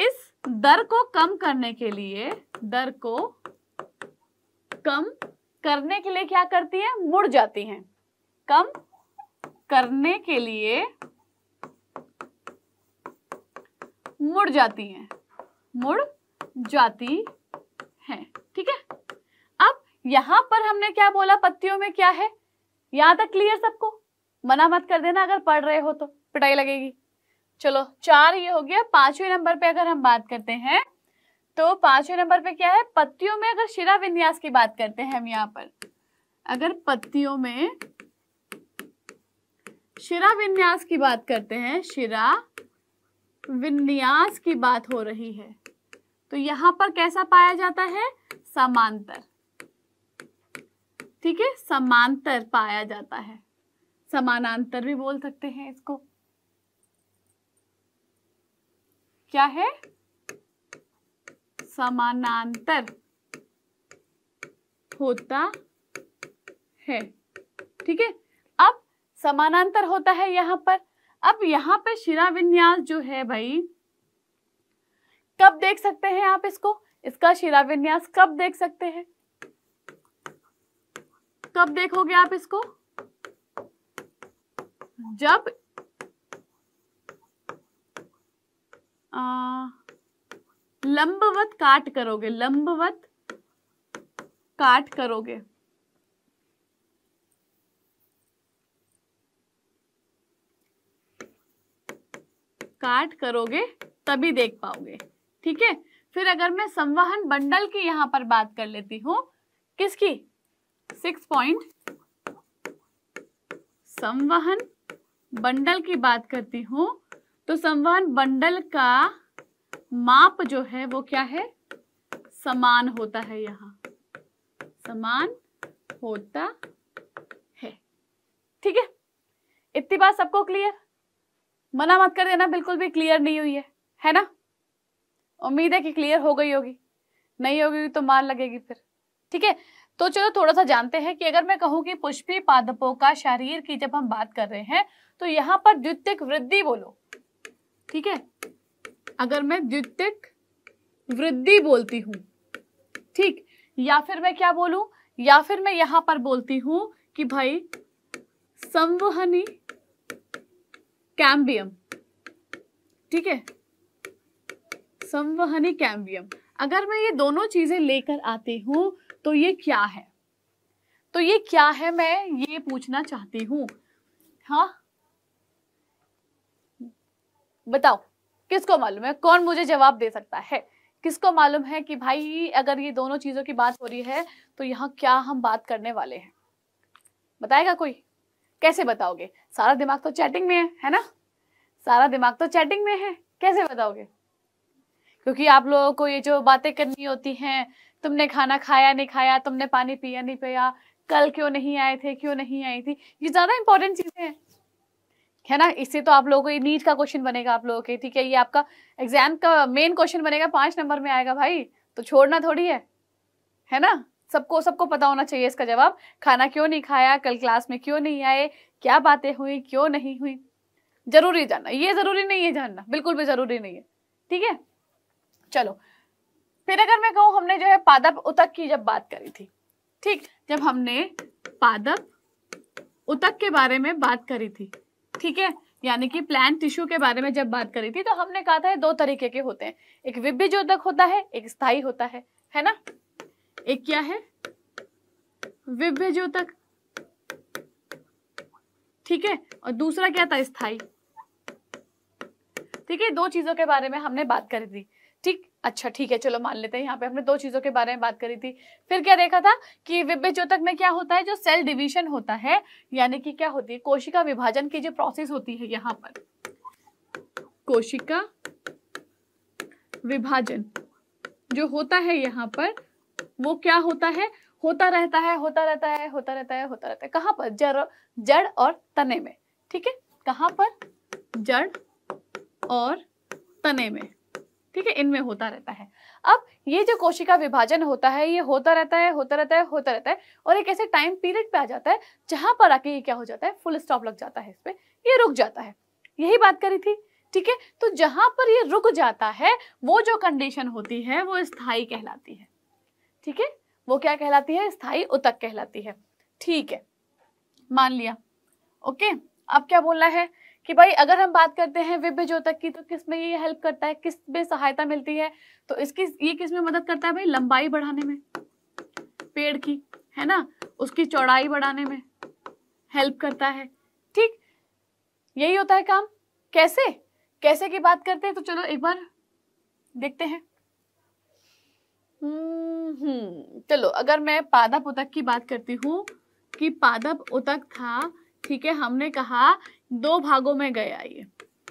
इस दर को कम करने के लिए दर को कम करने के लिए क्या करती है मुड़ जाती है कम करने के लिए मुड़ जाती है मुड़ जाती है ठीक है अब यहां पर हमने क्या बोला पत्तियों में क्या है यहां तक क्लियर सबको मना मत कर देना अगर पढ़ रहे हो तो पिटाई लगेगी चलो चार ये हो गया पांचवें नंबर पे अगर हम बात करते हैं तो पांचवें नंबर पे क्या है पत्तियों में अगर शिरा विन्यास की बात करते हैं हम यहाँ पर अगर पत्तियों में शिरा विन्यास की बात करते हैं शिरा विन्यास की बात हो रही है तो यहां पर कैसा पाया जाता है समांतर ठीक है समांतर पाया जाता है समानांतर भी बोल सकते हैं इसको क्या है समानांतर होता है ठीक है अब समानांतर होता है यहां पर अब यहां पे शिरा विन्यास जो है भाई कब देख सकते हैं आप इसको इसका शिरा विन्यास कब देख सकते हैं कब देखोगे आप इसको जब लंबवत काट करोगे लंबवत काट करोगे काट करोगे तभी देख पाओगे ठीक है फिर अगर मैं संवहन बंडल की यहां पर बात कर लेती हूँ किसकी सिक्स पॉइंट संवहन बंडल की बात करती हूं तो संवहन बंडल का माप जो है वो क्या है समान होता है यहाँ समान होता है ठीक है इतनी बात सबको क्लियर मना मत कर देना बिल्कुल भी क्लियर नहीं हुई है है ना उम्मीद है कि क्लियर हो गई होगी नहीं होगी तो मार लगेगी फिर ठीक है तो चलो थोड़ा सा जानते हैं कि अगर मैं कहूं कि पुष्पी पादपों का शरीर की जब हम बात कर रहे हैं तो यहाँ पर द्वितीय वृद्धि बोलो ठीक है अगर मैं द्वितीयक वृद्धि बोलती हूं ठीक या फिर मैं क्या बोलू या फिर मैं यहां पर बोलती हूं कि भाई संवहनी कैम्बियम ठीक है संवहनी कैम्बियम अगर मैं ये दोनों चीजें लेकर आती हूं तो ये क्या है तो ये क्या है मैं ये पूछना चाहती हूं हाँ बताओ किसको मालूम है कौन मुझे जवाब दे सकता है किसको मालूम है कि भाई अगर ये दोनों चीजों की बात हो रही है तो यहाँ क्या हम बात करने वाले हैं बताएगा कोई कैसे बताओगे सारा दिमाग तो चैटिंग में है है ना सारा दिमाग तो चैटिंग में है कैसे बताओगे क्योंकि आप लोगों को ये जो बातें करनी होती हैं तुमने खाना खाया नहीं खाया तुमने पानी पिया नहीं पिया कल क्यों नहीं आए थे क्यों नहीं आई थी ये ज्यादा इंपॉर्टेंट चीजें हैं है ना इससे तो आप लोगों को नीट का क्वेश्चन बनेगा आप लोगों के ठीक है ये आपका एग्जाम का मेन क्वेश्चन बनेगा पांच नंबर में आएगा भाई तो छोड़ना थोड़ी है है ना सबको सबको पता होना चाहिए इसका जवाब खाना क्यों नहीं खाया कल क्लास में क्यों नहीं आए क्या बातें हुई क्यों नहीं हुई जरूरी जानना ये जरूरी नहीं है जानना बिल्कुल भी जरूरी नहीं है ठीक है चलो फिर अगर मैं कहूँ हमने जो है पादप उतक की जब बात करी थी ठीक जब हमने पादप उतक के बारे में बात करी थी ठीक है यानी कि प्लान टिश्यू के बारे में जब बात करी थी तो हमने कहा था दो तरीके के होते हैं एक विभिजोदक होता है एक स्थायी होता है है ना एक क्या है विभिजोदक ठीक है और दूसरा क्या था स्थाई ठीक है दो चीजों के बारे में हमने बात करी थी ठीक अच्छा ठीक है चलो मान लेते हैं यहाँ पे हमने दो चीज़ों के बारे में बात करी थी फिर क्या देखा था कि विभेचोतक में क्या होता है जो सेल डिवीजन होता है यानी कि क्या होती है कोशिका विभाजन की जो प्रोसेस होती है यहाँ पर कोशिका विभाजन जो होता है यहाँ पर वो क्या होता है होता रहता है होता रहता है होता रहता है होता रहता है कहाँ पर जड़ जड़ और तने में ठीक है कहाँ पर जड़ और तने में ठीक है इनमें होता रहता है अब ये जो कोशिका विभाजन होता है ये होता रहता है होता रहता है होता रहता है और एक ऐसे टाइम पीरियड पे आ जाता है जहां पर आके ये क्या हो जाता है फुल स्टॉप लग जाता है इस पर ये रुक जाता है यही बात करी थी ठीक है तो जहां पर ये रुक जाता है वो जो कंडीशन होती है वो स्थाई कहलाती है ठीक है वो क्या कहलाती है स्थाई उतक कहलाती है ठीक है मान लिया ओके अब क्या बोलना है कि भाई अगर हम बात करते हैं विभ्य ज्योतक की तो किस में ये हेल्प करता है किस में सहायता मिलती है तो इसकी ये किस में मदद करता है भाई लंबाई बढ़ाने में पेड़ की है ना उसकी चौड़ाई बढ़ाने में हेल्प करता है ठीक यही होता है काम कैसे कैसे की बात करते हैं तो चलो एक बार देखते हैं हम्म, हम्म। चलो अगर मैं पादप उतक की बात करती हूँ कि पादप उतक था ठीक है हमने कहा दो भागों में गया ये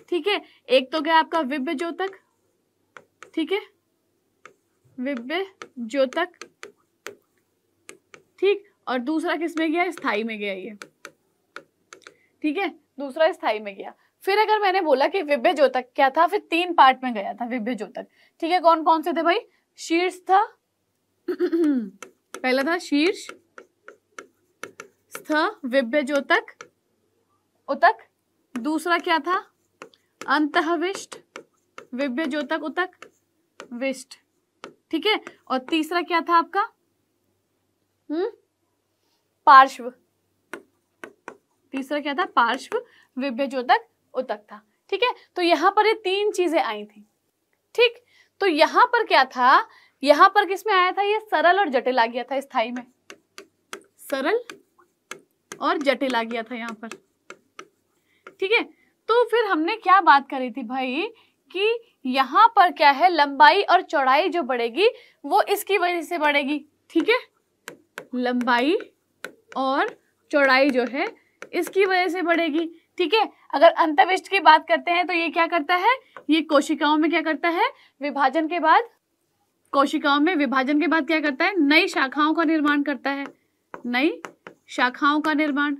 ठीक है एक तो गया आपका विभ्य ज्योतक ठीक है विभ्य ज्योतक ठीक और दूसरा किस में गया स्थाई में गया ये ठीक है दूसरा स्थाई में गया फिर अगर मैंने बोला कि विभ्य ज्योतक क्या था फिर तीन पार्ट में गया था विभ्य ज्योतक ठीक है कौन कौन से थे भाई शीर्ष था पहला था शीर्ष स्थ विभ्य ज्योतक उतक दूसरा क्या था विष्ट विभ्य ज्योतक उतक विष्ट ठीक है और तीसरा क्या था आपका हम्म पार्श्व तीसरा क्या था पार्श्व विभ्य ज्योतक उतक था ठीक है तो यहां पर ये तीन चीजें आई थी ठीक तो यहां पर क्या था यहां पर किसमें आया था ये सरल और जटिल आ गया था स्थाई में सरल और जटिल आ गया था यहां पर ठीक है तो फिर हमने क्या बात करी थी भाई कि यहाँ पर क्या है लंबाई और चौड़ाई जो बढ़ेगी वो इसकी वजह से बढ़ेगी ठीक है लंबाई और चौड़ाई जो है इसकी वजह से बढ़ेगी ठीक है अगर अंतविष्ट की बात करते हैं तो ये क्या करता है ये कोशिकाओं में क्या करता है विभाजन के बाद कोशिकाओं में विभाजन के बाद क्या करता है नई शाखाओं का निर्माण करता है नई शाखाओं का निर्माण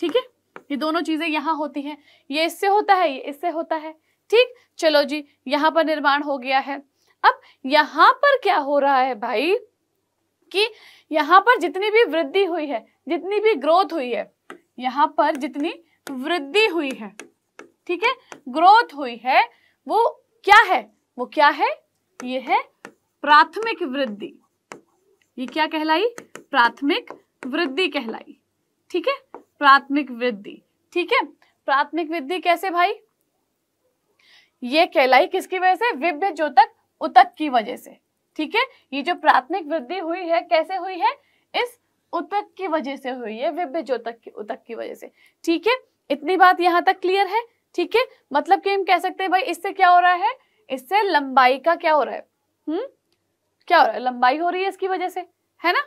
ठीक है ये दोनों चीजें यहाँ होती हैं ये इससे होता है ये इससे होता है ठीक चलो जी यहाँ पर निर्माण हो गया है अब यहाँ पर क्या हो रहा है भाई कि यहाँ पर जितनी भी वृद्धि हुई है जितनी भी ग्रोथ हुई है यहाँ पर जितनी वृद्धि हुई है ठीक है ग्रोथ हुई है वो क्या है वो क्या है ये है प्राथमिक वृद्धि ये क्या कहलाई प्राथमिक वृद्धि कहलाई ठीक है प्राथमिक वृद्धि ठीक है प्राथमिक वृद्धि कैसे भाई ये कहलाई किसकी वजह से विभ्य ज्योतक उतक की वजह से ठीक है ये जो प्राथमिक वृद्धि हुई है कैसे हुई है इस उतक की वजह से हुई है विभ्य ज्योतक की उतक की वजह से ठीक है इतनी बात यहाँ तक क्लियर है ठीक है मतलब कि हम कह सकते हैं भाई इससे क्या हो रहा है इससे लंबाई का क्या हो रहा है हम्म क्या हो रहा है लंबाई हो रही है इसकी वजह से है ना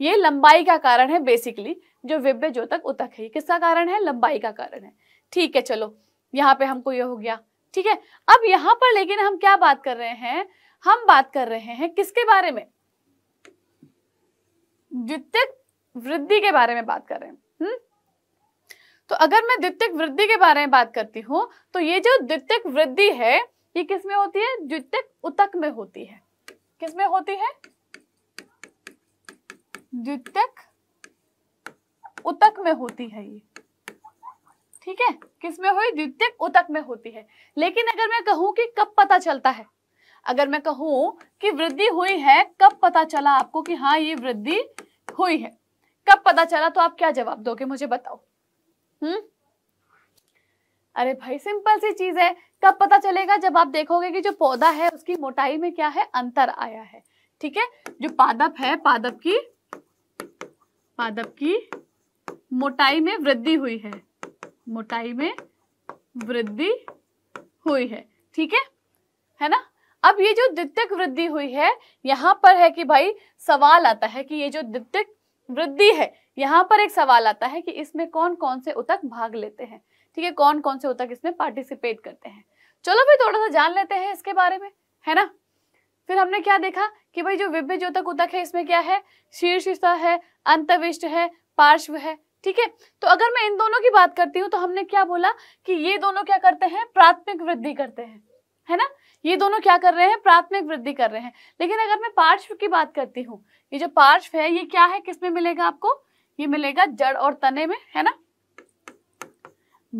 ये लंबाई का कारण है बेसिकली जो विभ ज्योतक उतक है किसका कारण है लंबाई का कारण है ठीक है चलो यहाँ पे हमको ये हो गया ठीक है अब यहाँ पर लेकिन हम क्या बात कर रहे हैं हम बात कर रहे हैं किसके बारे में द्वितीय वृद्धि के बारे में बात कर रहे हैं हुँ? हम्म? तो अगर मैं द्वितीय वृद्धि के बारे में बात करती हूँ तो ये जो द्वितीय वृद्धि है ये किसमें होती है द्वितीय उतक में होती है किसमें होती है द्वितीय उतक में होती है ये ठीक है किस में हुई द्वितीयक उतक में होती है लेकिन अगर मैं कहूं कि कब पता चलता है अगर मैं कहूं कि वृद्धि हुई है कब पता चला आपको कि हाँ ये वृद्धि हुई है कब पता चला तो आप क्या जवाब दोगे मुझे बताओ हम्म अरे भाई सिंपल सी चीज है कब पता चलेगा जब आप देखोगे कि जो पौधा है उसकी मोटाई में क्या है अंतर आया है ठीक है जो पादप है पादप की पादप की मोटाई में वृद्धि हुई है मोटाई में वृद्धि हुई है ठीक है है ना अब ये जो द्वितीय वृद्धि हुई है यहाँ पर है कि भाई सवाल आता है कि ये जो द्वितीय वृद्धि है यहाँ पर एक सवाल आता है कि इसमें कौन कौन से उतक भाग लेते हैं ठीक है कौन कौन से उतक इसमें पार्टिसिपेट करते हैं चलो भाई थोड़ा सा जान लेते हैं इसके बारे में है ना फिर हमने क्या देखा कि भाई जो विभिन्न ज्योतक उतक है इसमें क्या है शीर्ष है अंतविष्ट है पार्श्व है ठीक है तो अगर मैं इन दोनों की बात करती हूँ तो हमने क्या बोला कि ये दोनों क्या करते हैं प्राथमिक वृद्धि करते हैं है ना ये दोनों क्या कर रहे हैं प्राथमिक वृद्धि कर रहे हैं लेकिन अगर मैं पार्श्व की बात करती हूँ ये जो पार्श्व है ये क्या है किसमें मिलेगा आपको ये मिलेगा जड़ और तने में है ना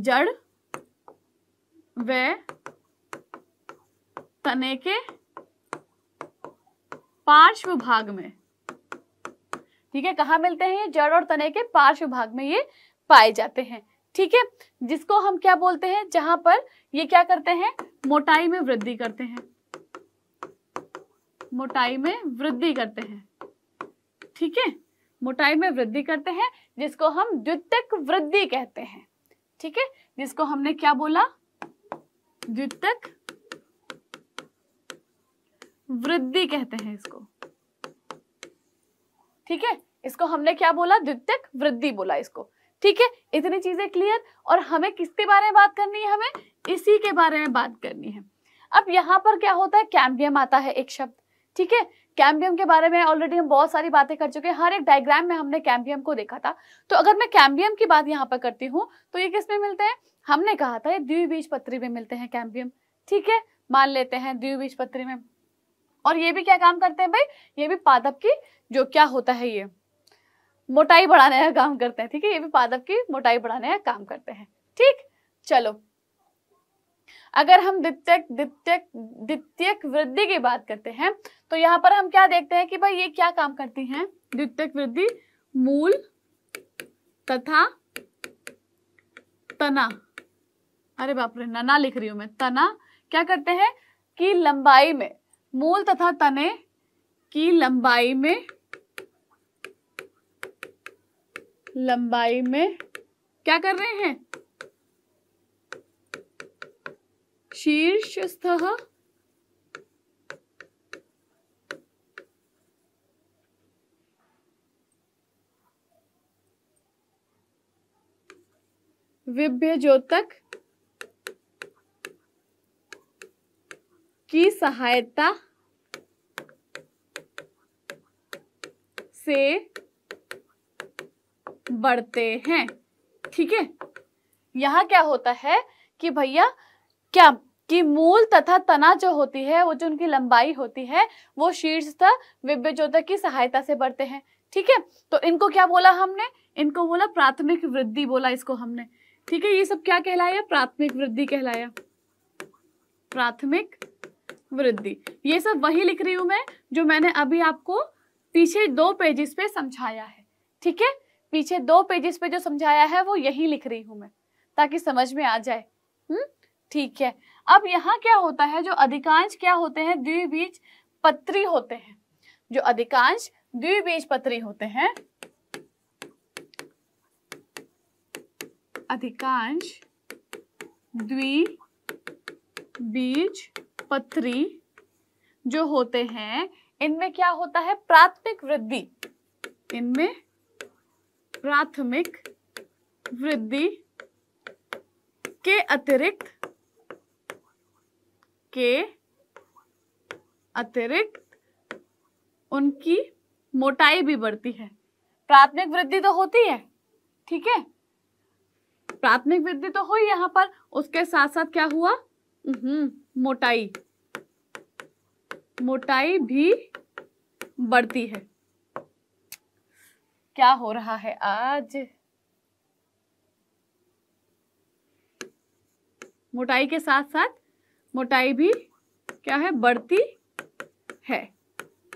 जड़ वे तने के पार्श्व भाग में ठीक है कहाँ मिलते हैं ये जड़ और तने के पार्श्व भाग में ये पाए जाते हैं ठीक है जिसको हम क्या बोलते हैं जहां पर ये क्या करते हैं मोटाई में वृद्धि करते हैं मोटाई में वृद्धि करते हैं ठीक है मोटाई में वृद्धि करते हैं जिसको हम द्वितक वृद्धि कहते हैं ठीक है जिसको हमने क्या बोला द्वितक वृद्धि कहते हैं इसको ठीक है इसको हमने क्या बोला द्वितीयक वृद्धि बोला इसको ठीक है इतनी चीजें क्लियर और हमें किसके बारे में बात करनी है हमें इसी के बारे में बात करनी है अब यहाँ पर क्या होता है कैम्बियम आता है एक शब्द ठीक है कैम्बियम के बारे में ऑलरेडी हम बहुत सारी बातें कर चुके हैं हर एक डायग्राम में हमने कैम्बियम को देखा था तो अगर मैं कैम्बियम की बात यहाँ पर करती हूँ तो ये किस में मिलते हैं हमने कहा था ये द्विबीज पत्री में मिलते हैं कैम्बियम ठीक है मान लेते हैं द्विबीज पत्री में और ये भी क्या काम करते हैं भाई ये भी पादप की जो क्या होता है ये मोटाई बढ़ाने का काम करते हैं ठीक है ये भी पादप की मोटाई बढ़ाने का काम करते हैं ठीक चलो अगर हम द्वितीयक द्वितीयक द्वितीयक वृद्धि की बात करते हैं तो यहां पर हम क्या देखते हैं कि भाई ये क्या काम करती हैं द्वितीयक वृद्धि मूल तथा तना अरे बाप रे नना लिख रही हूं मैं तना क्या करते हैं कि लंबाई में मूल तथा तने की लंबाई में लंबाई में क्या कर रहे हैं स्थ विभ्य ज्योतक की सहायता से बढ़ते हैं ठीक है यहाँ क्या होता है कि भैया क्या कि मूल तथा तना जो होती है वो जो उनकी लंबाई होती है वो शीर्ष तथा विभ्यजोतक की सहायता से बढ़ते हैं ठीक है तो इनको क्या बोला हमने इनको बोला प्राथमिक वृद्धि बोला इसको हमने ठीक है ये सब क्या कहलाया प्राथमिक वृद्धि कहलाया प्राथमिक वृद्धि ये सब वही लिख रही हूं मैं जो मैंने अभी आपको पीछे दो पेजेस पे समझाया है ठीक है पीछे दो पेजेस पे जो समझाया है वो यही लिख रही हूं मैं ताकि समझ में आ जाए हम्म ठीक है अब यहाँ क्या होता है जो अधिकांश क्या होते हैं द्विबीज पत्री होते हैं जो अधिकांश द्विबीज पत्री होते हैं अधिकांश द्वि बीज पथरी जो होते हैं इनमें क्या होता है प्राथमिक वृद्धि इनमें प्राथमिक वृद्धि के अतिरिक्त के अतिरिक्त उनकी मोटाई भी बढ़ती है प्राथमिक वृद्धि तो होती है ठीक है प्राथमिक वृद्धि तो हुई यहां पर उसके साथ साथ क्या हुआ हम्म, मोटाई मोटाई भी बढ़ती है क्या हो रहा है आज मोटाई के साथ साथ मोटाई भी क्या है बढ़ती है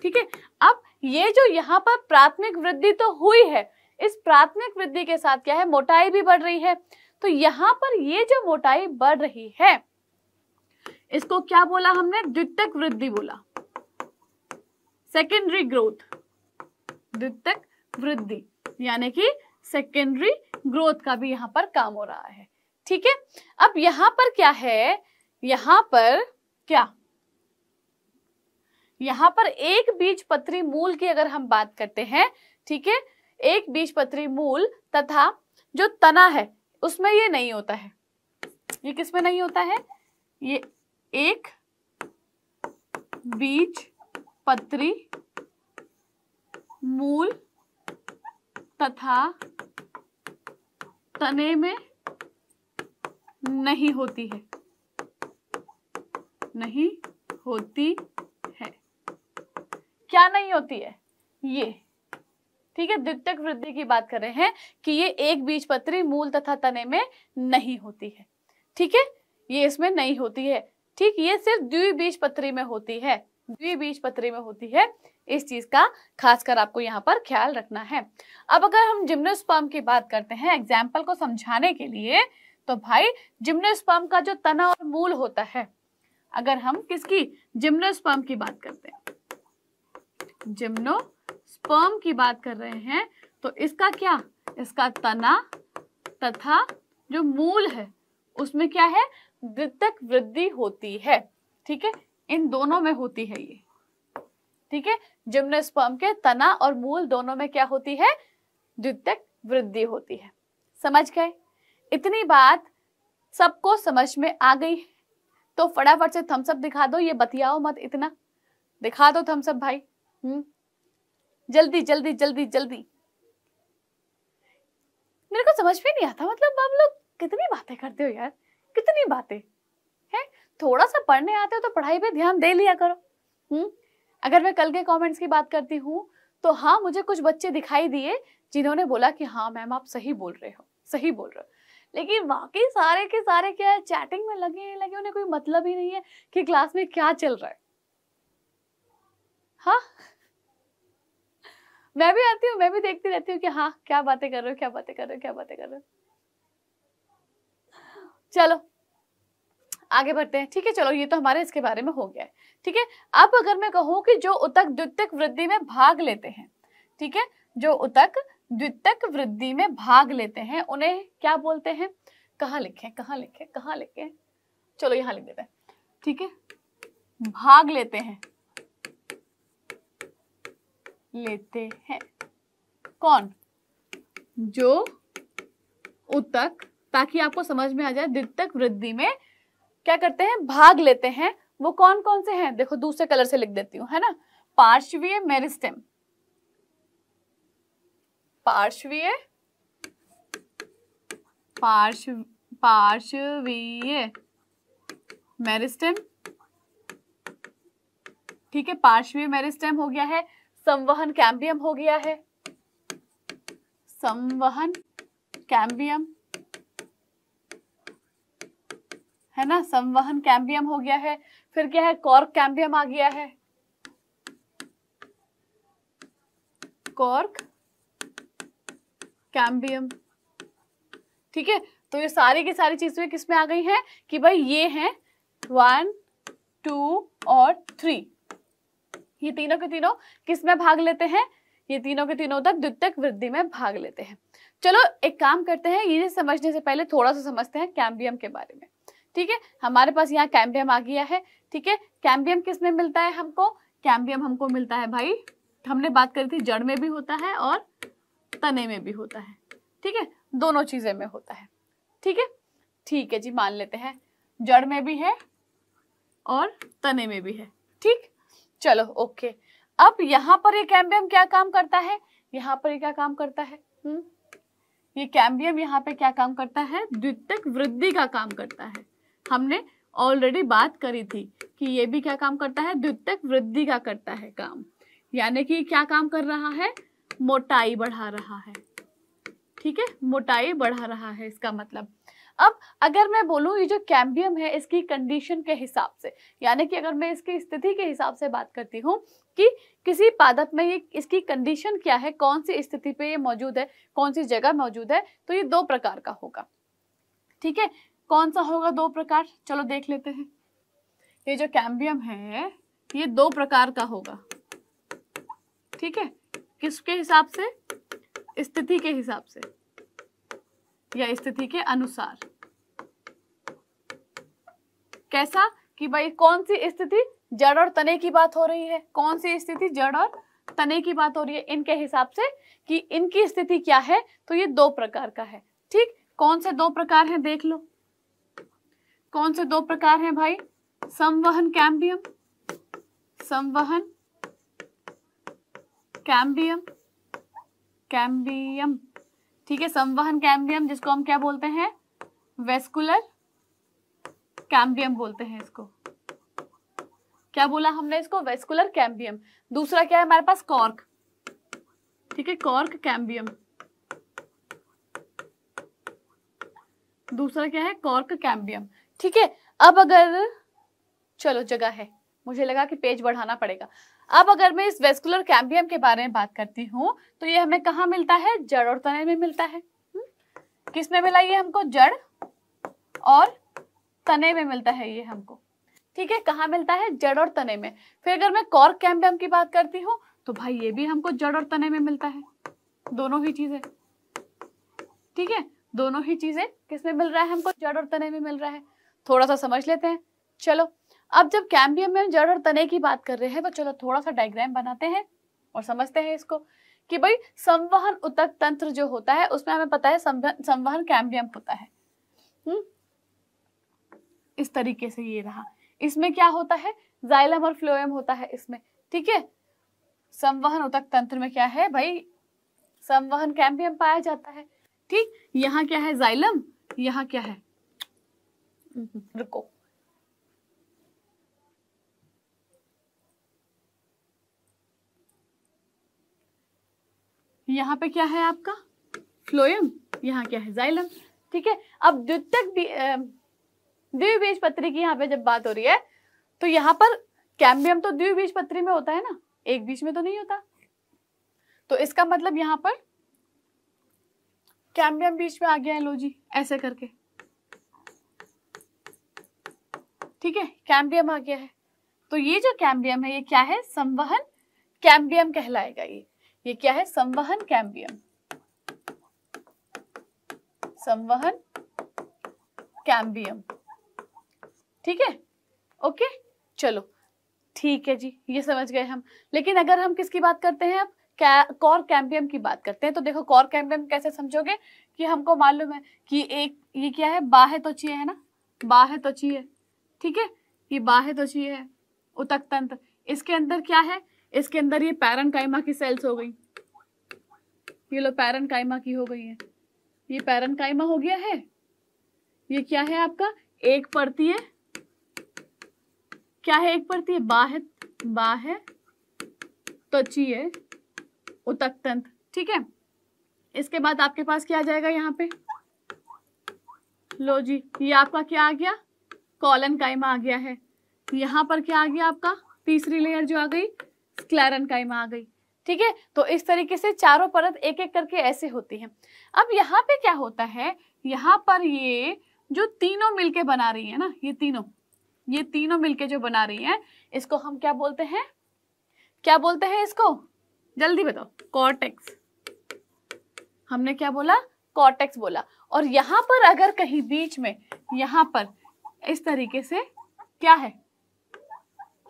ठीक है अब ये जो यहाँ पर प्राथमिक वृद्धि तो हुई है इस प्राथमिक वृद्धि के साथ क्या है मोटाई भी बढ़ रही है तो यहाँ पर ये जो मोटाई बढ़ रही है इसको क्या बोला हमने द्वितक वृद्धि बोला सेकेंडरी ग्रोथ द्वितक वृद्धि यानी कि सेकेंडरी ग्रोथ का भी यहां पर काम हो रहा है ठीक है अब यहां पर क्या है यहां पर क्या यहां पर एक बीज पत्री मूल की अगर हम बात करते हैं ठीक है एक बीज पत्री मूल तथा जो तना है उसमें ये नहीं होता है ये किसमें नहीं होता है ये एक बीज पत्री मूल तथा तने में नहीं होती है नहीं होती है क्या नहीं होती है ये ठीक है द्वितीय वृद्धि की बात कर रहे हैं कि ये एक बीज पत्री मूल तथा तने में नहीं होती है ठीक है ये इसमें नहीं होती है ठीक ये सिर्फ द्विबीज पत्री में होती है द्विबीज पत्री में होती है इस चीज का खासकर आपको यहाँ पर ख्याल रखना है अब अगर हम जिम्नोस्पर्म की बात करते हैं एग्जाम्पल को समझाने के लिए तो भाई जिम्नोस्पर्म का जो तना और मूल होता है अगर हम किसकी जिम्नोस्पर्म की बात करते हैं जिम्नोस्पर्म की बात कर रहे हैं तो इसका क्या इसका तना तथा जो मूल है उसमें क्या है द्वितक वृद्धि होती है ठीक है इन दोनों में होती है ये ठीक है जिम्नोस्पर्म के तना और मूल दोनों में क्या होती है द्वितक वृद्धि होती है समझ गए इतनी बात सबको समझ में आ गई तो फटाफट से थम्सअप दिखा दो ये बतियाओ मत इतना दिखा दो थम्सअप भाई हम्म जल्दी जल्दी जल्दी जल्दी मेरे को समझ में नहीं आता मतलब आप लोग कितनी बातें करते हो यार कितनी बातें हैं थोड़ा सा पढ़ने आते हो तो पढ़ाई पे ध्यान दे लिया करो हम्म अगर मैं कल के कमेंट्स की बात करती हूँ तो हाँ मुझे कुछ बच्चे दिखाई दिए जिन्होंने बोला कि हाँ मैम आप सही बोल रहे हो सही बोल रहे हो लेकिन बाकी सारे के सारे क्या है चैटिंग में लगे हैं लगे उन्हें कोई मतलब ही नहीं है कि क्लास में क्या चल रहा है हाँ मैं भी आती हूँ मैं भी देखती रहती हूँ कि हाँ क्या बातें कर रहे हो क्या बातें कर रहे हो क्या बातें कर रहे हो चलो आगे बढ़ते हैं ठीक है चलो ये तो हमारे इसके बारे में हो गया है ठीक है अब अगर मैं कहूँ कि जो उतक द्वितीय वृद्धि में भाग लेते हैं ठीक है जो उतक द्वितक वृद्धि में भाग लेते हैं उन्हें क्या बोलते हैं कहा लिखे कहा लिखे कहा लिखे चलो यहां लिख देते हैं ठीक है भाग लेते हैं लेते हैं कौन जो उतक ताकि आपको समझ में आ जाए द्वितक वृद्धि में क्या करते हैं भाग लेते हैं वो कौन कौन से हैं देखो दूसरे कलर से लिख देती हूँ है ना पार्श्वीय मेरिस्टेम पार्श्वीय पार्श पार्श्वीय मेरिस्टेम ठीक है पार्श्वीय मेरिस्टेम हो गया है संवहन कैम्बियम हो गया है संवहन कैम्बियम है ना संवहन कैम्बियम हो गया है फिर क्या है कॉर्क कैम्बियम आ गया है कॉर्क कैम्बियम ठीक है तो ये सारी की सारी चीजें किसमें आ गई हैं कि भाई ये हैं वन टू और थ्री ये तीनों के तीनों किस में भाग लेते हैं ये तीनों के तीनों तक द्वितीयक वृद्धि में भाग लेते हैं चलो एक काम करते हैं ये समझने से पहले थोड़ा सा समझते हैं कैम्बियम के बारे में ठीक है हमारे पास यहाँ कैम्बियम आ गया है ठीक है कैम्बियम किस में मिलता है हमको कैम्बियम हमको मिलता है भाई हमने बात करी थी जड़ में भी होता है और तने में भी होता है ठीक है दोनों चीजें में होता है ठीक है ठीक है जी मान लेते हैं जड़ में भी है और तने में भी है ठीक चलो ओके अब यहाँ पर ये कैम्बियम क्या काम करता है यहाँ पर ये क्या काम करता है हुँ? हम्म? ये कैम्बियम यहाँ पे क्या काम करता है द्वितीय वृद्धि का काम करता है हमने ऑलरेडी बात करी थी कि ये भी क्या काम करता है द्वितीयक वृद्धि का करता है काम यानी कि क्या काम कर रहा है मोटाई बढ़ा रहा है ठीक है मोटाई बढ़ा रहा है इसका मतलब अब अगर मैं बोलूं ये जो कैम्बियम है इसकी कंडीशन के हिसाब से यानी कि अगर मैं इसकी स्थिति के हिसाब से बात करती हूँ कि किसी पादप में ये इसकी कंडीशन क्या है कौन सी स्थिति पे ये मौजूद है कौन सी जगह मौजूद है तो ये दो प्रकार का होगा ठीक है कौन सा होगा दो प्रकार चलो देख लेते हैं ये जो कैम्बियम है ये दो प्रकार का होगा ठीक है किसके हिसाब से स्थिति के हिसाब से या स्थिति के अनुसार कैसा कि भाई कौन सी स्थिति जड़ और तने की बात हो रही है कौन सी स्थिति जड़ और तने की बात हो रही है इनके हिसाब से कि इनकी स्थिति क्या है तो ये दो प्रकार का है ठीक कौन से दो प्रकार हैं देख लो कौन से दो प्रकार हैं भाई संवहन कैम्बियम संवहन कैम्बियम कैम्बियम ठीक है संवहन कैम्बियम जिसको हम क्या बोलते हैं वेस्कुलर कैम्बियम बोलते हैं इसको क्या बोला हमने इसको वेस्कुलर कैम्बियम दूसरा क्या है हमारे पास कॉर्क ठीक है कॉर्क कैम्बियम दूसरा क्या है कॉर्क कैम्बियम ठीक है अब अगर चलो जगह है मुझे लगा कि पेज बढ़ाना पड़ेगा अब अगर मैं इस वेस्कुलर कैम्बियम के बारे में बात करती हूँ तो ये हमें कहा मिलता है जड़ और तने में मिलता है हम्म? किस में मिला ये हमको जड़ और तने में मिलता है ये हमको ठीक है कहा मिलता है जड़ और तने में फिर अगर मैं कॉर्क कैम्बियम की बात करती हूँ तो भाई ये भी हमको जड़ और तने में मिलता है दोनों ही चीजें ठीक है दोनों ही चीजें किसमें मिल रहा है हमको जड़ और तने में मिल रहा है थोड़ा सा समझ लेते हैं चलो अब जब कैम्बियम में जड़ और तने की बात कर रहे हैं तो चलो थोड़ा सा डायग्राम बनाते हैं और समझते हैं इसको कि भाई संवहन उतक तंत्र जो होता है उसमें हमें पता है संवहन कैम्बियम होता है हुँ? हम्म? इस तरीके से ये रहा इसमें क्या होता है जाइलम और फ्लोएम होता है इसमें ठीक है संवहन उतक तंत्र में क्या है भाई संवहन कैम्बियम पाया जाता है ठीक यहाँ क्या है जाइलम यहाँ क्या है रुको mm-hmm. यहाँ पे क्या है आपका फ्लोयम यहाँ क्या है जाइलम ठीक है अब द्वितक द्विबीज पत्री की यहाँ पे जब बात हो रही है तो यहाँ पर कैम्बियम तो द्विबीज पत्री में होता है ना एक बीज में तो नहीं होता तो इसका मतलब यहाँ पर कैम्बियम बीज में आ गया है लो जी ऐसे करके ठीक है कैम्बियम आ गया है तो ये जो कैम्बियम है ये क्या है संवहन कैम्बियम कहलाएगा ये ये क्या है संवहन कैम्बियम संवहन कैम्बियम ठीक है ओके चलो ठीक है जी ये समझ गए हम लेकिन अगर हम किसकी बात करते हैं अब कॉर कैम्बियम की बात करते हैं तो देखो कॉर कैम्बियम कैसे समझोगे कि हमको मालूम है कि एक ये क्या है बाह्य तो है ना बाह्य तो है ठीक है ये बाह्य त्वची है उतक तंत्र इसके अंदर क्या है इसके अंदर ये पैरन कायमा की सेल्स हो गई ये लो पैरन कायमा की हो गई है ये पैरन कायमा हो गया है ये क्या है आपका एक परती है क्या है एक परती है बाह्य बाह्य त्वची है उतक तंत्र ठीक है इसके बाद आपके पास क्या आ जाएगा यहाँ पे लो जी ये आपका क्या आ गया कॉलन कायमा आ गया है यहाँ पर क्या आ गया आपका तीसरी लेयर जो आ गई स्क्लैरन कायमा आ गई ठीक है तो इस तरीके से चारों परत एक एक करके ऐसे होती है अब यहाँ पे क्या होता है यहाँ पर ये जो तीनों मिलके बना रही है ना ये तीनों ये तीनों मिलके जो बना रही है इसको हम क्या बोलते हैं क्या बोलते हैं इसको जल्दी बताओ कॉर्टेक्स हमने क्या बोला कॉर्टेक्स बोला और यहाँ पर अगर कहीं बीच में यहाँ पर इस तरीके से क्या है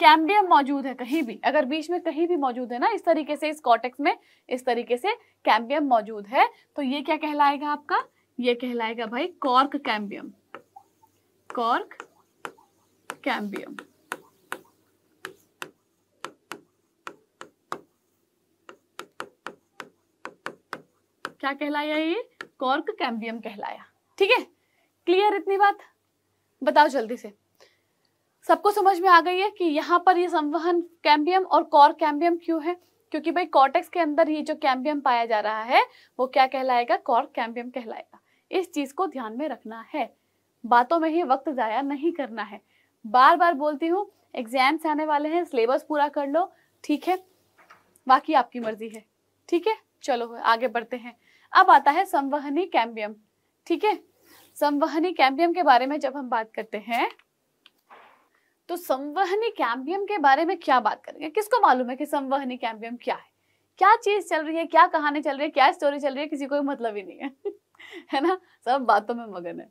कैम्बियम मौजूद है कहीं भी अगर बीच में कहीं भी मौजूद है ना इस तरीके से इस कॉटेक्स में इस तरीके से कैम्बियम मौजूद है तो ये क्या कहलाएगा आपका ये कहलाएगा भाई कॉर्क कैम्बियम कॉर्क कैम्बियम क्या कहलाया ये कॉर्क कैम्बियम कहलाया ठीक है क्लियर इतनी बात बताओ जल्दी से सबको समझ में आ गई है कि यहाँ पर ये संवहन कैम्बियम और कॉर कैम्बियम क्यों है क्योंकि भाई कॉटेक्स के अंदर ये जो कैम्बियम पाया जा रहा है वो क्या कहलाएगा कॉर कैम्बियम कहलाएगा इस चीज को ध्यान में रखना है बातों में ही वक्त जाया नहीं करना है बार बार बोलती हूँ एग्जाम्स आने वाले हैं सिलेबस पूरा कर लो ठीक है बाकी आपकी मर्जी है ठीक है चलो आगे बढ़ते हैं अब आता है संवहनी कैम्बियम ठीक है संवहनी कैम्बियम के बारे में जब हम बात करते हैं तो संवहनी कैम्बियम के बारे में क्या बात करेंगे किसको मालूम है कि संवहनी कैम्बियम क्या है क्या चीज चल रही है क्या कहानी चल रही है क्या स्टोरी चल रही है किसी को मतलब ही नहीं है है ना सब बातों में मगन है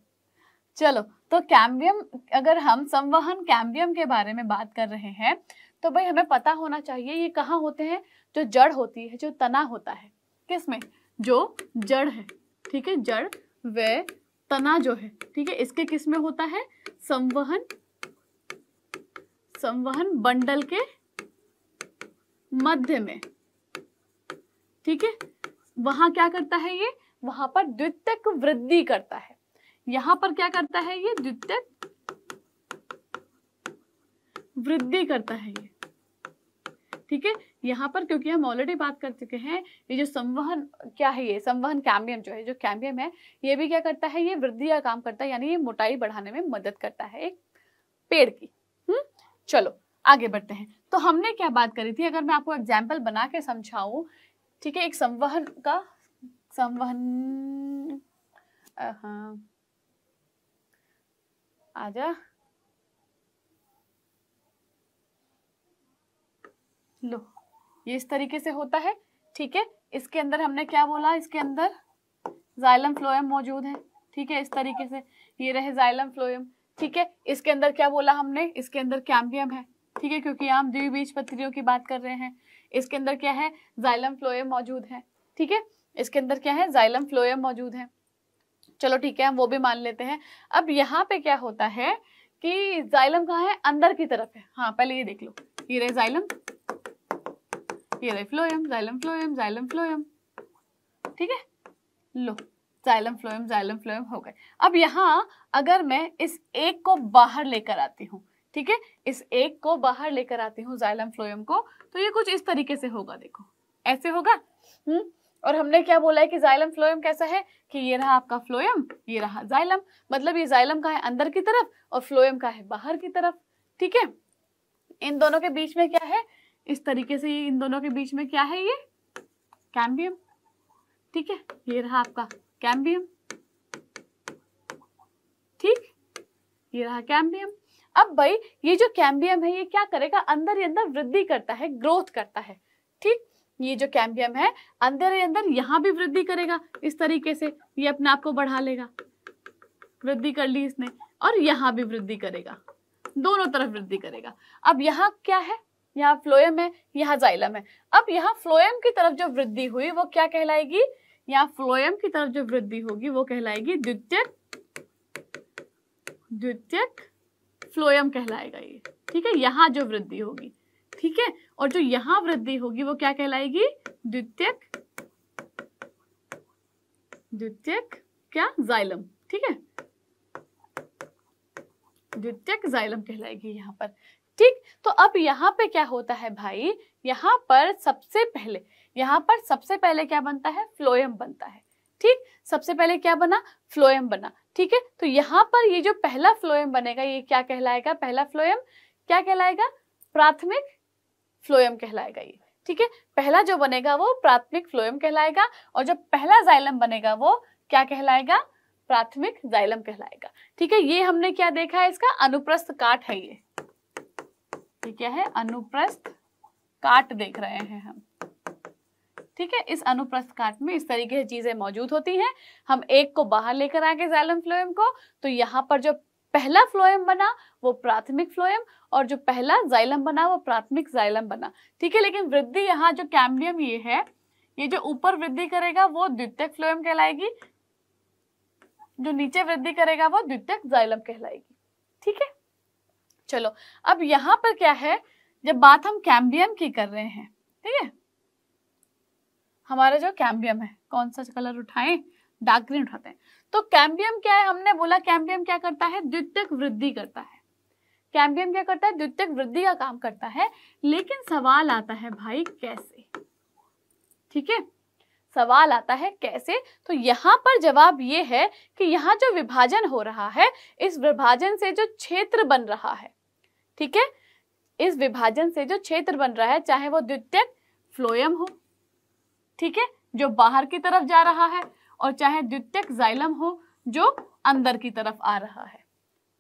चलो तो कैम्बियम अगर हम संवहन कैम्बियम के बारे में बात कर रहे हैं तो भाई हमें पता होना चाहिए ये कहाँ होते हैं जो जड़ होती है जो तना होता है किसमें जो जड़ है ठीक है जड़ वे तना जो है ठीक है इसके किस में होता है संवहन संवहन बंडल के मध्य में ठीक है वहां क्या करता है ये वहां पर द्वितीयक वृद्धि करता है यहां पर क्या करता है ये द्वितीयक वृद्धि करता है ये ठीक है यहाँ पर क्योंकि हम ऑलरेडी बात कर चुके हैं ये जो संवहन क्या है ये संवहन कैम्बियम जो है जो कैम्बियम है ये भी क्या करता है ये वृद्धि का काम करता है यानी ये मोटाई बढ़ाने में मदद करता है एक पेड़ की हम्म चलो आगे बढ़ते हैं तो हमने क्या बात करी थी अगर मैं आपको एग्जाम्पल बना के समझाऊ ठीक है एक संवहन का संवहन आजा लो ये इस तरीके से होता है ठीक है इसके अंदर हमने क्या बोला इसके अंदर जाइलम फ्लोएम मौजूद है ठीक है इस तरीके से ये रहे जाइलम फ्लोएम ठीक है इसके अंदर क्या बोला हमने इसके अंदर कैम्बियम है ठीक है क्योंकि हम द्विबीज पत्रियों की बात कर रहे हैं इसके अंदर क्या है जाइलम फ्लोएम मौजूद है ठीक है इसके अंदर क्या है जाइलम फ्लोएम मौजूद है चलो ठीक है हम वो भी मान लेते हैं अब यहाँ पे क्या होता है कि जाइलम कहाँ है अंदर की तरफ है हाँ पहले ये देख लो ये रहे जाइलम ये रहे phloem xylem phloem xylem phloem ठीक है लो जाइलम फ्लोएम जाइलम फ्लोएम हो गए अब यहाँ अगर मैं इस एक को बाहर लेकर आती हूँ ठीक है इस एक को बाहर लेकर आती हूँ जाइलम फ्लोएम को तो ये कुछ इस तरीके से होगा देखो ऐसे होगा हम्म और हमने क्या बोला है कि जाइलम फ्लोएम कैसा है कि ये रहा आपका फ्लोएम ये रहा जाइलम मतलब ये जाइलम का है अंदर की तरफ और फ्लोएम का है बाहर की तरफ ठीक है इन दोनों के बीच में क्या है इस तरीके से ये इन दोनों के बीच में क्या है ये कैम्बियम ठीक है ये रहा आपका कैम्बियम ठीक ये रहा कैम्बियम अब भाई ये जो कैम्बियम है ये क्या करेगा अंदर ही अंदर वृद्धि करता है ग्रोथ करता है ठीक ये जो कैम्बियम है अंदर ही अंदर यहां भी वृद्धि करेगा इस तरीके से ये अपने आप को बढ़ा लेगा वृद्धि कर ली इसने और यहां भी वृद्धि करेगा दोनों तरफ वृद्धि करेगा अब यहाँ क्या है यहाँ फ्लोएम है यहाँ जाइलम है अब यहाँ फ्लोएम की तरफ जो वृद्धि हुई वो क्या कहलाएगी यहाँ फ्लोएम की तरफ जो वृद्धि होगी वो कहलाएगी द्वितीयक द्वितीयक फ्लोएम कहलाएगा ये ठीक है यहाँ जो वृद्धि होगी ठीक है और जो यहाँ वृद्धि होगी वो क्या कहलाएगी द्वितीयक द्वितीयक क्या जाइलम ठीक है द्वितीयक जाइलम कहलाएगी यहाँ पर ठीक तो अब यहाँ पे क्या होता है भाई यहाँ पर सबसे पहले यहाँ पर सबसे पहले क्या बनता है फ्लोएम बनता है ठीक सबसे पहले क्या बना फ्लोएम बना ठीक है तो यहाँ पर ये जो पहला फ्लोएम बनेगा ये क्या कहलाएगा पहला फ्लोएम क्या कहलाएगा प्राथमिक फ्लोएम कहलाएगा ये ठीक है पहला जो बनेगा वो प्राथमिक फ्लोएम कहलाएगा और जो पहला जाइलम बनेगा वो क्या कहलाएगा प्राथमिक जाइलम कहलाएगा ठीक है ये हमने क्या देखा है इसका अनुप्रस्थ काट है ये ये तो क्या है अनुप्रस्थ काट देख रहे हैं हम ठीक है इस अनुप्रस्थ काट में इस तरीके की चीजें मौजूद होती हैं हम एक को बाहर लेकर आगे जैलम फ्लोएम को तो यहाँ पर जो पहला फ्लोएम बना वो प्राथमिक फ्लोएम और जो पहला जाइलम बना वो प्राथमिक जाइलम बना ठीक है लेकिन वृद्धि यहाँ जो कैम्बियम ये है ये जो ऊपर वृद्धि करेगा वो द्वितीयक फ्लोएम कहलाएगी जो नीचे वृद्धि करेगा वो द्वितीयक जाइलम कहलाएगी ठीक है चलो अब यहाँ पर क्या है जब बात हम कैम्बियम की कर रहे हैं ठीक है हमारा जो कैम्बियम है कौन सा कलर उठाएं डार्क ग्रीन उठाते हैं तो कैम्बियम क्या है हमने बोला कैम्बियम क्या करता है द्वितीय वृद्धि करता है कैम्बियम क्या करता है द्वितीय वृद्धि का काम करता है लेकिन सवाल आता है भाई कैसे ठीक है सवाल आता है कैसे तो यहाँ पर जवाब ये है कि यहाँ जो विभाजन हो रहा है इस विभाजन से जो क्षेत्र बन रहा है ठीक है इस विभाजन से जो क्षेत्र बन रहा है चाहे वो द्वितीयक फ्लोयम हो ठीक है जो बाहर की तरफ जा रहा है और चाहे द्वितीयक जाइलम हो जो अंदर की तरफ आ रहा है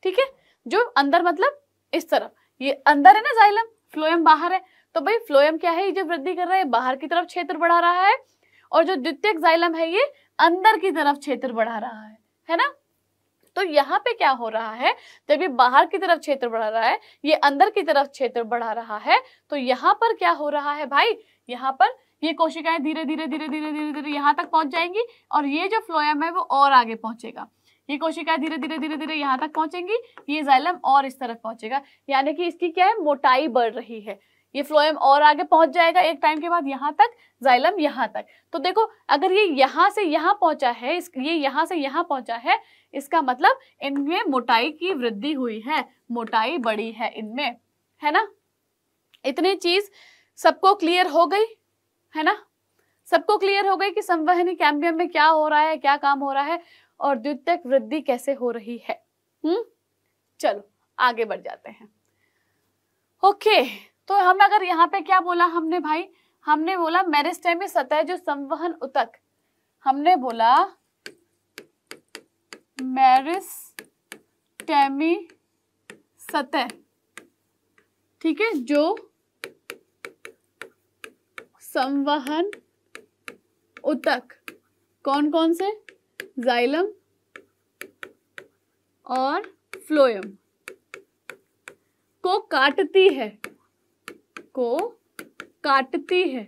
ठीक है जो अंदर मतलब इस तरफ ये अंदर है ना जाइलम फ्लोयम बाहर है तो भाई फ्लोएम क्या है ये जो वृद्धि कर रहा है बाहर की तरफ क्षेत्र बढ़ा रहा है और जो द्वितीयक जाइलम है ये अंदर की तरफ क्षेत्र बढ़ा रहा है है ना तो यहाँ पे क्या हो रहा है जब ये बाहर की तरफ क्षेत्र बढ़ा रहा है ये अंदर की तरफ क्षेत्र बढ़ा रहा है तो यहाँ पर क्या हो रहा है भाई यहाँ पर ये कोशिकाएं धीरे धीरे धीरे धीरे धीरे धीरे यहाँ तक पहुंच जाएंगी और ये जो फ्लोएम है वो और आगे पहुंचेगा ये कोशिकाएं धीरे धीरे धीरे धीरे यहाँ तक पहुंचेंगी ये जाइलम और इस तरफ पहुंचेगा यानी कि इसकी क्या है मोटाई बढ़ रही है ये फ्लोएम और आगे पहुंच जाएगा एक टाइम के बाद यहाँ तक जाइलम यहाँ तक तो देखो अगर ये यहाँ से यहाँ पहुंचा है इस ये यहाँ से यहाँ पहुंचा है इसका मतलब इनमें मोटाई की वृद्धि हुई है मोटाई बड़ी है इनमें है ना इतनी चीज सबको क्लियर हो गई है ना सबको क्लियर हो गई कि संवहनी कैम्बियम में क्या हो रहा है क्या काम हो रहा है और द्वितीयक वृद्धि कैसे हो रही है हम्म चलो आगे बढ़ जाते हैं ओके तो हम अगर यहाँ पे क्या बोला हमने भाई हमने बोला मेरिस्टेमी सतह जो संवहन उतक हमने बोला मेरिस्टेमी सतह ठीक है जो संवहन उतक कौन कौन से जाइलम और फ्लोयम को काटती है को काटती है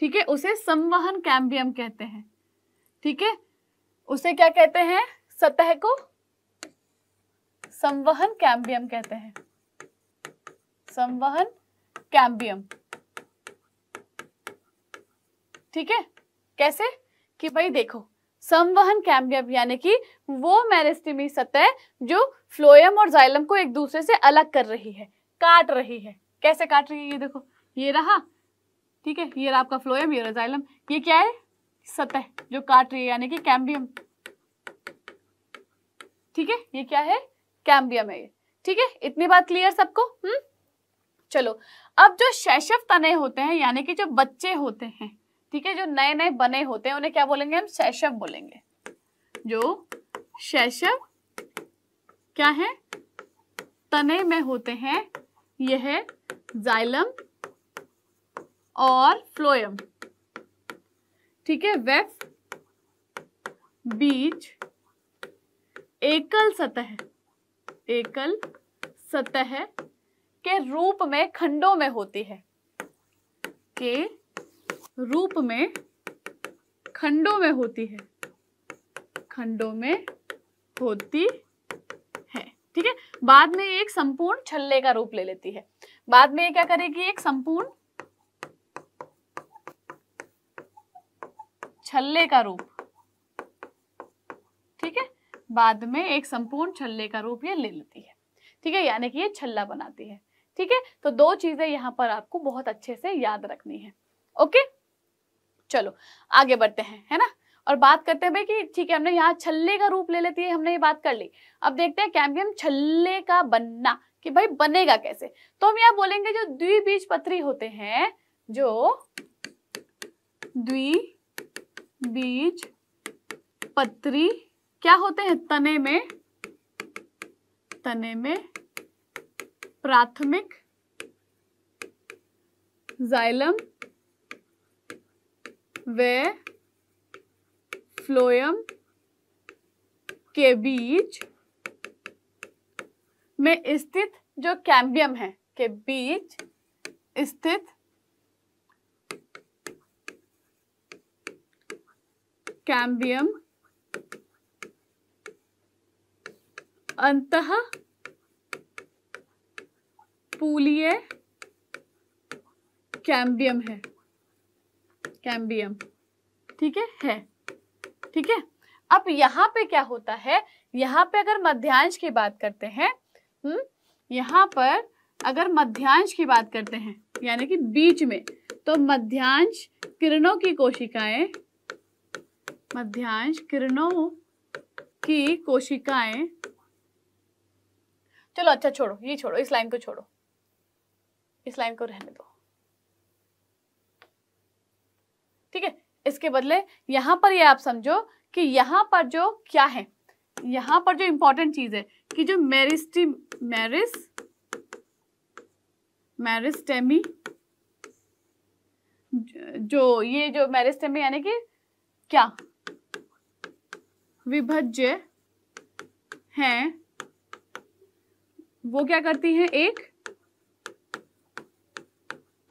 ठीक है उसे संवहन कैम्बियम कहते हैं ठीक है उसे क्या कहते हैं सतह को संवहन कैम्बियम कहते हैं संवहन कैम्बियम ठीक है कैसे कि भाई देखो संवहन कैम्बियम यानी कि वो मैरिस्टिमी सतह जो फ्लोयम और जाइलम को एक दूसरे से अलग कर रही है काट रही है कैसे काट रही है ये देखो ये रहा ठीक है ये रहा आपका फ्लोएम ये रजाइलम ये क्या है सतह जो काट रही है यानी कि कैम्बियम ठीक है ये क्या है कैम्बियम है ये ठीक है इतनी बात क्लियर सबको हम्म चलो अब जो शैशव तने होते हैं यानी कि जो बच्चे होते हैं ठीक है जो नए नए बने होते हैं उन्हें क्या बोलेंगे हम शैशव बोलेंगे जो शैशव क्या है तने में होते हैं यह है जाइलम और फ्लोयम ठीक है वेफ बीज एकल सतह एकल सतह के रूप में खंडों में होती है के रूप में खंडों में होती है खंडों में होती ठीक है बाद में एक संपूर्ण छल्ले का रूप ले लेती है बाद में क्या करेगी एक संपूर्ण छल्ले का रूप ठीक है बाद में एक संपूर्ण छल्ले का रूप ये ले लेती है ठीक है यानी कि ये छल्ला बनाती है ठीक है तो दो चीजें यहाँ पर आपको बहुत अच्छे से याद रखनी है ओके चलो आगे बढ़ते हैं है ना और बात करते भाई कि ठीक है हमने यहाँ छल्ले का रूप ले लेती है हमने ये बात कर ली अब देखते हैं कैम्बियम छल्ले का बनना कि भाई बनेगा कैसे तो हम यहाँ बोलेंगे जो द्विबीज पत्री होते हैं जो द्विबीज पत्री क्या होते हैं तने में तने में प्राथमिक जाइलम वे फ्लोएम के बीच में स्थित जो कैम्बियम है के बीच स्थित कैम्बियम अंत पूलीय कैम्बियम है कैम्बियम ठीक है है ठीक है अब यहाँ पे क्या होता है यहाँ पे अगर मध्यांश की बात करते हैं हम्म यहाँ पर अगर मध्यांश की बात करते हैं यानी कि बीच में तो मध्यांश किरणों की कोशिकाएं मध्यांश किरणों की कोशिकाएं चलो अच्छा छोड़ो ये छोड़ो इस लाइन को छोड़ो इस लाइन को रहने दो ठीक है इसके बदले यहाँ पर ये आप समझो कि यहाँ पर जो क्या है यहाँ पर जो इम्पोर्टेंट चीज है कि जो मेरिस्टी मेरिस मेरिस्टेमी जो ये जो मेरिस्टेमी यानी कि क्या विभज्य हैं वो क्या करती है एक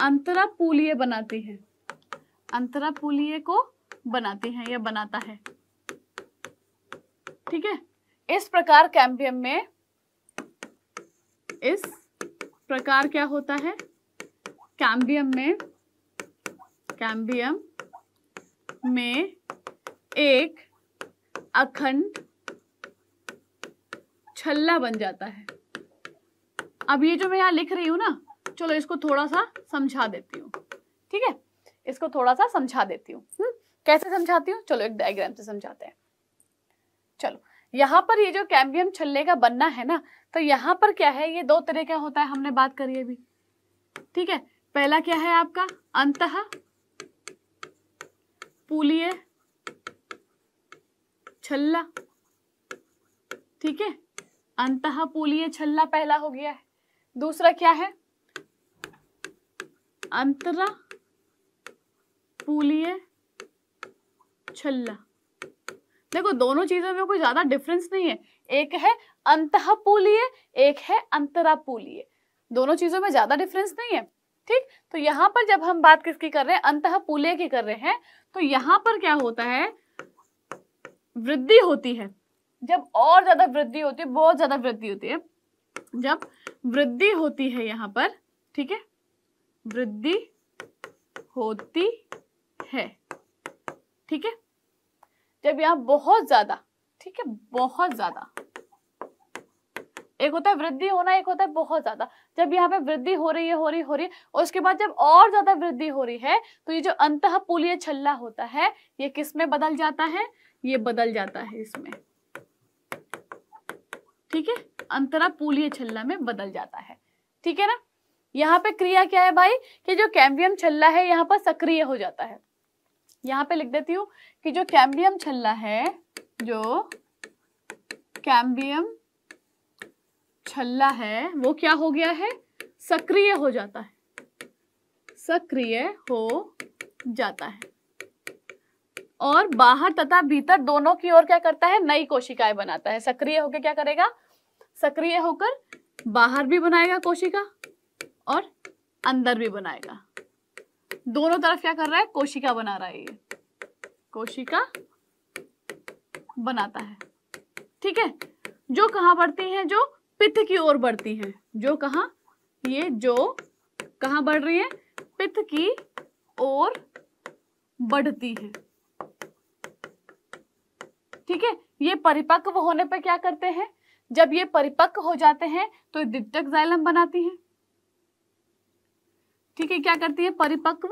अंतरापूलीय बनाती है अंतरापुलीय को बनाती है या बनाता है ठीक है इस प्रकार कैम्बियम में इस प्रकार क्या होता है कैम्बियम में कैम्बियम में एक अखंड छल्ला बन जाता है अब ये जो मैं यहां लिख रही हूं ना चलो इसको थोड़ा सा समझा देती हूँ ठीक है इसको थोड़ा सा समझा देती हूँ हम्म, कैसे समझाती हूँ चलो एक डायग्राम से समझाते हैं चलो यहाँ पर ये जो कैम्बियम छल्ले का बनना है ना तो यहाँ पर क्या है ये दो तरह का होता है हमने बात करी अभी ठीक है पहला क्या है आपका अंत पुलिय छल्ला ठीक है अंत पुलिय छल्ला पहला हो गया है दूसरा क्या है अंतरा है छल्ला देखो दोनों चीजों में कोई ज्यादा डिफरेंस नहीं है एक है अंतःपूलीय एक है अंतरापूलीय दोनों चीजों में ज्यादा डिफरेंस नहीं है ठीक तो यहां पर जब हम बात किसकी कर रहे हैं अंतःपूलीय की कर रहे हैं तो यहाँ पर क्या होता है वृद्धि होती है जब और ज्यादा वृद्धि होती है बहुत ज्यादा वृद्धि होती है जब वृद्धि होती है यहाँ पर ठीक है वृद्धि होती है ठीक है जब यहां बहुत ज्यादा ठीक है बहुत ज्यादा एक होता है वृद्धि होना एक होता है बहुत ज्यादा जब यहाँ पे वृद्धि हो रही है हो रही हो रही है और उसके बाद जब और ज्यादा वृद्धि हो रही है तो ये जो अंत पुलीय छल्ला होता है ये किस में बदल जाता है ये बदल जाता है इसमें ठीक है अंतरा पुलिय छल्ला में बदल जाता है ठीक है ना यहाँ पे क्रिया क्या है भाई कि जो कैम्बियम छल्ला है यहाँ पर सक्रिय हो जाता है यहां पे लिख देती हूँ कि जो कैम्बियम छल्ला है जो कैम्बियम छल्ला है वो क्या हो गया है सक्रिय हो जाता है सक्रिय हो जाता है और बाहर तथा भीतर दोनों की ओर क्या करता है नई कोशिकाएं बनाता है सक्रिय होकर क्या करेगा सक्रिय होकर बाहर भी बनाएगा कोशिका और अंदर भी बनाएगा दोनों तरफ क्या कर रहा है कोशिका बना रहा है ये कोशिका बनाता है ठीक है जो कहा बढ़ती है जो पित्त की ओर बढ़ती है जो कहा ये जो कहा बढ़ रही है पित्त की ओर बढ़ती है ठीक है ये परिपक्व होने पर क्या करते हैं जब ये परिपक्व हो जाते हैं तो द्वितीयक जाइलम बनाती है ठीक है क्या करती है परिपक्व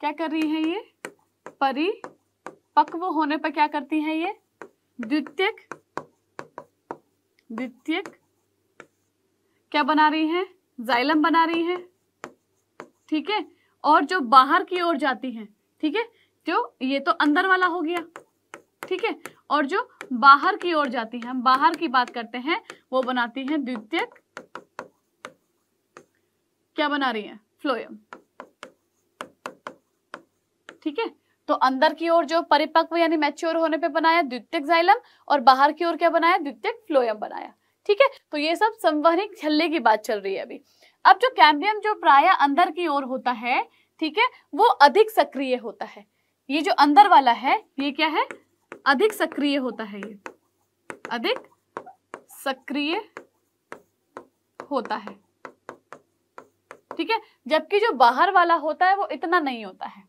क्या कर रही है ये परिपक्व होने पर क्या करती है ये द्वितीयक द्वितीयक क्या बना रही है जाइलम बना रही है ठीक है और जो बाहर की ओर जाती है ठीक है जो ये तो अंदर वाला हो गया ठीक है और जो बाहर की ओर जाती है हम बाहर की बात करते हैं वो बनाती है द्वितीय क्या बना रही है फ्लोयम ठीक है तो अंदर की ओर जो परिपक्व यानी मैच्योर होने पे बनाया द्वितीयक जाइलम और बाहर की ओर क्या बनाया द्वितीय फ्लोयम बनाया ठीक है तो ये सब संवहनिक छल्ले की बात चल रही है अभी अब जो कैम्बियम जो प्राय अंदर की ओर होता है ठीक है वो अधिक सक्रिय होता है ये जो अंदर वाला है ये क्या है अधिक सक्रिय होता है ये अधिक सक्रिय होता है ठीक है जबकि जो बाहर वाला होता है वो इतना नहीं होता है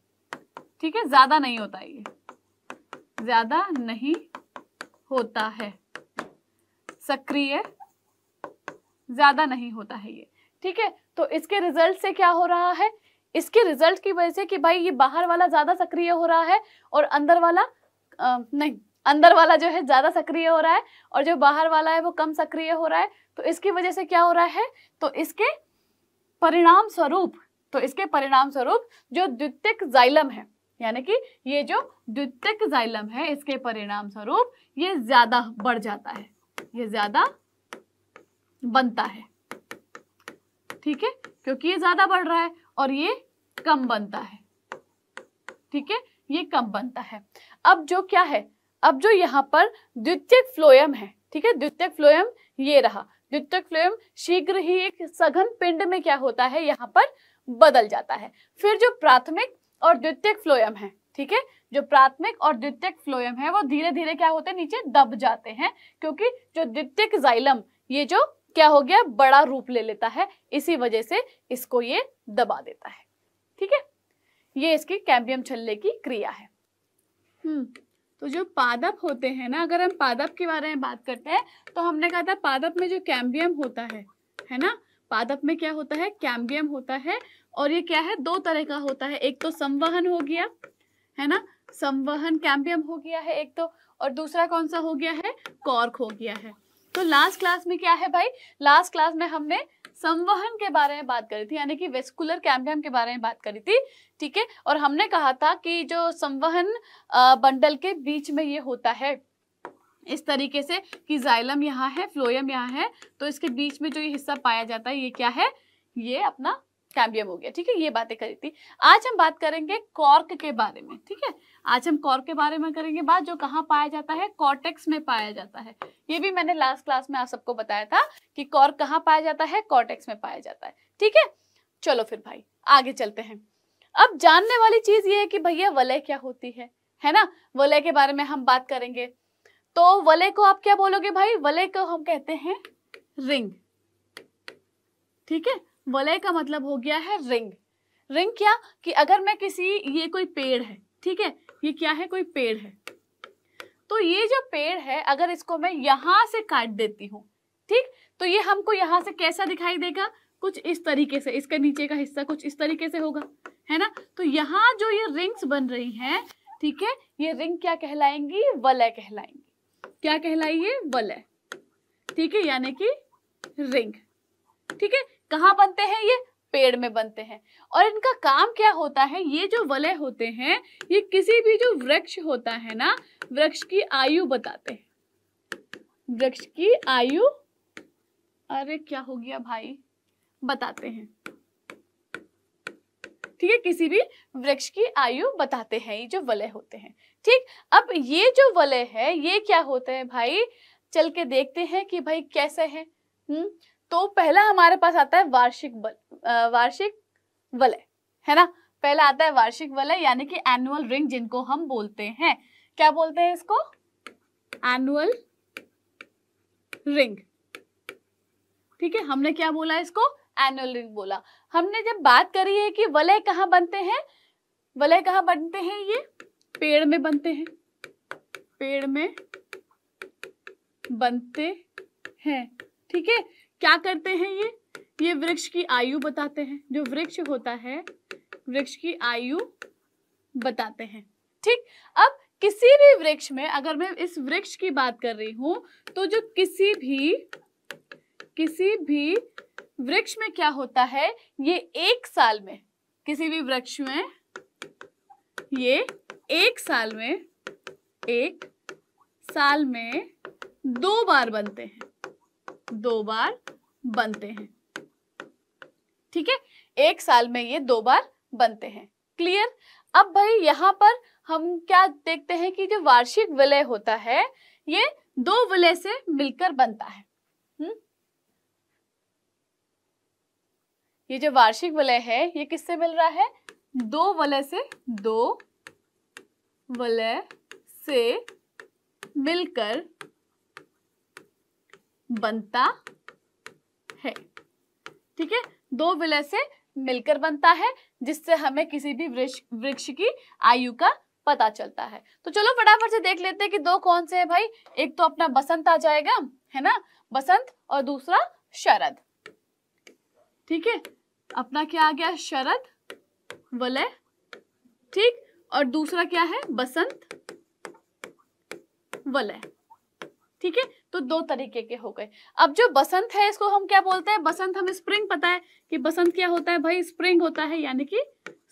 ठीक है ज्यादा नहीं होता ये ज्यादा नहीं होता है सक्रिय ज्यादा नहीं होता है ये ठीक है तो इसके रिजल्ट से क्या हो रहा है इसके रिजल्ट की वजह से कि भाई ये बाहर वाला ज्यादा सक्रिय हो रहा है और अंदर वाला नहीं अंदर वाला जो है ज़्यादा सक्रिय हो रहा है और जो बाहर वाला है वो कम सक्रिय हो रहा है तो इसकी वजह से क्या हो रहा है तो इसके परिणाम स्वरूप तो इसके परिणाम स्वरूप जो द्वितीयक जाइलम है यानी कि ये जो द्वितीयक जाइलम है इसके परिणाम स्वरूप ये ज्यादा बढ़ जाता है ये ज्यादा बनता है ठीक है क्योंकि ये ज्यादा बढ़ रहा है और ये कम बनता है ठीक है ये कम बनता है अब जो क्या है अब जो यहाँ पर द्वितीय फ्लोयम है ठीक है द्वितीय फ्लोयम ये रहा द्वितीय फ्लोयम शीघ्र ही एक सघन पिंड में क्या होता है यहाँ पर बदल जाता है फिर जो प्राथमिक और द्वितीय फ्लोयम है ठीक है जो प्राथमिक और द्वितीय फ्लोयम है वो धीरे धीरे क्या होते हैं नीचे दब जाते हैं क्योंकि जो द्वितीय जाइलम ये जो क्या हो गया बड़ा रूप ले लेता है इसी वजह से इसको ये दबा देता है ठीक है ये इसकी कैम्बियम छल्ले की क्रिया है हम्म, तो जो पादप होते हैं ना अगर हम पादप के बारे में बात करते हैं तो हमने कहा था पादप में जो कैम्बियम होता है है ना पादप में क्या होता है कैम्बियम होता है और ये क्या है दो तरह का होता है एक तो संवहन हो गया है ना संवहन कैम्बियम हो गया है एक तो और दूसरा कौन सा हो गया है कॉर्क हो गया है तो लास्ट क्लास में क्या है भाई लास्ट क्लास में हमने संवहन के बारे में बात करी थी यानी कि वेस्कुलर कैम्बियम के बारे में बात करी थी ठीक है और हमने कहा था कि जो संवहन बंडल के बीच में ये होता है इस तरीके से कि जाइलम यहाँ है फ्लोयम यहाँ है तो इसके बीच में जो ये हिस्सा पाया जाता है ये क्या है ये अपना कैम्बियम हो गया ठीक है ये बातें करी थी आज हम बात करेंगे कॉर्क के बारे में ठीक है आज हम कॉर्क के बारे में करेंगे बात जो कहाँ पाया जाता है कॉर्टेक्स में पाया जाता है ये भी मैंने लास्ट क्लास में आप सबको बताया था कि कॉर्क कहाँ पाया जाता है कॉर्टेक्स में पाया जाता है ठीक है चलो फिर भाई आगे चलते हैं अब जानने वाली चीज ये है कि भैया वलय क्या होती है है ना वलय के बारे में हम बात करेंगे तो वलय को आप क्या बोलोगे भाई वलय को हम कहते हैं रिंग ठीक है वलय का मतलब हो गया है रिंग रिंग क्या कि अगर मैं किसी ये कोई पेड़ है ठीक है ये क्या है कोई पेड़ है तो ये जो पेड़ है अगर इसको मैं यहां से काट देती हूँ ठीक तो ये हमको यहां से कैसा दिखाई देगा कुछ इस तरीके से इसके नीचे का हिस्सा कुछ इस तरीके से होगा है ना तो यहाँ जो ये रिंग्स बन रही हैं ठीक है ये रिंग क्या कहलाएंगी वलय कहलाएंगी क्या कहलाइए वलय ठीक है यानी कि रिंग ठीक है कहाँ बनते हैं ये पेड़ में बनते हैं और इनका काम क्या होता है ये जो वलय होते हैं ये किसी भी जो वृक्ष होता है ना वृक्ष की आयु बताते हैं वृक्ष की आयु अरे क्या हो गया भाई बताते हैं ठीक है किसी भी वृक्ष की आयु बताते हैं ये जो वलय होते हैं ठीक अब ये जो वलय है ये क्या होते हैं भाई चल के देखते हैं कि भाई कैसे है हुँ? हम्म, तो पहला हमारे पास आता है वार्षिक बल वार्षिक वलय है ना पहला आता है वार्षिक वलय यानी कि एनुअल रिंग जिनको हम बोलते हैं क्या बोलते हैं इसको एनुअल रिंग ठीक है हमने क्या बोला इसको एनुअल रिंग बोला हमने जब बात करी है कि वलय कहाँ बनते हैं वलय कहाँ बनते हैं ये पेड़ में बनते हैं पेड़ में बनते हैं ठीक है क्या करते हैं ये ये वृक्ष की आयु बताते हैं जो वृक्ष होता है वृक्ष की आयु बताते हैं ठीक अब किसी भी वृक्ष में अगर मैं इस वृक्ष की बात कर रही हूं तो जो किसी भी किसी भी वृक्ष में क्या होता है ये एक साल में किसी भी वृक्ष में ये एक साल में एक साल में दो बार बनते हैं दो बार बनते हैं ठीक है एक साल में ये दो बार बनते हैं क्लियर अब भाई यहां पर हम क्या देखते हैं कि जो वार्षिक विलय होता है ये दो विलय से मिलकर बनता है ये जो वार्षिक वलय है ये किससे मिल रहा है दो वलय से दो वलय से मिलकर बनता है ठीक है दो विलय से मिलकर बनता है जिससे हमें किसी भी वृक्ष वृक्ष की आयु का पता चलता है तो चलो फटाफट से देख लेते हैं कि दो कौन से हैं भाई एक तो अपना बसंत आ जाएगा है ना बसंत और दूसरा शरद ठीक है अपना क्या आ गया शरद वलय ठीक और दूसरा क्या है बसंत वलय ठीक है तो दो तरीके के हो गए अब जो बसंत है इसको हम क्या बोलते हैं बसंत हम स्प्रिंग पता है कि बसंत क्या होता है भाई स्प्रिंग होता है यानी कि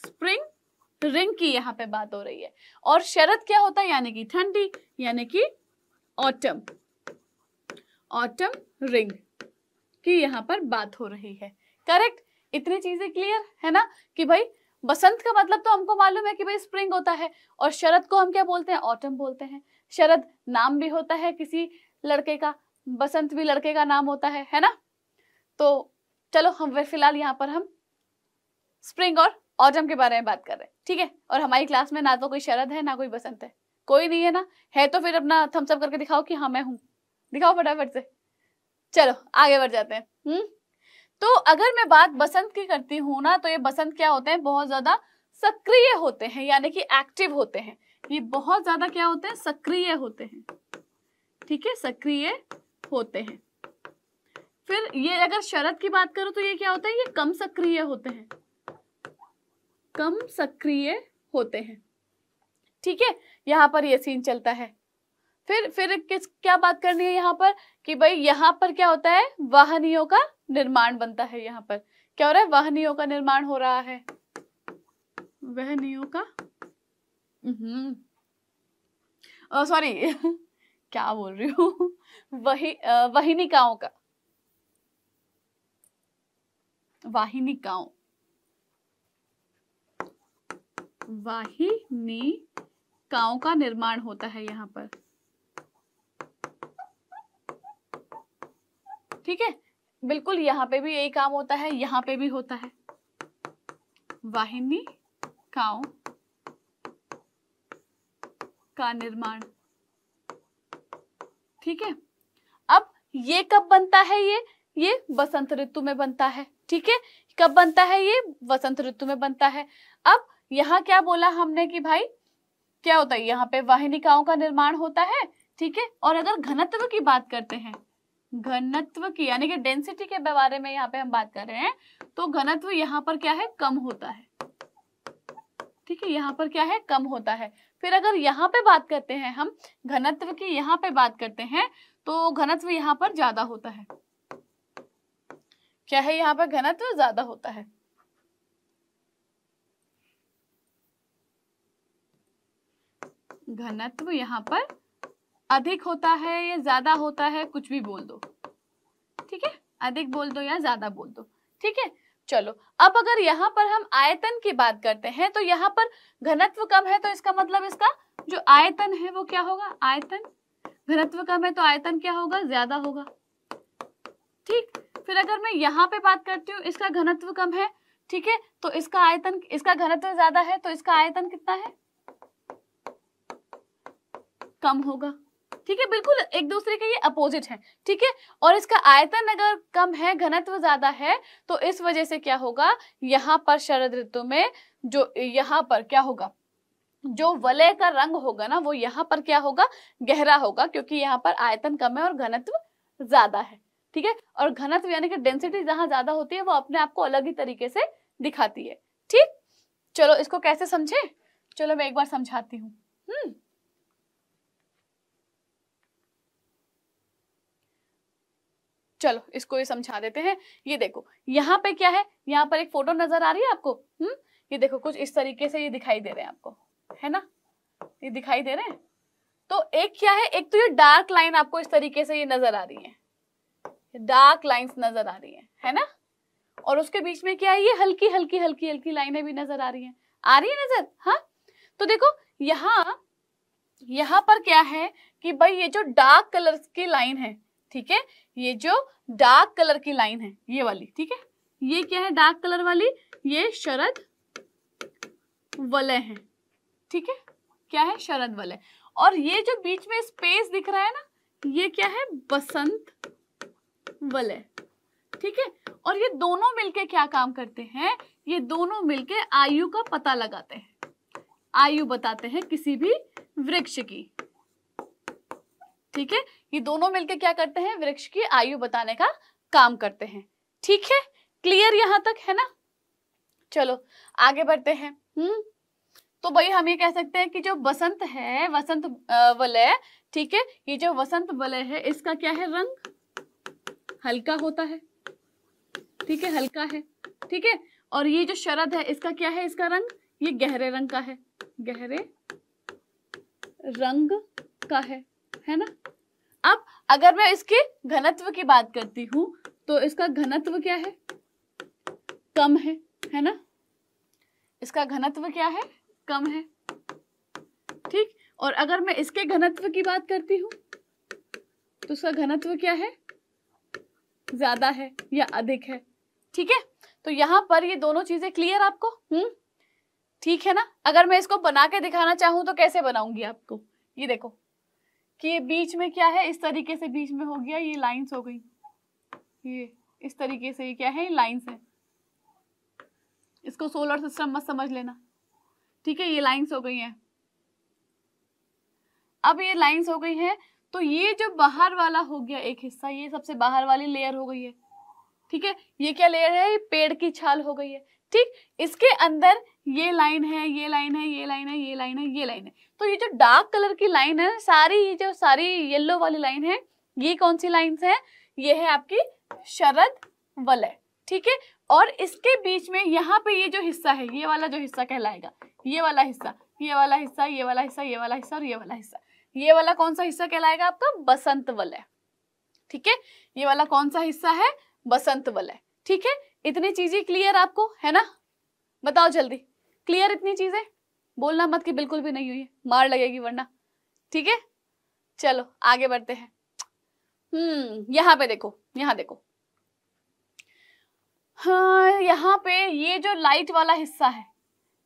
स्प्रिंग रिंग की यहाँ पे बात हो रही है और शरद क्या होता है यानी कि ठंडी यानी कि ऑटम ऑटम रिंग की यहाँ पर बात हो रही है करेक्ट इतनी चीजें क्लियर है ना कि भाई बसंत का मतलब तो हमको मालूम है कि भाई स्प्रिंग होता है और शरद को हम क्या बोलते हैं ऑटम बोलते हैं शरद नाम भी होता है किसी लड़के का बसंत भी लड़के का नाम होता है है ना तो चलो हम फिलहाल यहाँ पर हम स्प्रिंग और ऑटम के बारे में बात कर रहे हैं ठीक है और हमारी क्लास में ना तो कोई शरद है ना कोई बसंत है कोई नहीं है ना है तो फिर अपना थम्सअप करके दिखाओ कि हाँ मैं हूँ दिखाओ फटाफट से चलो आगे बढ़ जाते हैं हम्म तो अगर मैं बात बसंत की करती हूँ ना तो ये बसंत क्या होते हैं बहुत ज्यादा सक्रिय होते हैं यानी कि एक्टिव होते हैं ये बहुत ज्यादा क्या होते हैं सक्रिय होते हैं ठीक है सक्रिय होते हैं फिर ये अगर शरद की बात करूं तो ये क्या होता है ये कम सक्रिय होते हैं कम सक्रिय होते हैं ठीक है यहाँ पर ये सीन चलता है फिर फिर किस क्या बात करनी है यहाँ पर कि भाई यहाँ पर क्या होता है वाहनियों का निर्माण बनता है यहाँ पर क्या हो रहा है वाहनियों का निर्माण हो रहा है वहनियों का सॉरी हम्म। क्या बोल रही हूँ वही uh, वहिनिकाओं का वाहिनिकाओं वाहिनिकाओं का निर्माण होता है यहाँ पर ठीक है बिल्कुल यहाँ पे भी यही काम होता है यहाँ पे भी होता है वाहिनी काओ का निर्माण ठीक है अब ये कब बनता है ये ये बसंत ऋतु में बनता है ठीक है कब बनता है ये बसंत ऋतु में बनता है अब यहाँ क्या बोला हमने कि भाई क्या होता है यहाँ पे वाहिनिकाओं का निर्माण होता है ठीक है और अगर घनत्व की बात करते हैं घनत्व की यानी कि डेंसिटी के बारे में यहाँ पे हम बात कर रहे हैं तो घनत्व यहाँ पर क्या है कम होता है ठीक है यहाँ पर क्या है कम होता है फिर अगर यहाँ पे बात करते हैं हम घनत्व की यहाँ पे बात करते हैं तो घनत्व यहाँ पर ज्यादा होता है क्या है यहाँ पर घनत्व ज्यादा होता है घनत्व यहाँ पर अधिक होता है या ज्यादा होता है कुछ भी बोल दो ठीक है अधिक बोल दो या ज्यादा बोल दो ठीक है चलो अब अगर यहाँ पर हम आयतन की बात करते हैं तो यहाँ पर घनत्व कम है तो इसका मतलब इसका जो आयतन है वो क्या होगा आयतन घनत्व कम है तो आयतन क्या होगा ज्यादा होगा ठीक फिर अगर मैं यहाँ पे बात करती हूँ इसका घनत्व कम है ठीक है तो इसका आयतन इसका घनत्व ज्यादा है तो इसका आयतन कितना है कम होगा ठीक है बिल्कुल एक दूसरे के ये अपोजिट है ठीक है और इसका आयतन अगर कम है घनत्व ज्यादा है तो इस वजह से क्या होगा यहाँ पर शरद ऋतु में जो यहाँ पर क्या होगा जो वलय का रंग होगा ना वो यहाँ पर क्या होगा गहरा होगा क्योंकि यहाँ पर आयतन कम है और घनत्व ज्यादा है ठीक है और घनत्व यानी कि डेंसिटी जहां ज्यादा होती है वो अपने आप को अलग ही तरीके से दिखाती है ठीक चलो इसको कैसे समझे चलो मैं एक बार समझाती हूँ हम्म चलो इसको ये समझा देते हैं ये देखो यहाँ पे क्या है यहाँ पर एक फोटो नजर आ रही है आपको हम्म ये देखो कुछ इस तरीके से ये दिखाई दे रहे हैं आपको है ना ये दिखाई दे रहे हैं तो एक क्या है एक तो ये डार्क लाइन आपको इस तरीके से ये नजर आ रही है डार्क लाइन नजर आ रही है है ना और उसके बीच में क्या है ये हल्की हल्की हल्की हल्की लाइनें भी नजर आ रही हैं आ रही है नजर हाँ तो देखो यहाँ यहाँ पर क्या है कि भाई ये जो डार्क कलर की लाइन है ठीक है ये जो डार्क कलर की लाइन है ये वाली ठीक है ये क्या है डार्क कलर वाली ये शरद वलय है ठीक है क्या है शरद वलय और ये जो बीच में स्पेस दिख रहा है ना ये क्या है बसंत वलय ठीक है और ये दोनों मिलके क्या काम करते हैं ये दोनों मिलके आयु का पता लगाते हैं आयु बताते हैं किसी भी वृक्ष की ठीक है ये दोनों मिलकर क्या करते हैं वृक्ष की आयु बताने का काम करते हैं ठीक है क्लियर यहाँ तक है ना चलो आगे बढ़ते हैं हम्म तो भाई हम ये कह सकते हैं कि जो बसंत है वसंत वलय ठीक है ये जो वसंत वलय है इसका क्या है रंग हल्का होता है ठीक है हल्का है ठीक है और ये जो शरद है इसका क्या है इसका रंग ये गहरे रंग का है गहरे रंग का है है ना अब अगर मैं इसके घनत्व की बात करती हूं तो इसका घनत्व क्या है कम है है ना इसका घनत्व क्या है कम है ठीक और अगर मैं इसके घनत्व की बात करती हूं तो उसका घनत्व क्या है ज्यादा है या अधिक है ठीक है तो यहां पर ये दोनों चीजें क्लियर आपको हम्म ठीक है ना अगर मैं इसको बना के दिखाना चाहूँ तो कैसे बनाऊंगी आपको ये देखो कि ये बीच में क्या है इस तरीके से बीच में हो गया ये लाइंस हो गई ये इस तरीके से ये क्या है ये लाइंस है इसको सोलर सिस्टम मत समझ लेना ठीक है ये लाइंस हो गई है अब ये लाइंस हो गई है तो ये जो बाहर वाला हो गया एक हिस्सा ये सबसे बाहर वाली लेयर हो गई है ठीक है ये क्या लेयर है ये पेड़ की छाल हो गई है ठीक इसके अंदर ये लाइन है ये लाइन है ये लाइन है ये लाइन है ये लाइन है तो ये जो डार्क कलर की लाइन है सारी ये जो सारी येलो वाली लाइन है ये कौन सी लाइन है ये है आपकी शरद वलय ठीक है और इसके बीच में यहाँ पे ये जो हिस्सा है ये वाला जो हिस्सा कहलाएगा ये वाला हिस्सा ये वाला हिस्सा ये वाला हिस्सा ये वाला हिस्सा और ये वाला हिस्सा ये वाला कौन सा हिस्सा कहलाएगा आपका बसंत वलय ठीक है ये वाला कौन सा हिस्सा है बसंत वलय ठीक है इतनी चीजें क्लियर आपको है ना बताओ जल्दी क्लियर इतनी चीजें बोलना मत कि बिल्कुल भी नहीं हुई है मार लगेगी वरना ठीक है चलो आगे बढ़ते हैं हम्म यहाँ पे देखो यहाँ देखो हाँ यहाँ पे ये जो लाइट वाला हिस्सा है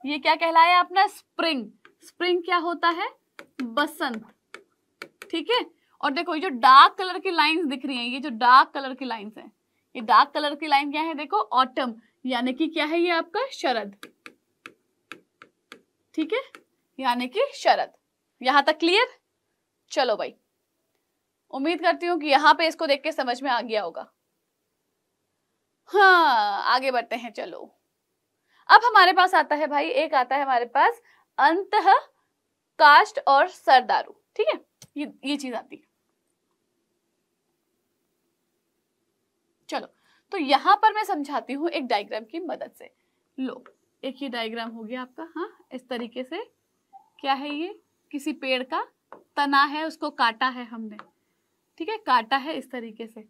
ये क्या कहलाया अपना स्प्रिंग स्प्रिंग क्या होता है बसंत ठीक है और देखो ये जो डार्क कलर की लाइंस दिख रही हैं ये जो डार्क कलर की लाइंस हैं ये डार्क कलर की लाइन क्या है देखो ऑटम यानी कि क्या है ये आपका शरद ठीक है यानी कि शरद यहां तक क्लियर चलो भाई उम्मीद करती हूँ कि यहां पे इसको देख के समझ में आ गया होगा हाँ आगे बढ़ते हैं चलो अब हमारे पास आता है भाई एक आता है हमारे पास अंत काष्ट और सरदारू ठीक है ये ये चीज आती है चलो तो यहां पर मैं समझाती हूँ एक डायग्राम की मदद से लो एक ही डायग्राम हो गया आपका हाँ इस तरीके से क्या है ये किसी पेड़ का तना है उसको काटा है हमने ठीक है काटा है इस तरीके से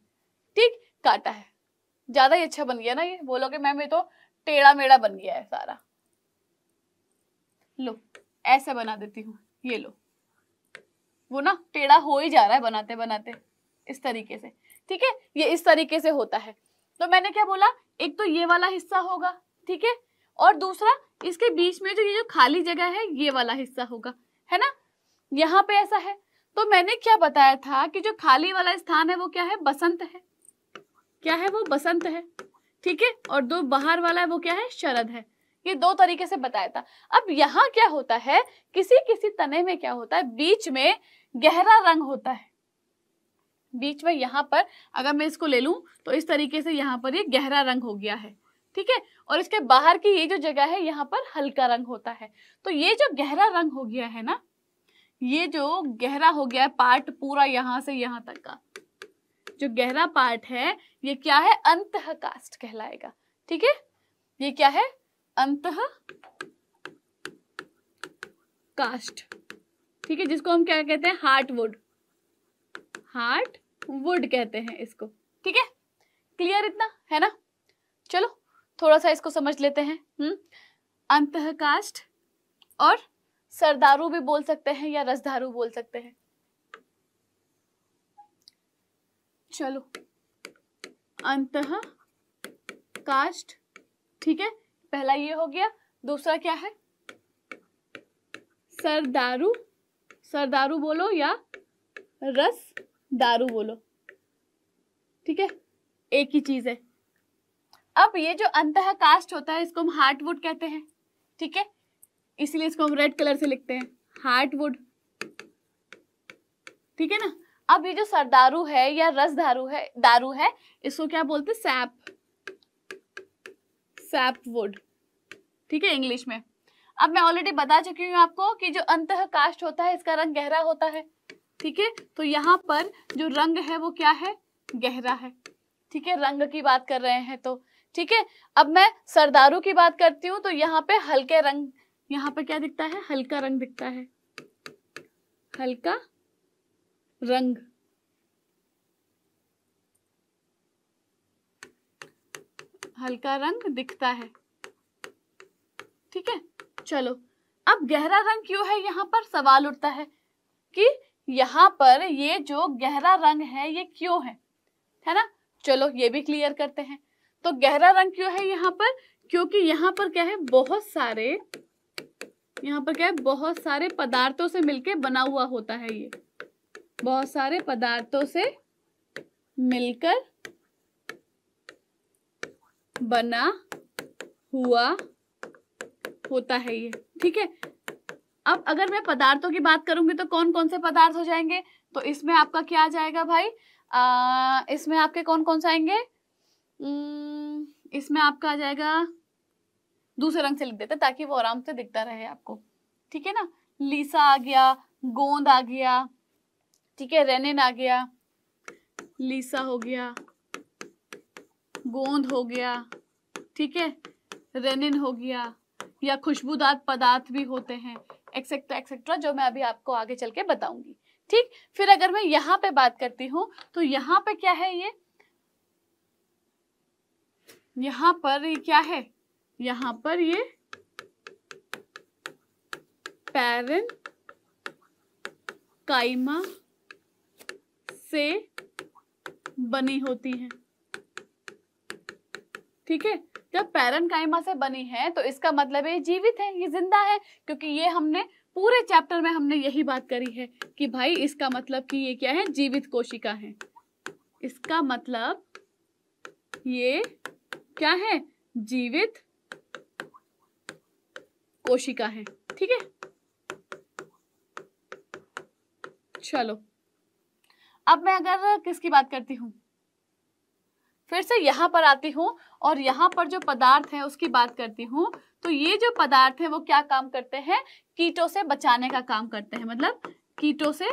ठीक काटा है ज्यादा ही अच्छा बन गया ना ये बोलोगे मैम ये तो टेढ़ा मेढ़ा बन गया है सारा लो ऐसे बना देती हूँ ये लो वो ना टेढ़ा हो ही जा रहा है बनाते बनाते इस तरीके से ठीक है ये इस तरीके से होता है तो मैंने क्या बोला एक तो ये वाला हिस्सा होगा ठीक है और दूसरा इसके बीच में जो ये जो खाली जगह है ये वाला हिस्सा होगा है ना यहाँ पे ऐसा है तो मैंने क्या बताया था कि जो खाली वाला स्थान है वो क्या है बसंत है क्या है वो बसंत है ठीक है और दो बाहर वाला है वो क्या है शरद है ये दो तरीके से बताया था अब यहाँ क्या होता है किसी किसी तने में क्या होता है बीच में गहरा रंग होता है बीच में यहाँ पर अगर मैं इसको ले लूं तो इस तरीके से यहाँ पर ये गहरा रंग हो गया है ठीक है और इसके बाहर की ये जो जगह है यहाँ पर हल्का रंग होता है तो ये जो गहरा रंग हो गया है ना ये जो गहरा हो गया है पार्ट पूरा यहां से यहां तक का जो गहरा पार्ट है ये क्या है अंत कास्ट कहलाएगा ठीक है ये क्या है अंत कास्ट ठीक है जिसको हम क्या कहते हैं हार्ट वुड हार्ट वुड कहते हैं इसको ठीक है क्लियर इतना है ना चलो थोड़ा सा इसको समझ लेते हैं हम्म अंत कास्ट और सरदारू भी बोल सकते हैं या रसदारू बोल सकते हैं चलो अंत कास्ट ठीक है पहला ये हो गया दूसरा क्या है सरदारू सरदारू बोलो या रस दारू बोलो ठीक है एक ही चीज है अब ये जो अंत कास्ट होता है इसको हम हार्टवुड कहते हैं ठीक है इसीलिए इसको हम रेड कलर से लिखते हैं हार्टवुड ठीक है ना अब ये जो सरदारू है या रस दारू है दारू है इसको क्या बोलते हैं सैप सैपवुड ठीक है इंग्लिश में अब मैं ऑलरेडी बता चुकी हूँ आपको कि जो अंत कास्ट होता है इसका रंग गहरा होता है ठीक है तो यहाँ पर जो रंग है वो क्या है गहरा है ठीक है रंग की बात कर रहे हैं तो ठीक है अब मैं सरदारू की बात करती हूँ तो यहाँ पे हल्के रंग यहाँ पे क्या दिखता है हल्का रंग दिखता है हल्का रंग हल्का रंग दिखता है ठीक है चलो अब गहरा रंग क्यों है यहाँ पर सवाल उठता है कि यहाँ पर ये जो गहरा रंग है ये क्यों है है ना चलो ये भी क्लियर करते हैं तो गहरा रंग क्यों है यहाँ पर क्योंकि यहाँ पर क्या है बहुत सारे यहाँ पर क्या है बहुत सारे पदार्थों से मिलके बना हुआ होता है ये बहुत सारे पदार्थों से मिलकर बना हुआ होता है ये ठीक है अब अगर मैं पदार्थों की बात करूंगी तो कौन कौन से पदार्थ हो जाएंगे तो इसमें आपका क्या आ जाएगा भाई आ, इसमें आपके कौन कौन से आएंगे हम्म, इसमें आपका आ जाएगा दूसरे रंग से लिख देते ताकि वो आराम से दिखता रहे आपको ठीक है ना लीसा आ गया गोंद आ गया ठीक है रेनेन आ गया लीसा हो गया गोंद हो गया ठीक है रेनिन हो गया या खुशबूदार पदार्थ भी होते हैं एक्सेट्रा एक्सेट्रा जो मैं अभी आपको आगे चल के बताऊंगी ठीक फिर अगर मैं यहाँ पे बात करती हूँ तो यहाँ पे क्या है ये यहाँ पर ये क्या है यहाँ पर ये पैरन काइमा से बनी होती है ठीक है जब पैरन काइमा से बनी है तो इसका मतलब ये जीवित है ये जिंदा है क्योंकि ये हमने पूरे चैप्टर में हमने यही बात करी है कि भाई इसका मतलब कि ये क्या है जीवित कोशिका है इसका मतलब ये क्या है जीवित कोशिका है ठीक है चलो अब मैं अगर किसकी बात करती हूं फिर से यहां पर आती हूं और यहां पर जो पदार्थ है उसकी बात करती हूं तो ये जो पदार्थ है वो क्या काम करते हैं कीटों से बचाने का काम करते हैं मतलब कीटों से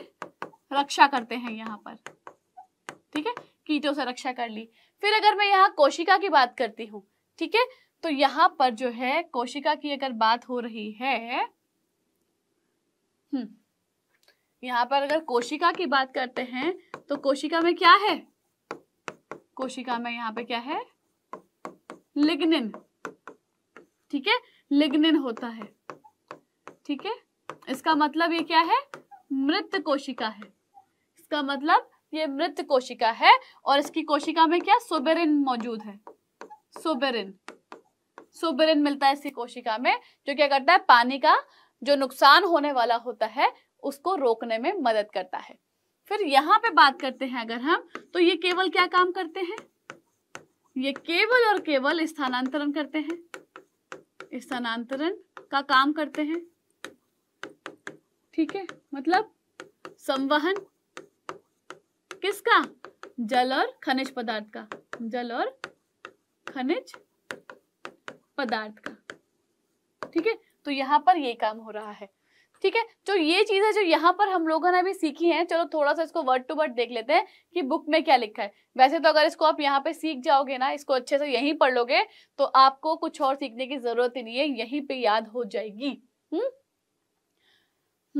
रक्षा करते हैं यहां पर ठीक है कीटों से रक्षा कर ली फिर अगर मैं यहाँ कोशिका की बात करती हूँ ठीक है तो यहाँ पर जो है कोशिका की अगर बात हो रही है हम्म, यहाँ पर अगर कोशिका की बात करते हैं तो कोशिका में क्या है कोशिका में यहाँ पे क्या है लिग्निन ठीक है लिग्निन होता है ठीक है इसका मतलब ये क्या है मृत कोशिका है इसका मतलब ये मृत कोशिका है और इसकी कोशिका में क्या सोबेरिन मौजूद है सोबेरिन सोबेरिन मिलता है इसकी कोशिका में जो क्या करता है पानी का जो नुकसान होने वाला होता है उसको रोकने में मदद करता है फिर यहां पे बात करते हैं अगर हम तो ये केवल क्या काम करते हैं ये केवल और केवल स्थानांतरण करते हैं स्थानांतरण का काम करते हैं ठीक है मतलब संवहन किसका जल और खनिज पदार्थ का जल और खनिज पदार्थ का ठीक है तो यहाँ पर ये काम हो रहा है ठीक है तो ये चीज है जो यहाँ पर हम लोगों ने अभी सीखी है चलो थोड़ा सा इसको वर्ड टू वर्ड देख लेते हैं कि बुक में क्या लिखा है वैसे तो अगर इसको आप यहाँ पे सीख जाओगे ना इसको अच्छे से यहीं पढ़ लोगे तो आपको कुछ और सीखने की जरूरत ही नहीं है यहीं पे याद हो जाएगी हम्म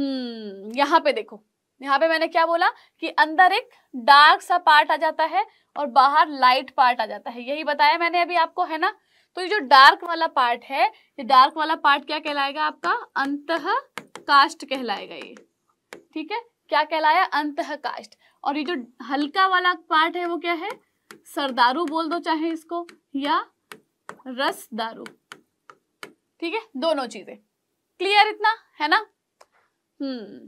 हम्म यहाँ पे देखो यहाँ पे मैंने क्या बोला कि अंदर एक डार्क सा पार्ट आ जाता है और बाहर लाइट पार्ट आ जाता है यही बताया मैंने अभी आपको है ना तो ये जो डार्क वाला पार्ट है ये डार्क वाला पार्ट क्या कहलाएगा आपका अंत कास्ट कहलाएगा ये ठीक है क्या कहलाया अंत कास्ट और ये जो हल्का वाला पार्ट है वो क्या है सरदारू बोल दो चाहे इसको या रस दारू ठीक है दोनों चीजें क्लियर इतना है ना हम्म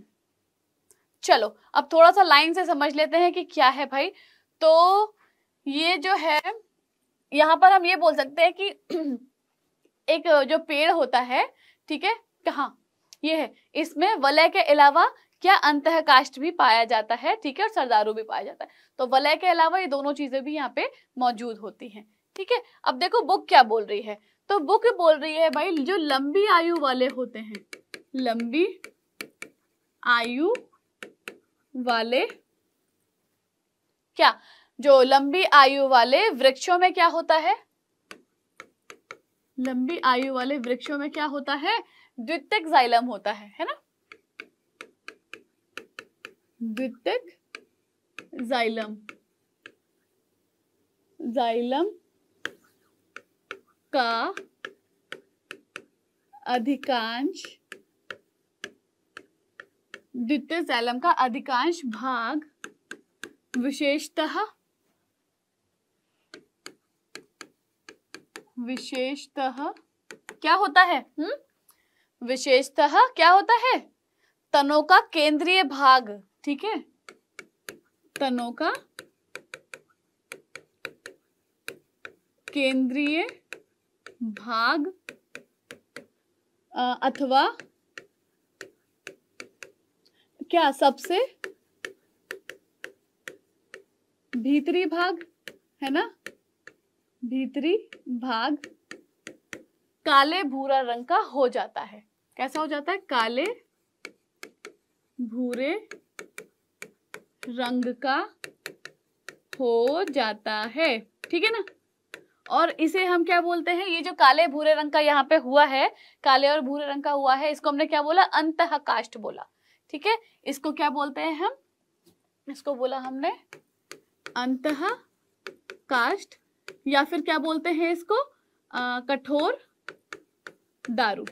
चलो अब थोड़ा सा लाइन से समझ लेते हैं कि क्या है भाई तो ये जो है यहाँ पर हम ये बोल सकते हैं कि एक जो पेड़ होता है ठीक है कहा ये है इसमें वलय के अलावा क्या अंत काष्ट भी पाया जाता है ठीक है और सरदारू भी पाया जाता है तो वलय के अलावा ये दोनों चीजें भी यहाँ पे मौजूद होती हैं ठीक है अब देखो बुक क्या बोल रही है तो बुक बोल रही है भाई जो लंबी आयु वाले होते हैं लंबी आयु वाले क्या जो लंबी आयु वाले वृक्षों में क्या होता है लंबी आयु वाले वृक्षों में क्या होता है द्वितक जाइलम होता है है ना द्वितक जाइलम जाइलम का अधिकांश द्वितीय जैलम का अधिकांश भाग विशेषतः विशेषतः क्या होता है हम्म? विशेषतः क्या होता है तनों का केंद्रीय भाग ठीक है तनों का केंद्रीय भाग अथवा क्या सबसे भीतरी भाग है ना भीतरी भाग काले भूरा रंग का हो जाता है कैसा हो जाता है काले भूरे रंग का हो जाता है ठीक है ना और इसे हम क्या बोलते हैं ये जो काले भूरे रंग का यहाँ पे हुआ है काले और भूरे रंग का हुआ है इसको हमने क्या बोला अंत काष्ट बोला ठीक है इसको क्या बोलते हैं हम इसको बोला हमने अंत कास्ट या फिर क्या बोलते हैं इसको आ, कठोर दारू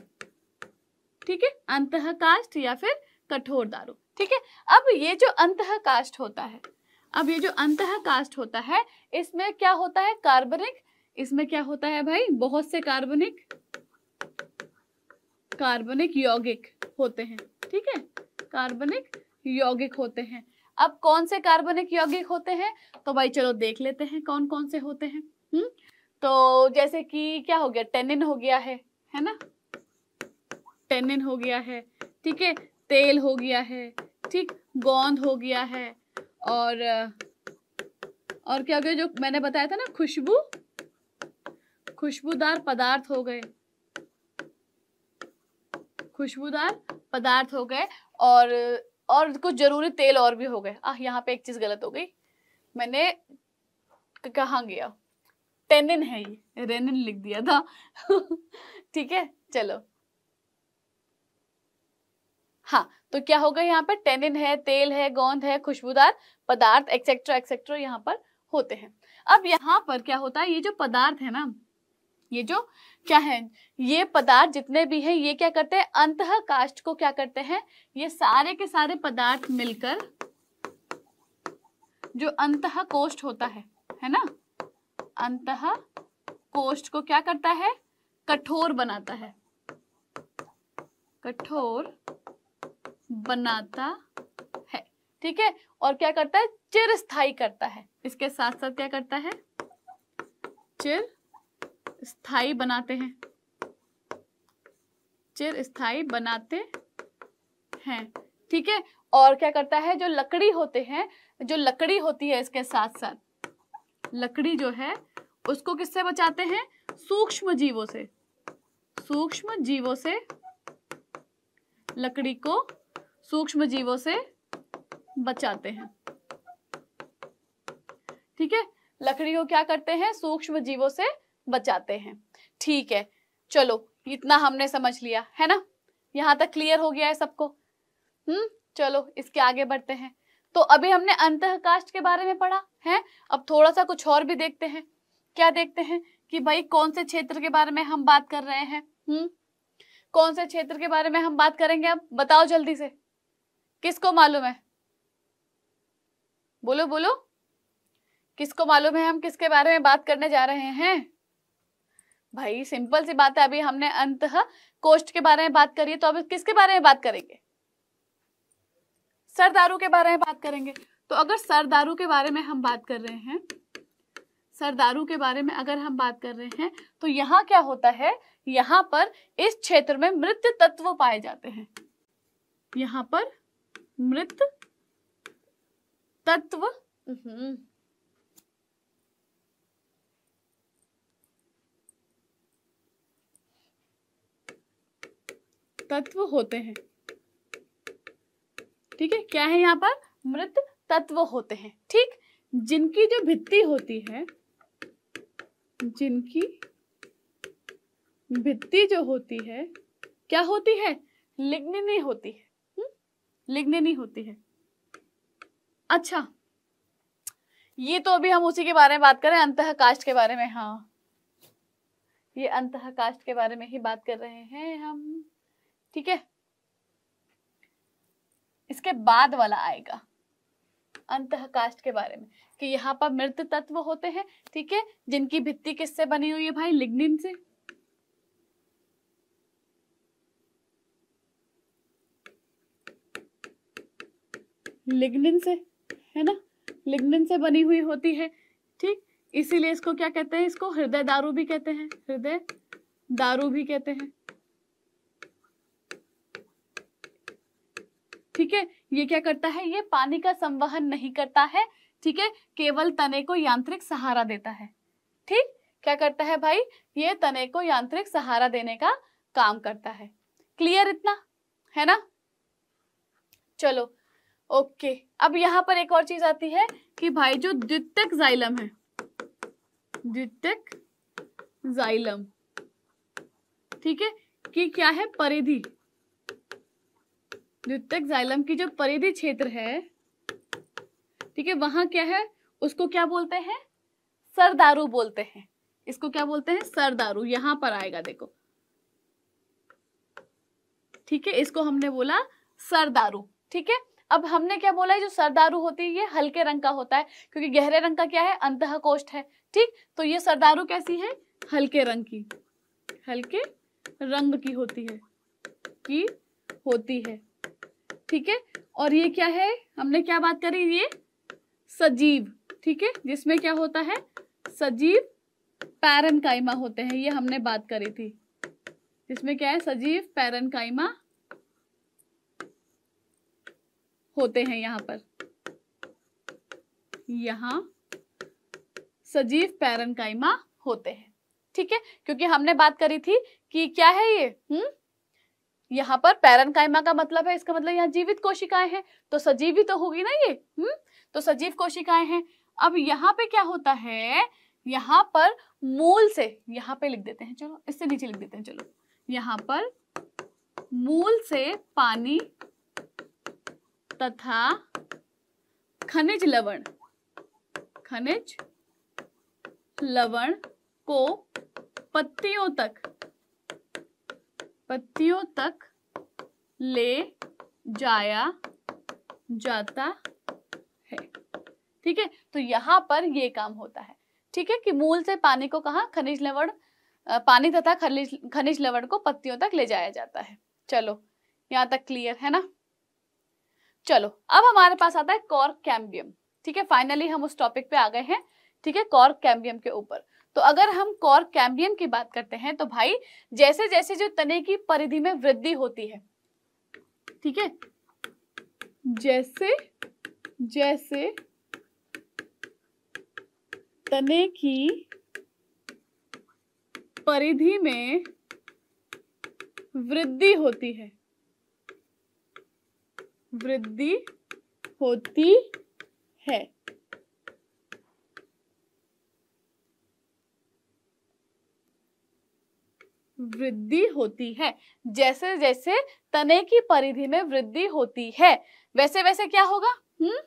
ठीक है अंत कास्ट या फिर कठोर दारू ठीक है अब ये जो अंत कास्ट होता है अब ये जो अंत कास्ट होता है इसमें क्या होता है कार्बनिक इसमें क्या होता है भाई बहुत से कार्बनिक कार्बनिक यौगिक होते हैं ठीक है कार्बनिक यौगिक होते हैं अब कौन से कार्बनिक यौगिक होते हैं तो भाई चलो देख लेते हैं कौन कौन से होते हैं हम्म तो जैसे कि क्या हो गया टेनिन हो गया है है ना टेनिन हो गया है ठीक है तेल हो गया है ठीक गोंद हो गया है और और क्या हो गया जो मैंने बताया था ना खुशबू खुशबूदार पदार्थ हो गए खुशबूदार पदार्थ हो गए और और कुछ ज़रूरी तेल और भी हो गए आ यहाँ पे एक चीज़ गलत हो गई मैंने कहा गया टेनिन है ये रेनिन लिख दिया था ठीक है चलो हाँ तो क्या होगा यहाँ पर टेनिन है तेल है गोंद है खुशबूदार पदार्थ एक्सेट्रा एक्सेट्रा यहाँ पर होते हैं अब यहाँ पर क्या होता है ये जो पदार्थ है ना ये जो क्या है ये पदार्थ जितने भी हैं ये क्या करते हैं अंत काष्ट को क्या करते हैं ये सारे के सारे पदार्थ मिलकर जो अंत कोष्ठ होता है है ना अंत कोष्ठ को क्या करता है कठोर बनाता है कठोर बनाता है ठीक है और क्या करता है चिरस्थाई करता है इसके साथ साथ क्या करता है चिर स्थाई बनाते हैं चिर स्थाई बनाते हैं ठीक है और क्या करता है जो लकड़ी होते हैं जो लकड़ी होती है इसके साथ साथ लकड़ी जो है उसको किससे बचाते हैं सूक्ष्म जीवों से सूक्ष्म जीवों से लकड़ी को सूक्ष्म जीवों से बचाते हैं ठीक है लकड़ी को क्या करते हैं सूक्ष्म जीवों से बचाते हैं ठीक है चलो इतना हमने समझ लिया है ना यहाँ तक क्लियर हो गया है सबको हम्म चलो इसके आगे बढ़ते हैं तो अभी हमने अंत काष्ट के बारे में पढ़ा है अब थोड़ा सा कुछ और भी देखते हैं क्या देखते हैं कि भाई कौन से क्षेत्र के बारे में हम बात कर रहे हैं हम्म कौन से क्षेत्र के बारे में हम बात करेंगे अब बताओ जल्दी से किसको मालूम है बोलो बोलो किसको मालूम है हम किसके बारे में बात करने जा रहे हैं भाई सिंपल सी बात है अभी हमने अंत हाँ, कोष्ट के बारे में बात करी है तो अब किसके बारे में बात करेंगे सरदारू के बारे में बात करेंगे तो अगर सरदारू के बारे में हम बात कर रहे हैं सरदारू के बारे में अगर हम बात कर रहे हैं तो यहाँ क्या होता है यहाँ पर इस क्षेत्र में मृत तत्व पाए जाते हैं यहाँ पर मृत तत्व हम्म। तत्व होते हैं ठीक है क्या है यहाँ पर मृत तत्व होते हैं ठीक जिनकी जो भित्ति होती है जिनकी भित्ति जो होती है क्या होती है लिग्निनी होती है हम्म? लिग्निनी होती है अच्छा ये तो अभी हम उसी के बारे में बात कर रहे हैं अंतः कास्ट के बारे में हाँ ये अंतः कास्ट के बारे में ही बात कर रहे हैं हम ठीक है इसके बाद वाला आएगा अंत काष्ट के बारे में कि यहाँ पर मृत तत्व होते हैं ठीक है जिनकी भित्ति किससे बनी हुई है भाई लिग्निन से लिग्निन से है ना लिग्निन से बनी हुई होती है ठीक इसीलिए इसको क्या कहते हैं इसको हृदय दारू भी कहते हैं हृदय दारू भी कहते हैं ठीक है ये क्या करता है ये पानी का संवहन नहीं करता है ठीक है केवल तने को यांत्रिक सहारा देता है ठीक क्या करता है भाई ये तने को यांत्रिक सहारा देने का काम करता है क्लियर इतना है ना चलो ओके अब यहां पर एक और चीज आती है कि भाई जो द्वितक जाइलम है द्वितक जाइलम ठीक है कि क्या है परिधि द्वितीयक जाइलम की जो परिधि क्षेत्र है ठीक है वहां क्या है उसको क्या बोलते हैं सरदारू बोलते हैं इसको क्या बोलते हैं सरदारू यहां पर आएगा देखो ठीक है इसको हमने बोला सरदारू ठीक है अब हमने क्या बोला है जो सरदारू होती है ये हल्के रंग का होता है क्योंकि गहरे रंग का क्या है अंत कोष्ठ है ठीक तो ये सरदारू कैसी है हल्के रंग की हल्के रंग की होती है की होती है ठीक है और ये क्या है हमने क्या बात करी ये सजीव ठीक है जिसमें क्या होता है सजीव पैरन कायमा होते हैं ये हमने बात करी थी जिसमें क्या है सजीव पैरन कायमा होते हैं यहां पर यहां सजीव पैरन कायमा होते हैं ठीक है क्योंकि हमने बात करी थी कि क्या है ये हम्म यहाँ पर कायमा का मतलब है इसका मतलब यहाँ जीवित कोशिकाएं हैं तो सजीव ही तो होगी ना ये हम्म तो सजीव कोशिकाएं हैं अब यहाँ पे क्या होता है यहाँ पर मूल से यहाँ पे लिख देते हैं चलो इससे नीचे लिख देते हैं चलो यहाँ पर मूल से पानी तथा खनिज लवण खनिज लवण को पत्तियों तक पत्तियों तक ले जाया जाता है ठीक है तो यहां पर यह काम होता है ठीक है कि मूल से पानी को कहा खनिज लवण पानी तथा खनिज खनिज लवण को पत्तियों तक ले जाया जाता है चलो यहां तक क्लियर है ना चलो अब हमारे पास आता है कॉर्क कैम्बियम ठीक है फाइनली हम उस टॉपिक पे आ गए हैं ठीक है कॉर्क कैम्बियम के ऊपर तो अगर हम कॉर कैम्बियम की बात करते हैं तो भाई जैसे जैसे जो तने की परिधि में वृद्धि होती है ठीक है जैसे जैसे तने की परिधि में वृद्धि होती है वृद्धि होती है वृद्धि होती है जैसे जैसे तने की परिधि में वृद्धि होती है वैसे वैसे क्या होगा हम्म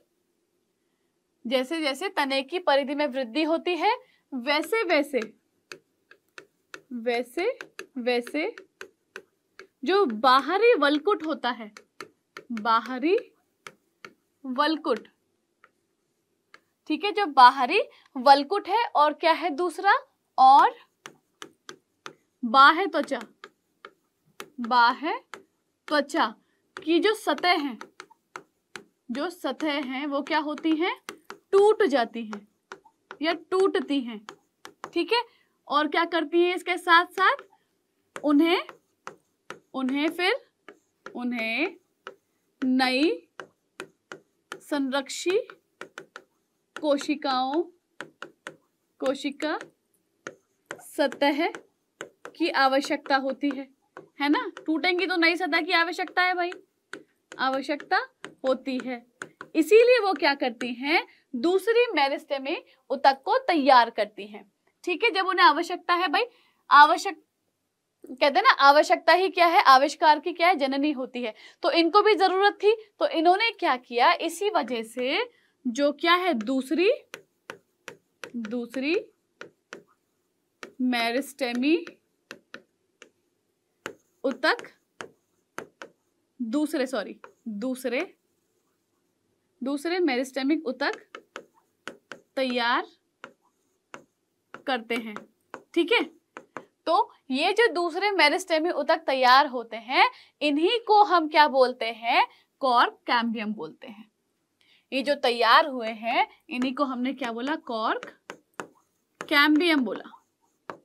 जैसे जैसे तने की परिधि में वृद्धि होती है वैसे वैसे वैसे वैसे जो बाहरी वलकुट होता है बाहरी वलकुट ठीक है जो बाहरी वलकुट है और क्या है दूसरा और बाह्य त्वचा बाह्य त्वचा की जो सतह है जो सतह है वो क्या होती है टूट जाती है या टूटती है ठीक है और क्या करती है इसके साथ साथ उन्हें उन्हें फिर उन्हें नई संरक्षी कोशिकाओं कोशिका सतह की आवश्यकता होती है है ना टूटेंगी तो नई सतह की आवश्यकता है भाई आवश्यकता होती है इसीलिए वो क्या करती हैं दूसरी मेरिस्टे में उतक को तैयार करती हैं ठीक है जब उन्हें आवश्यकता है भाई आवश्यक कहते हैं ना आवश्यकता ही क्या है आविष्कार की क्या है जननी होती है तो इनको भी जरूरत थी तो इन्होंने क्या किया इसी वजह से जो क्या है दूसरी दूसरी मैरिस्टेमी उतक दूसरे सॉरी दूसरे दूसरे मेरिस्टेमिक उतक तैयार करते हैं ठीक है तो ये जो दूसरे मेरिस्टेमिक उतक तैयार होते हैं इन्हीं को हम क्या बोलते हैं कॉर्क कैम्बियम बोलते हैं ये जो तैयार हुए हैं इन्हीं को हमने क्या बोला कॉर्क कैम्बियम बोला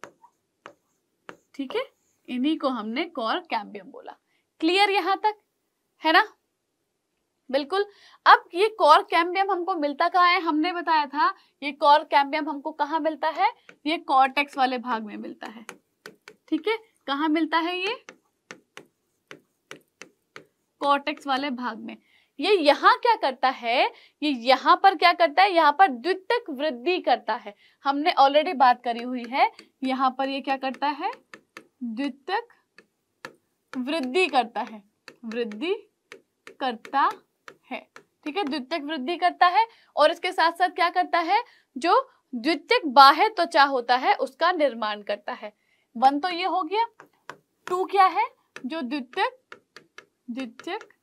ठीक है इन्हीं को हमने कॉर कैम्बियम बोला क्लियर यहां तक है ना बिल्कुल अब ये कॉर कैम्बियम हमको मिलता कहा है हमने बताया था ये कॉर कैम्बियम हमको कहा मिलता है ये कॉर्टेक्स वाले भाग में मिलता है ठीक है कहा मिलता है ये कॉर्टेक्स वाले भाग में ये यहाँ क्या करता है ये यहाँ पर क्या करता है यहाँ पर द्वितक वृद्धि करता है हमने ऑलरेडी बात करी हुई है यहाँ पर ये क्या करता है द्वितक वृद्धि करता है वृद्धि करता है ठीक है द्वितीयक वृद्धि करता है और इसके साथ साथ क्या करता है जो द्वितीयक बाह्य त्वचा होता है उसका निर्माण करता है वन तो ये हो गया टू क्या है जो द्वितीयक द्वितीयक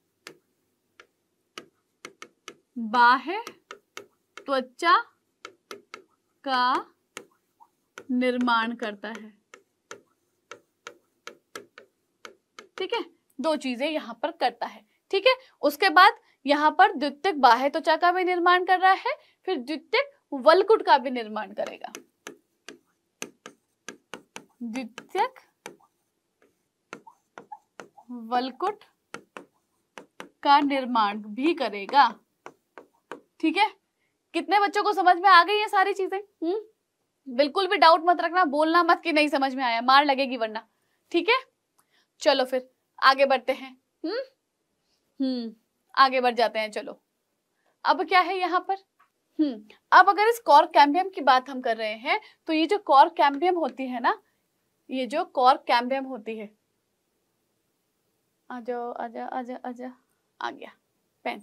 बाह्य त्वचा का निर्माण करता है ठीक है दो चीजें यहाँ पर करता है ठीक है उसके बाद यहाँ पर द्वितीय बाह्य त्वचा का भी निर्माण कर रहा है फिर द्वितीय वलकुट का भी निर्माण करेगा द्वितीय वलकुट का निर्माण भी करेगा ठीक है कितने बच्चों को समझ में आ गई ये सारी चीजें हम्म बिल्कुल भी डाउट मत रखना बोलना मत कि नहीं समझ में आया मार लगेगी वरना ठीक है चलो फिर आगे बढ़ते हैं हम्म हम्म आगे बढ़ जाते हैं चलो अब क्या है यहाँ पर हम्म अब अगर इस कॉर कैम्बियम की बात हम कर रहे हैं तो ये जो कॉर कैम्बियम होती है ना ये जो कॉर कैम्बियम होती है आजा आजा आजा आजा आ गया पेन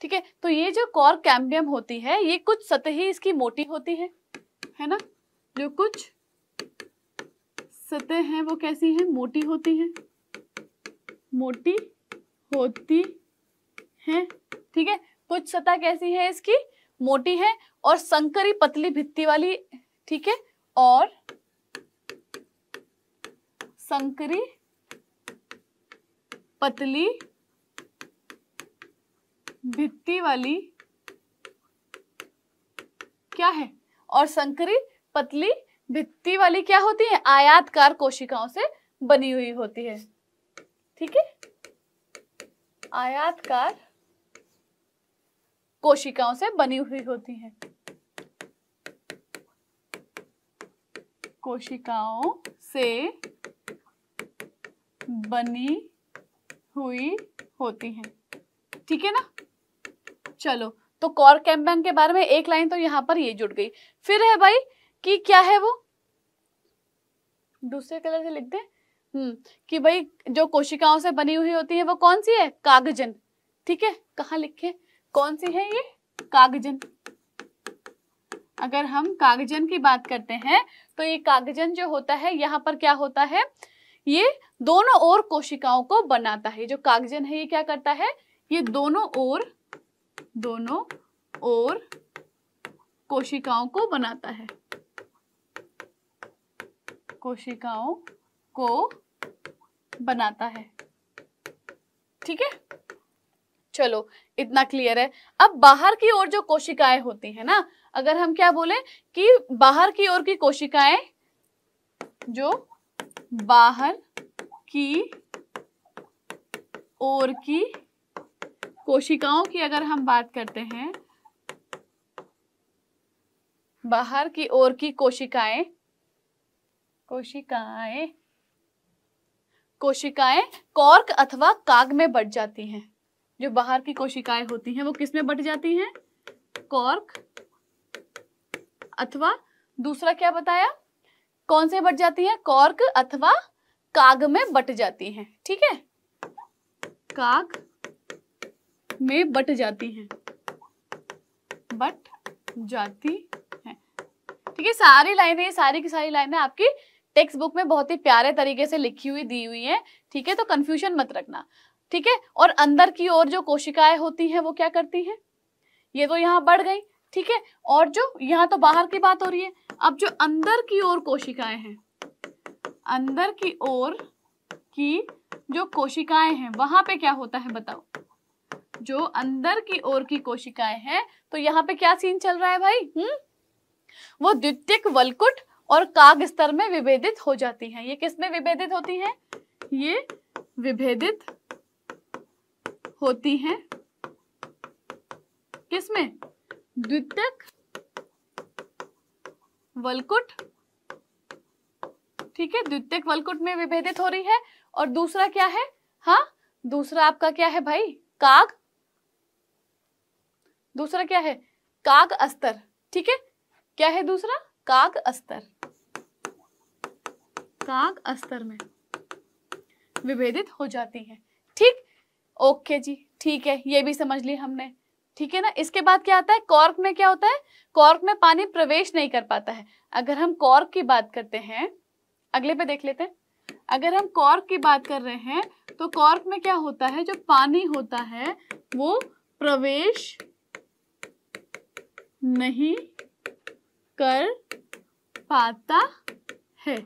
ठीक है तो ये जो कॉर कैम्बियम होती है ये कुछ सतही इसकी मोटी होती है है ना जो कुछ सतह है वो कैसी है मोटी होती है मोटी होती हैं ठीक है कुछ सतह कैसी है इसकी मोटी है और संकरी पतली भित्ति वाली ठीक है और संकरी पतली भित्ति वाली क्या है और संकरी पतली भित्ति वाली क्या होती है आयातकार कोशिकाओं से बनी हुई होती है ठीक है आयातकार कोशिकाओं से बनी हुई होती हैं कोशिकाओं से बनी हुई होती हैं ठीक है ना चलो तो कॉर कैम्पेन के बारे में एक लाइन तो यहां पर ये जुड़ गई फिर है भाई कि क्या है वो दूसरे कलर से लिख दे हम्म कि भाई जो कोशिकाओं से बनी हुई होती है वो कौन सी है कागजन ठीक है कहा लिखे कौन सी है ये कागजन अगर हम कागजन की बात करते हैं तो ये कागजन जो होता है यहाँ पर क्या होता है ये दोनों ओर कोशिकाओं को बनाता है जो कागजन है ये क्या करता है ये दोनों ओर दोनों ओर कोशिकाओं को बनाता है कोशिकाओं को बनाता है ठीक है चलो इतना क्लियर है अब बाहर की ओर जो कोशिकाएं होती है ना अगर हम क्या बोले कि बाहर की ओर की कोशिकाएं जो बाहर की ओर की कोशिकाओं की अगर हम बात करते हैं बाहर की ओर की कोशिकाएं कोशिकाएं कोशिकाएं कॉर्क अथवा काग में बट जाती हैं जो बाहर की कोशिकाएं होती हैं वो किस में बट जाती हैं कॉर्क अथवा दूसरा क्या बताया कौन से बट जाती हैं कॉर्क अथवा काग में बट जाती हैं ठीक है काग में बट जाती हैं बट जाती हैं ठीक है सारी लाइनें सारी की सारी लाइनें आपकी टेक्स्ट बुक में बहुत ही प्यारे तरीके से लिखी हुई दी हुई है ठीक है तो कंफ्यूजन मत रखना ठीक है और अंदर की ओर जो कोशिकाएं होती हैं वो क्या करती हैं ये तो यहाँ बढ़ गई ठीक है और जो यहाँ तो बाहर की बात हो रही है अब जो अंदर की ओर कोशिकाएं हैं अंदर की ओर की जो कोशिकाएं हैं वहां पे क्या होता है बताओ जो अंदर की ओर की कोशिकाएं हैं तो यहाँ पे क्या सीन चल रहा है भाई हम्म वो द्वितीय वलकुट और काग स्तर में विभेदित हो जाती हैं ये किस में विभेदित होती हैं ये विभेदित होती हैं किसमें द्वितक वलकुट ठीक है द्वितीय वलकुट में विभेदित हो रही है और दूसरा क्या है हाँ दूसरा आपका क्या है भाई काग दूसरा क्या है काग अस्तर ठीक है क्या है दूसरा काग अस्तर काग अस्तर में विभेदित हो जाती है ठीक ओके जी ठीक है ये भी समझ ली हमने ठीक है ना इसके बाद क्या आता है कॉर्क में क्या होता है कॉर्क में पानी प्रवेश नहीं कर पाता है अगर हम कॉर्क की बात करते हैं अगले पे देख लेते हैं अगर हम कॉर्क की बात कर रहे हैं तो कॉर्क में क्या होता है जो पानी होता है वो प्रवेश नहीं कर पाता है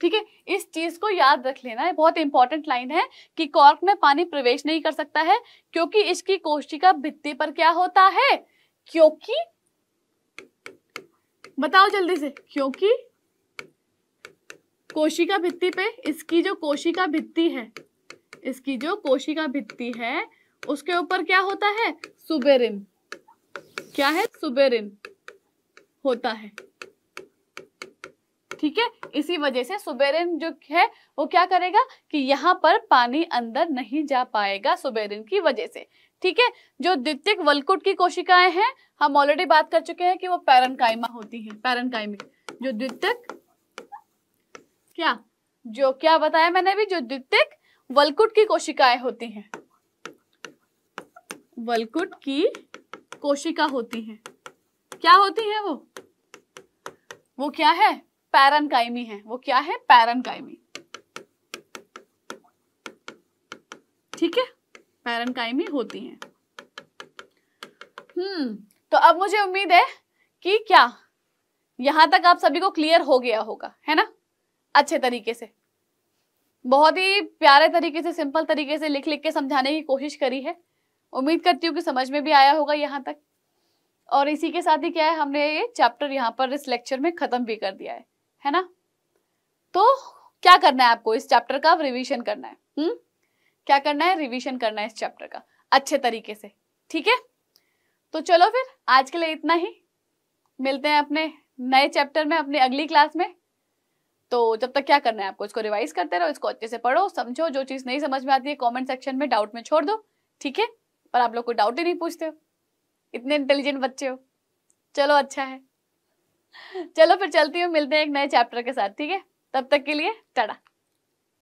ठीक है इस चीज को याद रख लेना है बहुत इंपॉर्टेंट लाइन है कि कॉर्क में पानी प्रवेश नहीं कर सकता है क्योंकि इसकी कोशिका भित्ति पर क्या होता है क्योंकि बताओ जल्दी से क्योंकि कोशिका भित्ति पे इसकी जो कोशिका भित्ति है इसकी जो कोशिका भित्ति है उसके ऊपर क्या होता है सुबेरिन क्या है सुबेरिन होता है ठीक है इसी वजह से सुबेरिन जो है वो क्या करेगा कि यहाँ पर पानी अंदर नहीं जा पाएगा सुबेरिन की वजह से ठीक है जो द्वितीय वलकुट की कोशिकाएं हैं हम ऑलरेडी बात कर चुके हैं कि वो पैरनकाइमा होती हैं पैरनकाइमिक जो द्वितीय क्या जो क्या बताया मैंने अभी जो द्वितीय वलकुट की कोशिकाएं होती हैं वलकुट की कोशिका होती हैं क्या होती है वो वो क्या है पैरन कायमी है वो क्या है पैरन कायमी ठीक है पैरन कायमी होती है हम्म तो अब मुझे उम्मीद है कि क्या यहां तक आप सभी को क्लियर हो गया होगा है ना अच्छे तरीके से बहुत ही प्यारे तरीके से सिंपल तरीके से लिख लिख के समझाने की कोशिश करी है उम्मीद करती हूँ कि समझ में भी आया होगा यहाँ तक और इसी के साथ ही क्या है हमने ये चैप्टर यहाँ पर इस लेक्चर में खत्म भी कर दिया है है ना तो क्या करना है आपको इस चैप्टर का रिविजन करना है हुँ? हम्म? क्या करना है रिविजन करना है इस चैप्टर का अच्छे तरीके से ठीक है तो चलो फिर आज के लिए इतना ही मिलते हैं अपने नए चैप्टर में अपनी अगली क्लास में तो जब तक क्या करना है आपको इसको रिवाइज करते रहो इसको अच्छे से पढ़ो समझो जो चीज़ नहीं समझ में आती है कमेंट सेक्शन में डाउट में छोड़ दो ठीक है पर आप लोग को डाउट ही नहीं पूछते हो इतने इंटेलिजेंट बच्चे हो चलो अच्छा है चलो फिर चलती हूँ मिलते हैं एक नए चैप्टर के साथ ठीक है तब तक के लिए टाटा